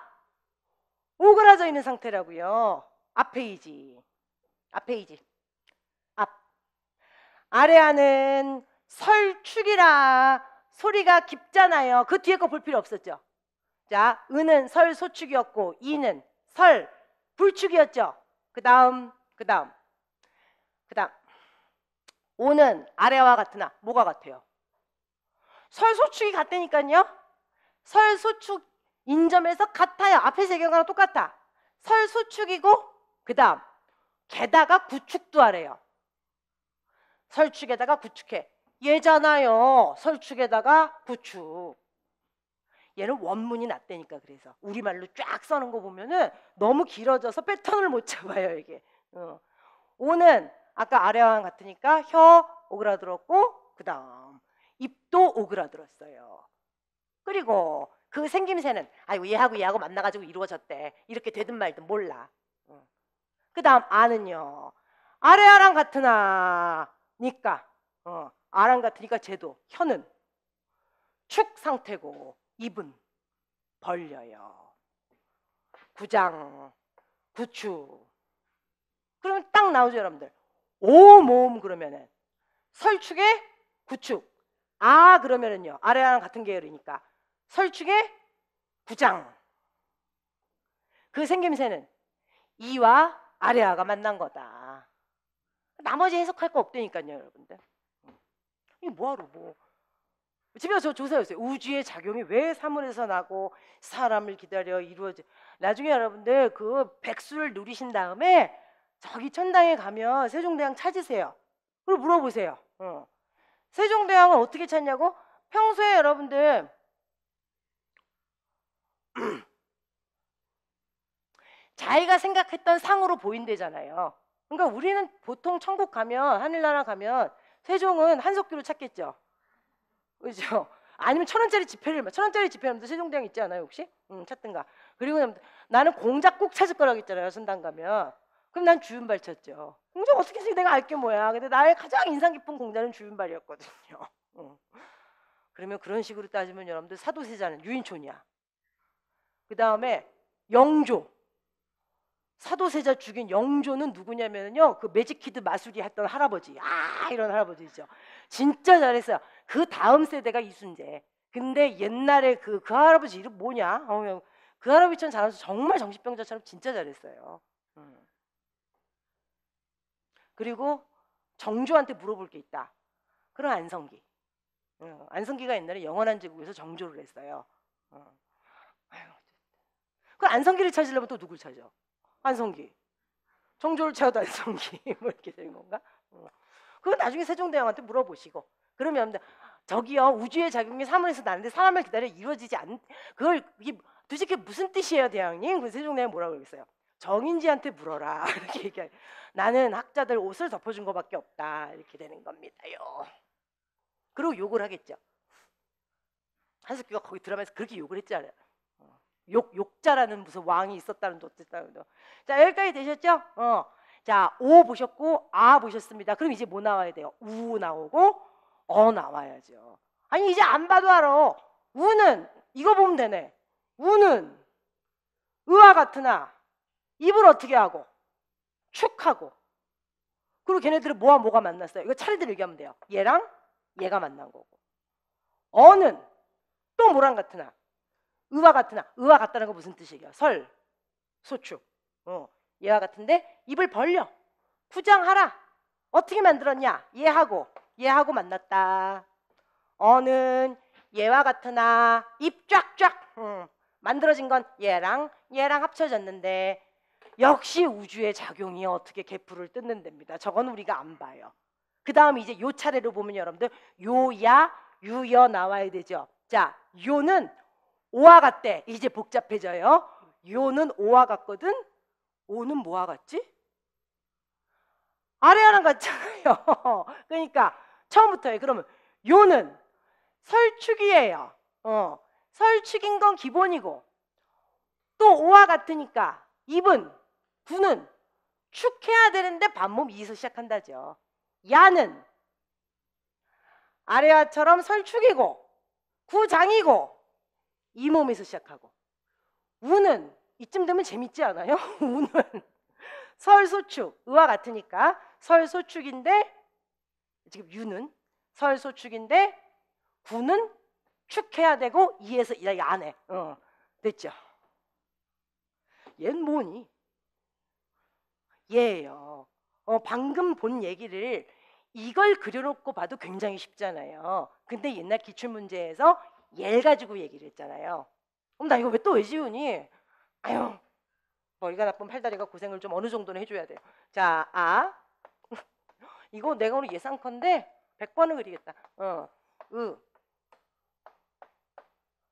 오그라져 있는 상태라고요 앞페이지 앞페이지 앞아래와는 설축이라 소리가 깊잖아요 그 뒤에 거 볼 필요 없었죠 자, 은은 설 소축이었고 이는 설 불축이었죠. 그다음 그다음 그다음 오는 아래와 같으나 뭐가 같아요? 설 소축이 같다니까요. 설 소축 인점에서 같아요. 앞에 세 경우랑 똑같아. 설 소축이고 그다음 게다가 구축도 하래요. 설축에다가 구축해. 얘잖아요. 설축에다가 구축. 얘는 원문이 낫대니까 그래서 우리말로 쫙 써는 거 보면은 너무 길어져서 패턴을 못 잡아요 이게 어. 오는 아까 아래와랑 같으니까 혀 오그라들었고 그 다음 입도 오그라들었어요 그리고 그 생김새는 아이고 얘하고 얘하고 만나가지고 이루어졌대 이렇게 되든 말든 몰라 어. 그 다음 아는요 아래아랑 같으나니까 어. 아랑 같으니까 쟤도 혀는 축 상태고 입은 벌려요. 구장, 구추. 그러면 딱 나오죠, 여러분들. 오모 그러면은 설축에 구축. 아 그러면은요. 아래랑 같은 계열이니까 설축에 구장. 그 생김새는 이와 아래아가 만난 거다. 나머지 해석할 거 없다니까요, 여러분들. 이게 뭐하러 뭐 집에서 저 조사했어요. 우주의 작용이 왜 사물에서 나고 사람을 기다려 이루어져. 나중에 여러분들 그 백수를 누리신 다음에 저기 천당에 가면 세종대왕 찾으세요. 그리고 물어보세요. 어. 세종대왕은 어떻게 찾냐고? 평소에 여러분들 자기가 생각했던 상으로 보인대잖아요. 그러니까 우리는 보통 천국 가면 하늘나라 가면 세종은 한석규로 찾겠죠. 그죠? 아니면 천 원짜리 지폐를 천 원짜리 지폐라면 세종대왕 있지 않아요 혹시? 음, 찾든가. 그리고 나는 공작 꼭 찾을 거라고 했잖아요 선당 가면. 그럼 난 주윤발 찾죠. 공작 어떻게 쓰지 내가 알게 뭐야. 근데 나의 가장 인상 깊은 공자는 주윤발이었거든요. 그러면 그런 식으로 따지면 여러분들 사도세자는 유인촌이야. 그 다음에 영조. 사도세자 죽인 영조는 누구냐면요. 그 매직키드 마술이 했던 할아버지. 아 이런 할아버지죠. 진짜 잘했어요. 그 다음 세대가 이순재. 근데 옛날에 그, 그 할아버지 이름 뭐냐? 어, 그 할아버지처럼 잘하면서 정말 정신병자처럼 진짜 잘했어요. 음. 그리고 정조한테 물어볼 게 있다. 그럼 안성기. 어, 안성기가 옛날에 영원한 제국에서 정조를 했어요. 그 안성기를 찾으려면 또 누굴 찾아? 안성기. 정조를 찾아도 안성기. 뭐 이렇게 되는 건가? 어. 그건 나중에 세종대왕한테 물어보시고 그러면 합 저기요 우주의 작용이 사물에서 나는데 사람을 기다려 이루어지지 않 그걸 이게 도대체 무슨 뜻이에요 대왕님? 그 세종대왕이 뭐라고 그랬어요? 정인지한테 물어라 이렇게 얘기해 나는 학자들 옷을 덮어준 것밖에 없다 이렇게 되는 겁니다요 그리고 욕을 하겠죠 한석규가 거기 드라마에서 그렇게 욕을 했잖아요 어. 욕, 욕자라는 무슨 왕이 있었다는 어쨌다는 자 여기까지 되셨죠? 어. 자, 오 보셨고 아 보셨습니다. 그럼 이제 뭐 나와야 돼요? 우 나오고 어 나와야죠. 아니 이제 안 봐도 알아. 우는 이거 보면 되네. 우는 의와 같으나 입을 어떻게 하고 축하고 그리고 걔네들은 뭐와 뭐가 만났어요. 이거 차례대로 얘기하면 돼요. 얘랑 얘가 만난 거고 어는 또 뭐랑 같으나 의와 같으나 의와 같다는 거 무슨 뜻이에요? 설 소축 어. 얘와 같은데 입을 벌려 구장하라 어떻게 만들었냐 얘하고 얘하고 만났다 어는 얘와 같으나 입 쫙쫙 음. 만들어진 건 얘랑 얘랑 합쳐졌는데 역시 우주의 작용이 어떻게 개풀을 뜯는 됩니다 저건 우리가 안 봐요 그 다음 이제 요 차례로 보면 여러분들 요야 유여 나와야 되죠 자 요는 오와 같대 이제 복잡해져요 요는 오와 같거든 오는 뭐와 같지? 아래아랑 같잖아요. 그러니까 처음부터요. 그러면 요는 설축이에요. 어, 설축인 건 기본이고 또오와 같으니까 2분, 9는 축해야 되는데 반몸 2에서 시작한다죠. 야는 아래아처럼 설축이고 구장이고 이몸에서 시작하고 우는 이쯤 되면 재밌지 않아요? 오늘 설소축 의와 같으니까 설소축인데 지금 유는 설소축인데 구는 축해야 되고 이에서 이야기 안 해. 어, 됐죠? 얜 뭐니? 얘예요. 어, 방금 본 얘기를 이걸 그려놓고 봐도 굉장히 쉽잖아요. 근데 옛날 기출문제에서 얘 가지고 얘기를 했잖아요. 그럼 나 이거 왜 또왜 지우니? 아유 머리가 나쁜 팔다리가 고생을 좀 어느 정도는 해줘야 돼요. 자, 아 이거 내가 오늘 예상컨대 1 0 0번을 그리겠다. 어, 으,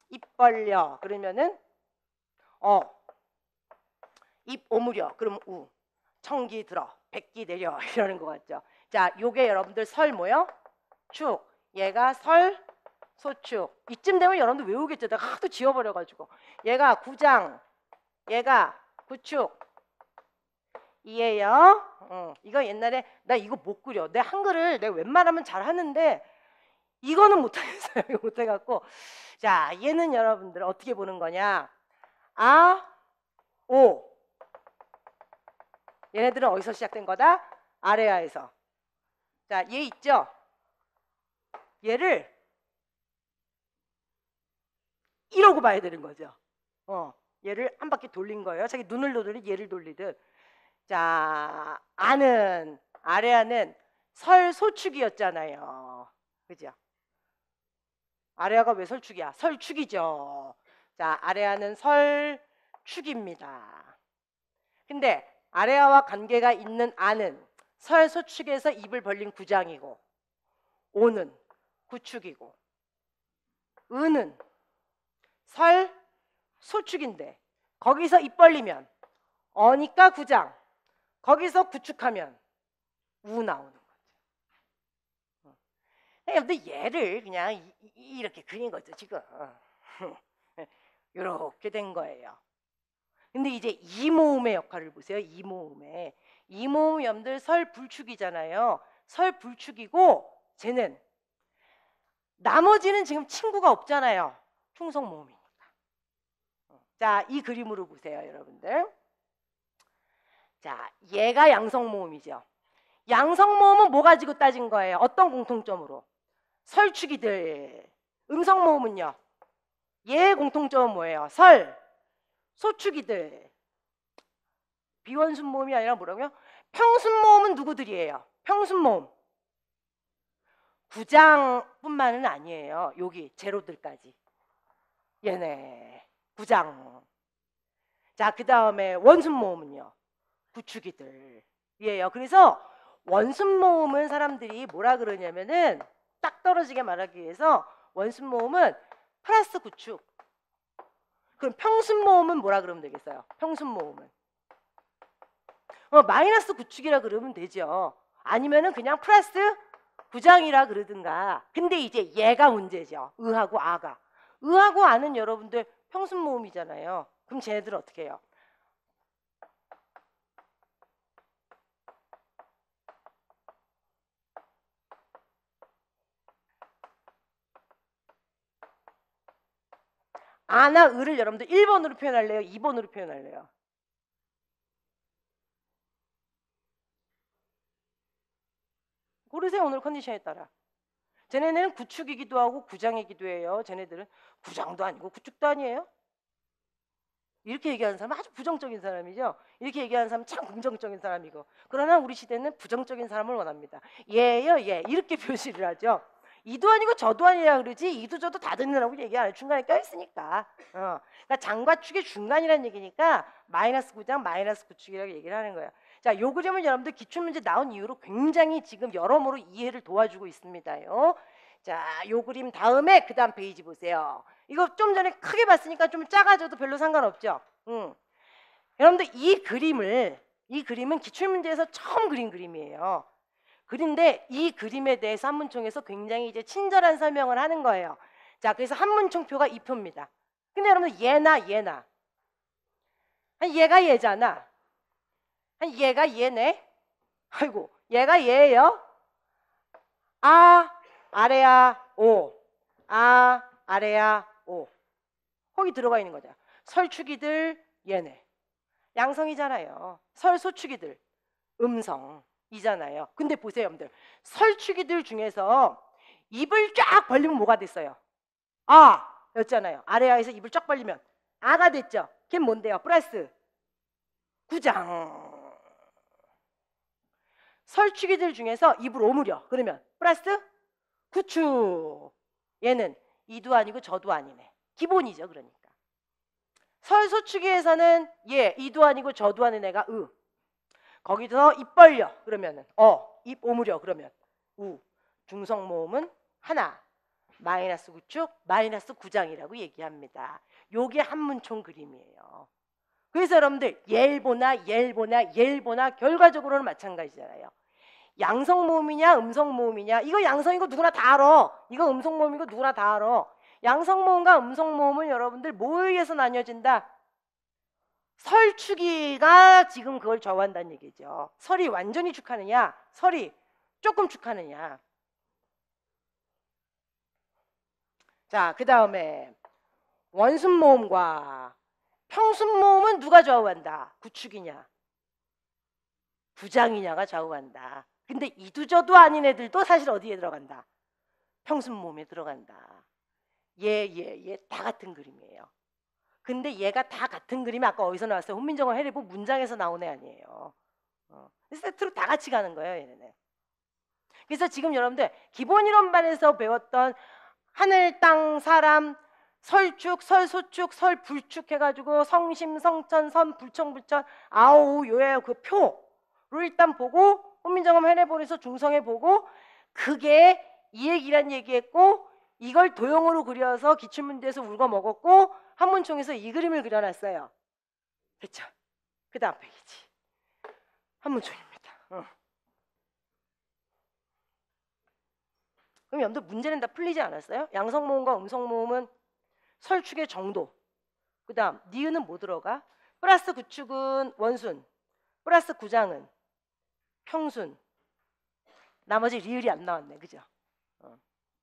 입 벌려 그러면은 어, 입 오므려 그럼 우, 청기 들어, 백기 내려 이러는 것 같죠. 자, 요게 여러분들 설 뭐요? 축, 얘가 설, 소축. 이쯤 되면 여러분들 외우겠죠. 내가 하도 지워버려가지고. 얘가 구장, 얘가 구축 이에요. 어. 이거 옛날에 나 이거 못 그려. 내 한글을 내가 웬만하면 잘 하는데 이거는 못하겠어요. 못해갖고 자 얘는 여러분들 어떻게 보는 거냐? 아, 오. 얘네들은 어디서 시작된 거다? 아레아에서. 자, 얘 있죠? 얘를 이러고 봐야 되는 거죠. 어. 얘를 한 바퀴 돌린 거예요. 자기 눈을 돌리듯 얘를 돌리듯. 자, 아는 아레아는 설소축이었잖아요. 그죠? 아레아가 왜 설축이야? 설축이죠. 자, 아레아는 설축입니다. 근데 아레아와 관계가 있는 아는 설소축에서 입을 벌린 구장이고 오는 구축이고 은은 설 솔축인데 거기서 입 벌리면 어니까 구장 거기서 구축하면 우 나오는 거죠. 어. 근데 얘를 그냥 이, 이, 이렇게 그린 거죠 지금 이렇게 어. 된 거예요. 근데 이제 이 모음의 역할을 보세요. 이 모음의 이 모음 염들 설 불축이잖아요. 설 불축이고 쟤는 나머지는 지금 친구가 없잖아요. 충성 모음이. 자, 이 그림으로 보세요, 여러분들. 자, 얘가 양성 모음이죠. 양성 모음은 뭐 가지고 따진 거예요? 어떤 공통점으로? 설축이들. 음성 모음은요. 얘의 공통점은 뭐예요? 설. 소축이들. 비원순 모음이 아니라 뭐라고요? 평순 모음은 누구들이에요? 평순 모음. 구장뿐만은 아니에요. 여기 제로들까지. 얘네. 구장. 자, 그 다음에 원순 모음은요. 구축이들이에요. 그래서 원순 모음은 사람들이 뭐라 그러냐면은 딱 떨어지게 말하기 위해서 원순 모음은 플러스 구축. 그럼 평순 모음은 뭐라 그러면 되겠어요? 평순 모음은. 어, 마이너스 구축이라 그러면 되죠. 아니면은 그냥 플러스 구장이라 그러든가. 근데 이제 얘가 문제죠. 의하고 아가. 의하고 아는 여러분들 평순 모음이잖아요. 그럼 쟤네들 어떻게 해요? 아나 을을 여러분들 1번으로 표현할래요? 2번으로 표현할래요? 고르세요 오늘 컨디션에 따라 쟤네는 구축이기도 하고 구장이기도 해요. 쟤네들은 구장도 아니고 구축도 아니에요. 이렇게 얘기하는 사람 아주 부정적인 사람이죠. 이렇게 얘기하는 사람은 참 긍정적인 사람이고 그러나 우리 시대는 부정적인 사람을 원합니다. 예요 예 이렇게 표시를 하죠. 이도 아니고 저도 아니라 그러지 이도 저도 다 듣느라고 얘기 안 해. 중간에 껴있으니까. 어. 그러니까 장과 축의 중간이라는 얘기니까 마이너스 구장 마이너스 구축이라고 얘기를 하는 거야. 자, 요 그림은 여러분들 기출문제 나온 이후로 굉장히 지금 여러모로 이해를 도와주고 있습니다요. 자, 요 그림 다음에 그 다음 페이지 보세요. 이거 좀 전에 크게 봤으니까 좀 작아져도 별로 상관없죠. 음. 여러분들 이 그림을 이 그림은 기출문제에서 처음 그린 그림이에요. 그런데 이 그림에 대해서 한문총에서 굉장히 이제 친절한 설명을 하는 거예요. 자, 그래서 한문총표가 이표입니다 근데 여러분들 얘나 얘나 얘가 얘잖아. 얘가 얘네? 아이고, 얘가 얘예요? 아, 아래야, 오. 아, 아래야, 오. 거기 들어가 있는 거죠. 설축이들, 얘네. 양성이잖아요. 설소축이들, 음성이잖아요. 근데 보세요, 여러분들. 설축이들 중에서 입을 쫙 벌리면 뭐가 됐어요? 아! 였잖아요. 아래야에서 입을 쫙 벌리면 아가 됐죠. 걘 뭔데요? 플러스 구장. 설치기들 중에서 입을 오므려. 그러면 플라스트 구축. 얘는 이도 아니고 저도 아니네. 기본이죠. 그러니까. 설소축이에서는 얘 예, 이도 아니고 저도 아닌 애가 으. 거기서 입 벌려. 그러면은 어. 입 오므려. 그러면 우. 중성 모음은 하나. 마이너스 구축, 마이너스 구장이라고 얘기합니다. 요게 한문총 그림이에요. 그래서 여러분들 예일보나예일보나예일보나 결과적으로는 마찬가지잖아요. 양성 모음이냐 음성 모음이냐 이거 양성이고 누구나 다 알아 이거 음성 모음이고 누구나 다 알아 양성 모음과 음성 모음은 여러분들 뭐에 의해서 나뉘어진다 설축이가 지금 그걸 좌우한다는 얘기죠 설이 완전히 축하느냐 설이 조금 축하느냐 자그 다음에 원순 모음과 평순 모음은 누가 좌우한다 구축이냐 부장이냐가 좌우한다. 근데 이두저도 아닌 애들도 사실 어디에 들어간다? 평순 몸에 들어간다. 예, 예, 예, 다 같은 그림이에요. 근데 얘가 다 같은 그림이 아까 어디서 나왔어요? 혼민정원 해리포 문장에서 나온 애 아니에요. 어. 세트로 다 같이 가는 거예요, 얘네는. 그래서 지금 여러분들 기본 이론반에서 배웠던 하늘, 땅, 사람, 설축, 설소축, 설불축 해가지고 성심, 성천, 선, 불청, 불천, 아오, 요에 그 표를 일단 보고 훈민정음 해내본에서 중성해 보고 그게 이 얘기란 얘기했고 이걸 도형으로 그려서 기출문제에서 울고 먹었고 한문총에서 이 그림을 그려놨어요. 됐죠? 그 다음 페이지. 한문총입니다. 어. 그럼 염도 문제는 다 풀리지 않았어요? 양성 모음과 음성 모음은 설축의 정도. 그 다음 니은은 뭐 들어가? 플러스 구축은 원순. 플러스 구장은 평순. 나머지 리을이 안 나왔네. 그죠? 어.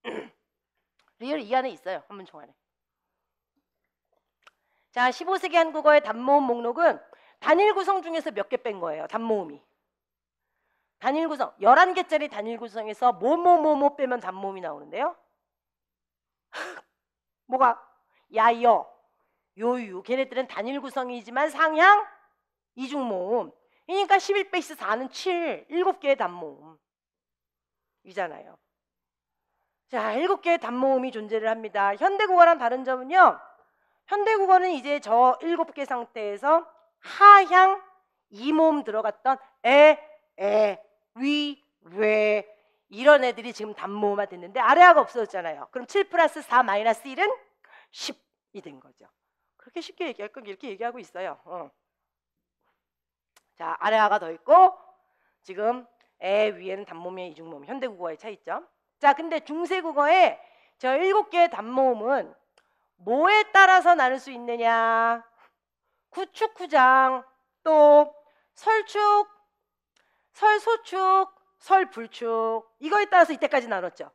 리을 이 안에 있어요. 한문총 안에. 자, 15세기 한국어의 단모음 목록은 단일 구성 중에서 몇 개 뺀 거예요. 단모음이. 단일 구성. 11개짜리 단일 구성에서 뭐뭐뭐뭐 빼면 단모음이 나오는데요. 뭐가 야여 요유 걔네들은 단일 구성이지만 상향 이중 모음 그러니까 11베이스 4는 7, 7개의 단모음이잖아요. 자, 7개의 단모음이 존재를 합니다. 현대국어랑 다른 점은요. 현대국어는 이제 저 7개 상태에서 하향 이모음 들어갔던 에, 에, 위, 외 이런 애들이 지금 단모음화 됐는데 아래아가 없어졌잖아요. 그럼 7 플러스 4 마이너스 1은 10이 된 거죠. 그렇게 쉽게 얘기할 건 이렇게 얘기하고 있어요. 어. 자 아래아가 더 있고 지금 에 위에는 단모음의 이중모음 현대국어의 차이점 자 근데 중세국어에저 일곱 개의 단모음은 뭐에 따라서 나눌 수 있느냐 구축구장 또 설축 설소축 설불축 이거에 따라서 이때까지 나눴죠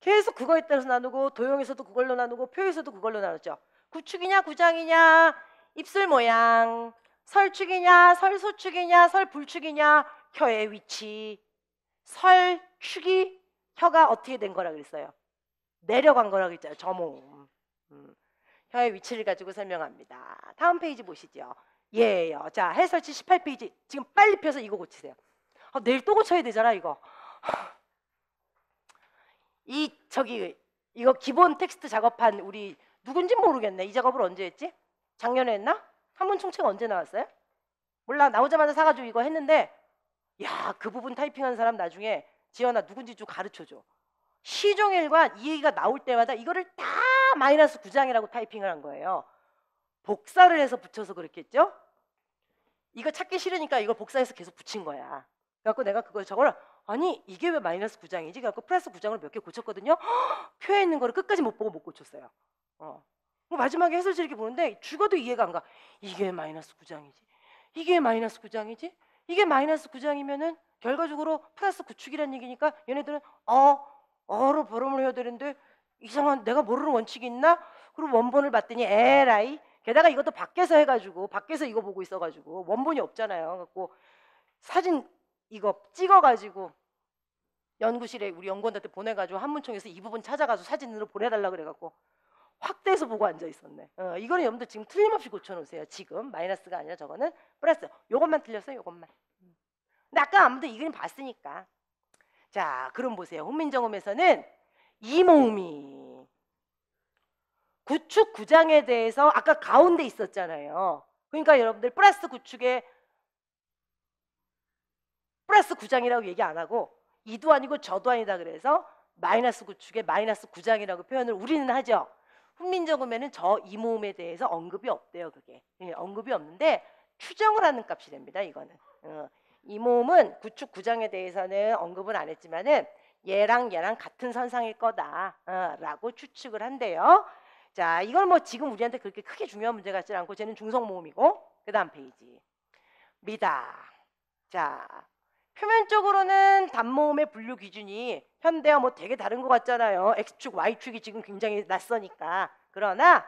계속 그거에 따라서 나누고 도형에서도 그걸로 나누고 표에서도 그걸로 나눴죠 구축이냐 구장이냐 입술 모양 설축이냐 설소축이냐 설불축이냐 혀의 위치 설축이 혀가 어떻게 된 거라 그랬어요 내려간 거라 그랬잖아요 저몽 음. 혀의 위치를 가지고 설명합니다 다음 페이지 보시죠 예요 자 해설치 18페이지 지금 빨리 펴서 이거 고치세요 아, 내일 또 고쳐야 되잖아 이거 이 저기 이거 기본 텍스트 작업한 우리 누군지 모르겠네 이 작업을 언제 했지? 작년에 했나? 한문 총책 언제 나왔어요? 몰라 나오자마자 사가지고 이거 했는데 야 그 부분 타이핑한 사람 나중에 지연아 누군지 좀 가르쳐줘 시종일관 이 얘기가 나올 때마다 이거를 다 마이너스 9장이라고 타이핑을 한 거예요 복사를 해서 붙여서 그랬겠죠? 이거 찾기 싫으니까 이거 복사해서 계속 붙인 거야 그래갖고 내가 그걸 저걸 아니 이게 왜 마이너스 9장이지? 그래갖고 플러스 9장을 몇개 고쳤거든요 표에 있는 거를 끝까지 못 보고 못 고쳤어요 어. 뭐 마지막에 해설지 이렇게 보는데 죽어도 이해가 안 가. 이게 마이너스 9장이지. 이게 마이너스 9장이지. 이게 마이너스 9장이면은 결과적으로 플러스 구축이라는 얘기니까 얘네들은 어 어로 발음을 해야 되는데 이상한 내가 모르는 원칙이 있나? 그리고 원본을 봤더니 에라이 게다가 이것도 밖에서 해가지고 밖에서 이거 보고 있어가지고 원본이 없잖아요. 갖고 사진 이거 찍어가지고 연구실에 우리 연구원한테 들 보내가지고 한문청에서이 부분 찾아가서 사진으로 보내달라 그래갖고 확대해서 보고 앉아 있었네. 어, 이거는 여러분들 지금 틀림없이 고쳐놓으세요. 지금 마이너스가 아니라 저거는 플러스. 요것만 틀렸어요. 요것만. 음. 근데 아까 아무도 이 그림 봤으니까. 자, 그럼 보세요. 훈민정음에서는 이몽미 구축 구장에 대해서 아까 가운데 있었잖아요. 그러니까 여러분들 플러스 구축에 플러스 구장이라고 얘기 안 하고 이도 아니고 저도 아니다 그래서 마이너스 구축에 마이너스 구장이라고 표현을 우리는 하죠. 훈민정음에는 저 이모음에 대해서 언급이 없대요. 그게 예, 언급이 없는데 추정을 하는 값이 됩니다. 이거는 어, 이모음은 구축 구장에 대해서는 언급은 안 했지만은 얘랑 얘랑 같은 선상일 거다라고 어, 추측을 한대요. 자, 이걸뭐 지금 우리한테 그렇게 크게 중요한 문제 같지 않고 쟤는 중성 모음이고 그다음 페이지 미다. 자, 표면적으로는 단모음의 분류 기준이 현대와 뭐 되게 다른 것 같잖아요. X축, Y축이 지금 굉장히 낯서니까. 그러나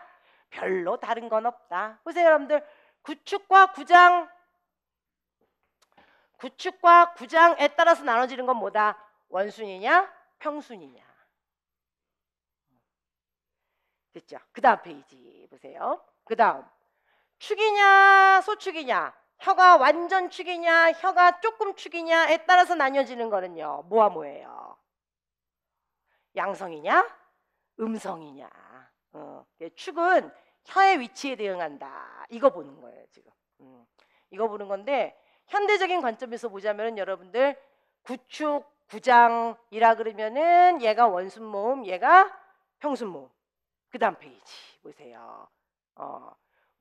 별로 다른 건 없다. 보세요 여러분들. 구축과 구장 구축과 구장에 따라서 나눠지는 건 뭐다? 원순이냐? 평순이냐? 됐죠? 그 다음 페이지 보세요. 그 다음 축이냐 소축이냐 혀가 완전 축이냐 혀가 조금 축이냐에 따라서 나뉘어지는 거는요 뭐와 뭐예요 양성이냐 음성이냐 어, 축은 혀의 위치에 대응한다 이거 보는 거예요 지금 음, 이거 보는 건데 현대적인 관점에서 보자면 여러분들 구축 구장이라 그러면은 얘가 원순 모음 얘가 평순 모음 그 다음 페이지 보세요 어,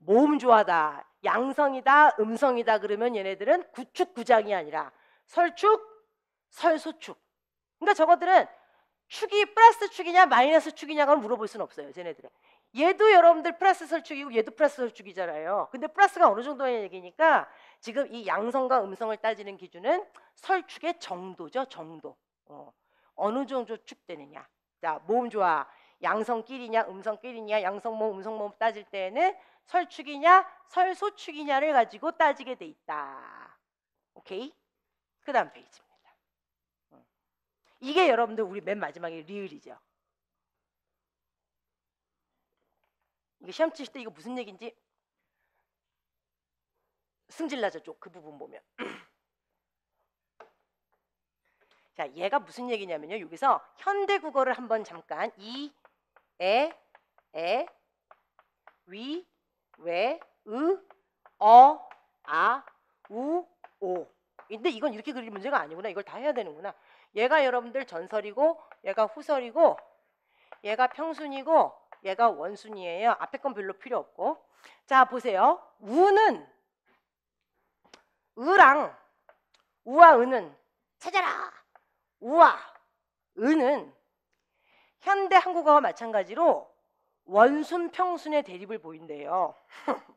모음조화다, 양성이다, 음성이다 그러면 얘네들은 구축구장이 아니라 설축, 설소축. 그러니까 저거들은 축이 플러스 축이냐 마이너스 축이냐가 물어볼 수는 없어요. 쟤네들은. 얘도 여러분들 플러스 설축이고 얘도 플러스 설축이잖아요. 근데 플러스가 어느 정도의 얘기니까 지금 이 양성과 음성을 따지는 기준은 설축의 정도죠. 정도. 어. 어느 정도 축되느냐. 자, 모음 좋아. 양성끼리냐 음성끼리냐 양성모음 음성모음 따질 때에는 설축이냐 설소축이냐를 가지고 따지게 돼 있다. 오케이? 그 다음 페이지입니다. 음. 이게 여러분들 우리 맨 마지막에 리을이죠. 이게 시험 치실 때 이거 무슨 얘기인지 승질나죠 그 부분 보면 자 얘가 무슨 얘기냐면요 여기서 현대 국어를 한번 잠깐 이 에에 위 왜, 으, 어, 아, 우, 오. 근데 이건 이렇게 그릴 문제가 아니구나. 이걸 다 해야 되는구나. 얘가 여러분들 전설이고 얘가 후설이고 얘가 평순이고 얘가 원순이에요. 앞에 건 별로 필요 없고. 자, 보세요. 우는 으랑 우와 은은 찾아라. 우와 은은 현대 한국어와 마찬가지로 원순 평순의 대립을 보인대요.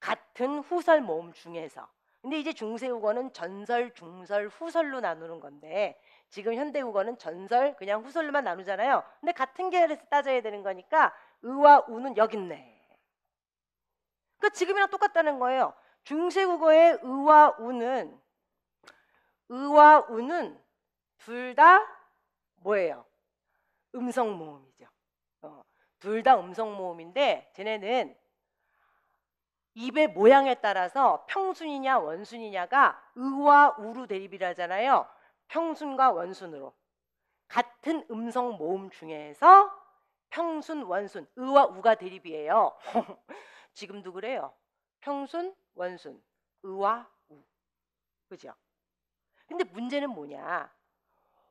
같은 후설 모음 중에서. 근데 이제 중세국어는 전설, 중설, 후설로 나누는 건데 지금 현대국어는 전설, 그냥 후설로만 나누잖아요. 근데 같은 계열에서 따져야 되는 거니까 의와 우는 여기 있네. 그러니까 지금이랑 똑같다는 거예요. 중세국어의 의와 우는 의와 우는 둘 다 뭐예요? 음성 모음이죠. 둘다 음성 모음인데 쟤네는 입의 모양에 따라서 평순이냐 원순이냐가 의와 우로 대립이라잖아요. 평순과 원순으로 같은 음성 모음 중에서 평순 원순 의와 우가 대립이에요. 지금도 그래요. 평순 원순 의와 우 그죠? 근데 문제는 뭐냐?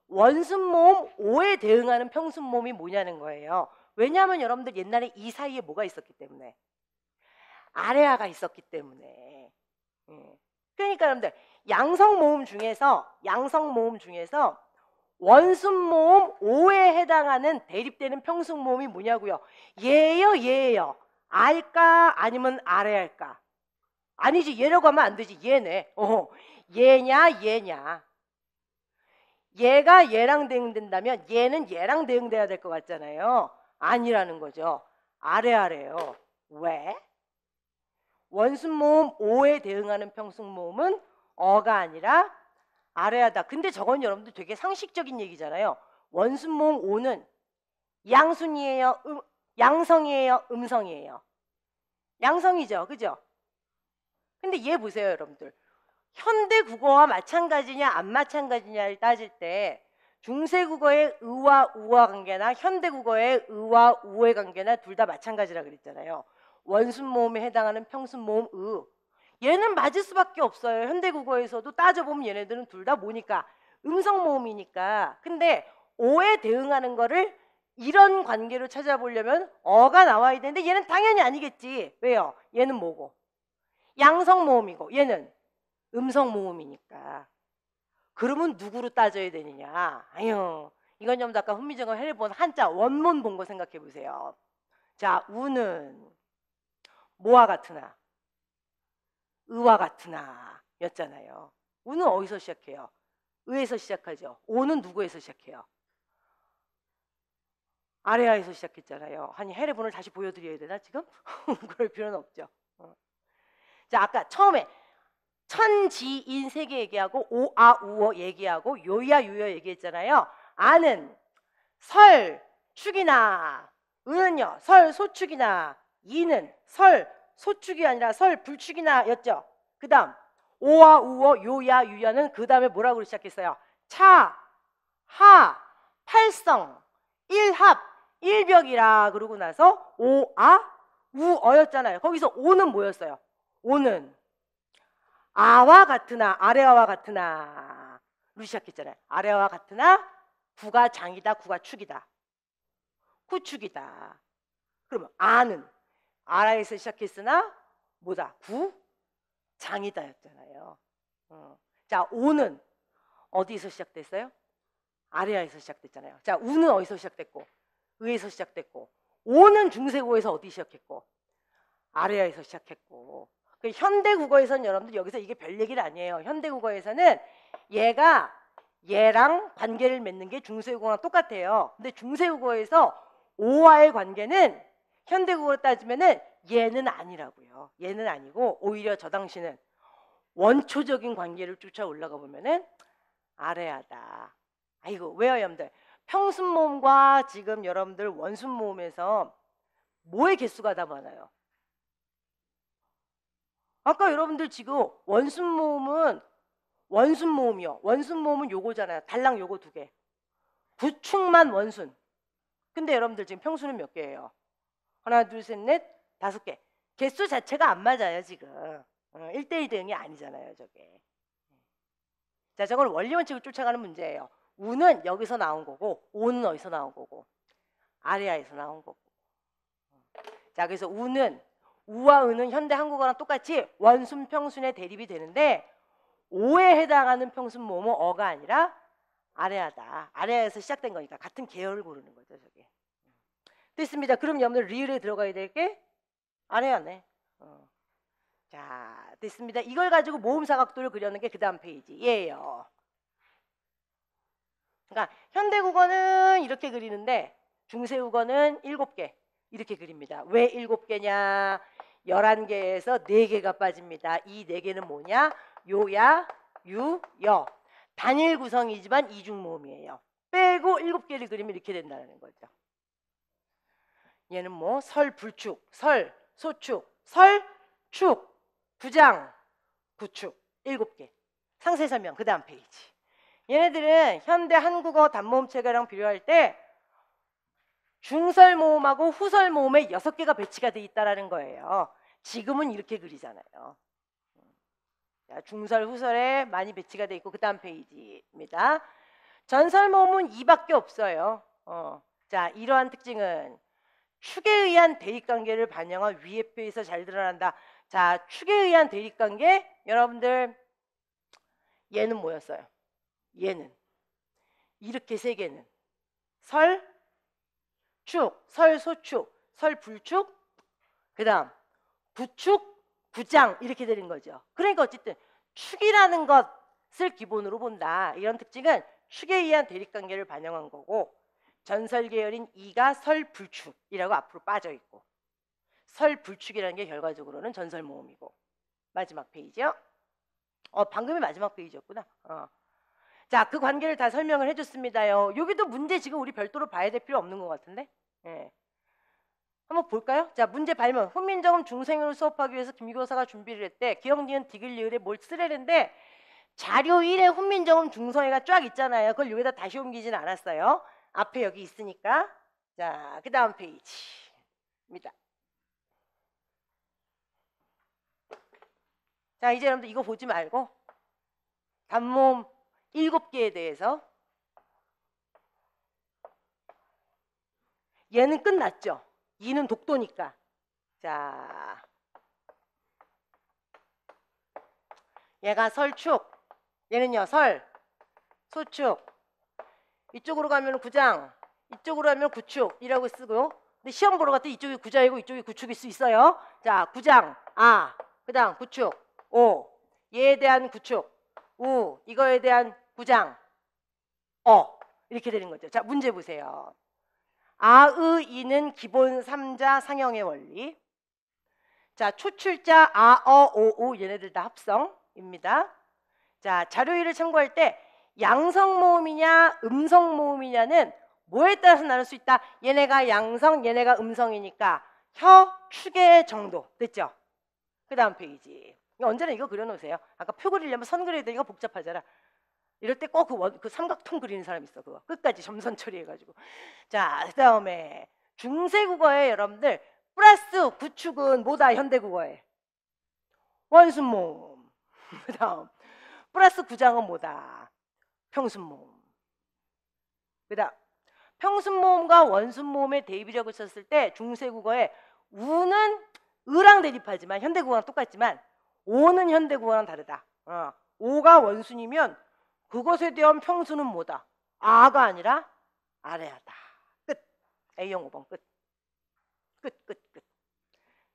원순 모음 오에 대응하는 평순 모음이 뭐냐는 거예요. 왜냐하면 여러분들 옛날에 이 사이에 뭐가 있었기 때문에 아레아가 있었기 때문에 예. 그러니까 여러분들 양성 모음 중에서 양성 모음 중에서 원순 모음 5에 해당하는 대립되는 평승 모음이 뭐냐고요? 예요 예요 알까 아니면 아레일까 아니지 예라고 하면 안 되지 얘네 어, 얘냐 얘냐 얘가 얘랑 대응된다면 얘는 얘랑 대응돼야 될 것 같잖아요 아니라는 거죠. 아래 아래요. 왜? 원순 모음 5에 대응하는 평승 모음은 어가 아니라 아래하다. 근데 저건 여러분들 되게 상식적인 얘기잖아요. 원순 모음 5는 양순이에요. 음, 양성이에요. 음성이에요. 양성이죠. 그죠? 근데 얘 보세요, 여러분들. 현대 국어와 마찬가지냐 안 마찬가지냐를 따질 때 중세 국어의 의와 우와 관계나 현대 국어의 의와 우의 관계나 둘 다 마찬가지라 그랬잖아요. 원순 모음에 해당하는 평순 모음 의. 얘는 맞을 수밖에 없어요. 현대 국어에서도 따져보면 얘네들은 둘 다 뭐니까 음성 모음이니까. 근데 오에 대응하는 거를 이런 관계로 찾아보려면 어가 나와야 되는데 얘는 당연히 아니겠지. 왜요? 얘는 뭐고? 양성 모음이고 얘는 음성 모음이니까. 그러면 누구로 따져야 되느냐? 아유, 이건 좀 아까 흥미정을 해본 한자 원문 본거 생각해 보세요. 자, 우는 모와 같으나 의와 같으나 였잖아요. 우는 어디서 시작해요? 의에서 시작하죠. 오는 누구에서 시작해요? 아레아에서 시작했잖아요. 아니 헤레본을 다시 보여드려야 되나 지금? 그럴 필요는 없죠. 어. 자 아까 처음에 천지인 세계 얘기하고 오아우어 얘기하고 요야유여 얘기했잖아요. 아는 설 축이나 은은요 설 소축이나 이는 설 소축이 아니라 설 불축이나였죠. 그다음 오아우어 요야유야는 그 다음에 뭐라고 시작했어요? 차, 하, 팔성, 일합, 일벽이라 그러고 나서 오아, 우어였잖아요. 거기서 오는 뭐였어요? 오는 아와 같으나 아래와 같으나 로 시작했잖아요. 아래와 같으나 구가 장이다, 구가 축이다, 구축이다. 그러면 아는 아라에서 시작했으나 뭐다? 구 장이다였잖아요. 어. 자, 오는 어디서 시작됐어요? 아래아에서 시작됐잖아요. 자, 우는 어디서 시작됐고, 의에서 시작됐고, 오는 중세고에서 어디 시작했고, 아래아에서 시작했고, 그 현대 국어에서는 여러분들 여기서 이게 별얘기를 아니에요. 현대 국어에서는 얘가 얘랑 관계를 맺는 게 중세국어랑 똑같아요. 근데 중세국어에서 오와의 관계는 현대국어로 따지면은 얘는 아니라고요. 얘는 아니고 오히려 저 당시는 원초적인 관계를 쫓아 올라가 보면은 아래하다. 아이고 왜요 여러분들? 평순 모음과 지금 여러분들 원순 모음에서 뭐의 개수가 다 많아요? 아까 여러분들 지금 원순 모음은 원순 모음이요. 원순 모음은 요거잖아요. 달랑 요거 두 개. 구충만 원순. 근데 여러분들 지금 평수는 몇 개예요? 하나, 둘, 셋, 넷, 다섯 개. 개수 자체가 안 맞아요, 지금. 1대1 어, 대응이 아니잖아요, 저게. 자, 저건 원리 원칙을 쫓아가는 문제예요. 우는 여기서 나온 거고 오는 어디서 나온 거고 아리아에서 나온 거고 자 그래서 우는 우와 은은 현대 한국어랑 똑같이 원순 평순의 대립이 되는데 오에 해당하는 평순 모모 어가 아니라 아래하다. 아래에서 시작된 거니까 같은 계열을 고르는 거죠, 저게. 됐습니다. 그럼 여러분들 리을에 들어가야 될 게 아래하네. 어. 자, 됐습니다. 이걸 가지고 모음사각도를 그려는 게 그 다음 페이지예요. 그러니까 현대국어는 이렇게 그리는데 중세국어는 일곱 개 이렇게 그립니다. 왜 일곱 개냐? 1 1개에서4개가 빠집니다. 이4개는 뭐냐? 요야, 유, 여. 단일 구성이지만 이중 모음이에요. 빼고 7 개를 그리면 이렇게 된다는 거죠. 얘는 뭐 설, 불축, 설, 소축, 설, 축, 부장 구축 7 개. 상세 설명 그 다음 페이지. 얘네들은 현대 한국어 단모음 체계랑 비교할 때 중설 모음하고 후설 모음에 여섯 개가 배치가 돼 있다라는 거예요. 지금은 이렇게 그리잖아요. 중설 후설에 많이 배치가 돼 있고 그다음 페이지입니다. 전설 모음은 이밖에 없어요. 어. 자, 이러한 특징은 축에 의한 대립 관계를 반영한 위에 표에서 잘 드러난다. 자, 축에 의한 대립 관계 여러분들 얘는 뭐였어요? 얘는 이렇게 세 개는 설, 축 설소축, 설불축, 그 다음 부축, 부장 이렇게 되는 거죠. 그러니까 어쨌든 축이라는 것을 기본으로 본다. 이런 특징은 축에 의한 대립관계를 반영한 거고 전설 계열인 이가 설불축이라고 앞으로 빠져 있고 설불축이라는 게 결과적으로는 전설 모음이고 마지막 페이지요. 어 방금이 마지막 페이지였구나. 어. 자그 관계를 다 설명을 해줬습니다요. 여기도 문제 지금 우리 별도로 봐야 될 필요 없는 것 같은데. 예. 한번 볼까요? 자 문제 발문 훈민정음 중생으로 수업하기 위해서 김교사가 준비를 했대 기영니은 디귿리을에뭘 쓰려는데 자료 1에 훈민정음 중성애가 쫙 있잖아요 그걸 여기다 다시 옮기진 않았어요 앞에 여기 있으니까 자그 다음 페이지입니다 자 이제 여러분들 이거 보지 말고 단모음 7개에 대해서 얘는 끝났죠. 2는 독도니까. 자. 얘가 설축. 얘는요. 설. 소축. 이쪽으로 가면 구장. 이쪽으로 가면 구축이라고 쓰고요. 근데 시험 보러 갔더니 이쪽이 구장이고 이쪽이 구축일 수 있어요. 자, 구장. 아. 그다음 구축. 오. 얘에 대한 구축. 우. 이거에 대한 구장. 어. 이렇게 되는 거죠. 자, 문제 보세요. 아의이는 기본 3자 상형의 원리 자초출자 아어오우 얘네들 다 합성입니다 자자료위을 참고할 때 양성 모음이냐 음성 모음이냐는 뭐에 따라서 나눌 수 있다 얘네가 양성 얘네가 음성이니까 혀 축의 정도 됐죠 그 다음 페이지 언제나 이거 그려놓으세요 아까 표 그리려면 선 그려야 되니까 복잡하잖아 이럴 때꼭그그 그 삼각통 그리는 사람 있어 그거 끝까지 점선 처리해가지고 자 그다음에 중세 국어에 여러분들 플러스 구축은 뭐다 현대 국어에 원순몸 그다음 플러스 구장은 뭐다 평순몸 그다음 평순몸과 원순몸의 대입이라고 썼을 때 중세 국어에 우는 으랑 대립하지만 현대 국어랑 똑같지만 오는 현대 국어랑 다르다 어. 오가 원순이면 그것에 대한 평수는 뭐다? 아가 아니라 아래하다. 끝. A형 5번 끝. 끝, 끝, 끝.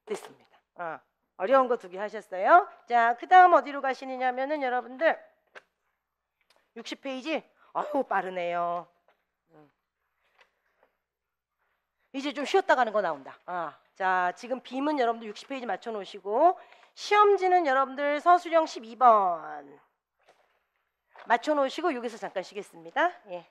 됐습니다. 어. 어려운 거 두 개 하셨어요. 자, 그 다음 어디로 가시느냐면은 여러분들 60페이지. 아우 빠르네요. 음. 이제 좀 쉬었다 가는 거 나온다. 아, 자, 지금 빔은 여러분들 60페이지 맞춰 놓으시고 시험지는 여러분들 서술형 12번. 맞춰 놓으시고 여기서 잠깐 쉬겠습니다. 예.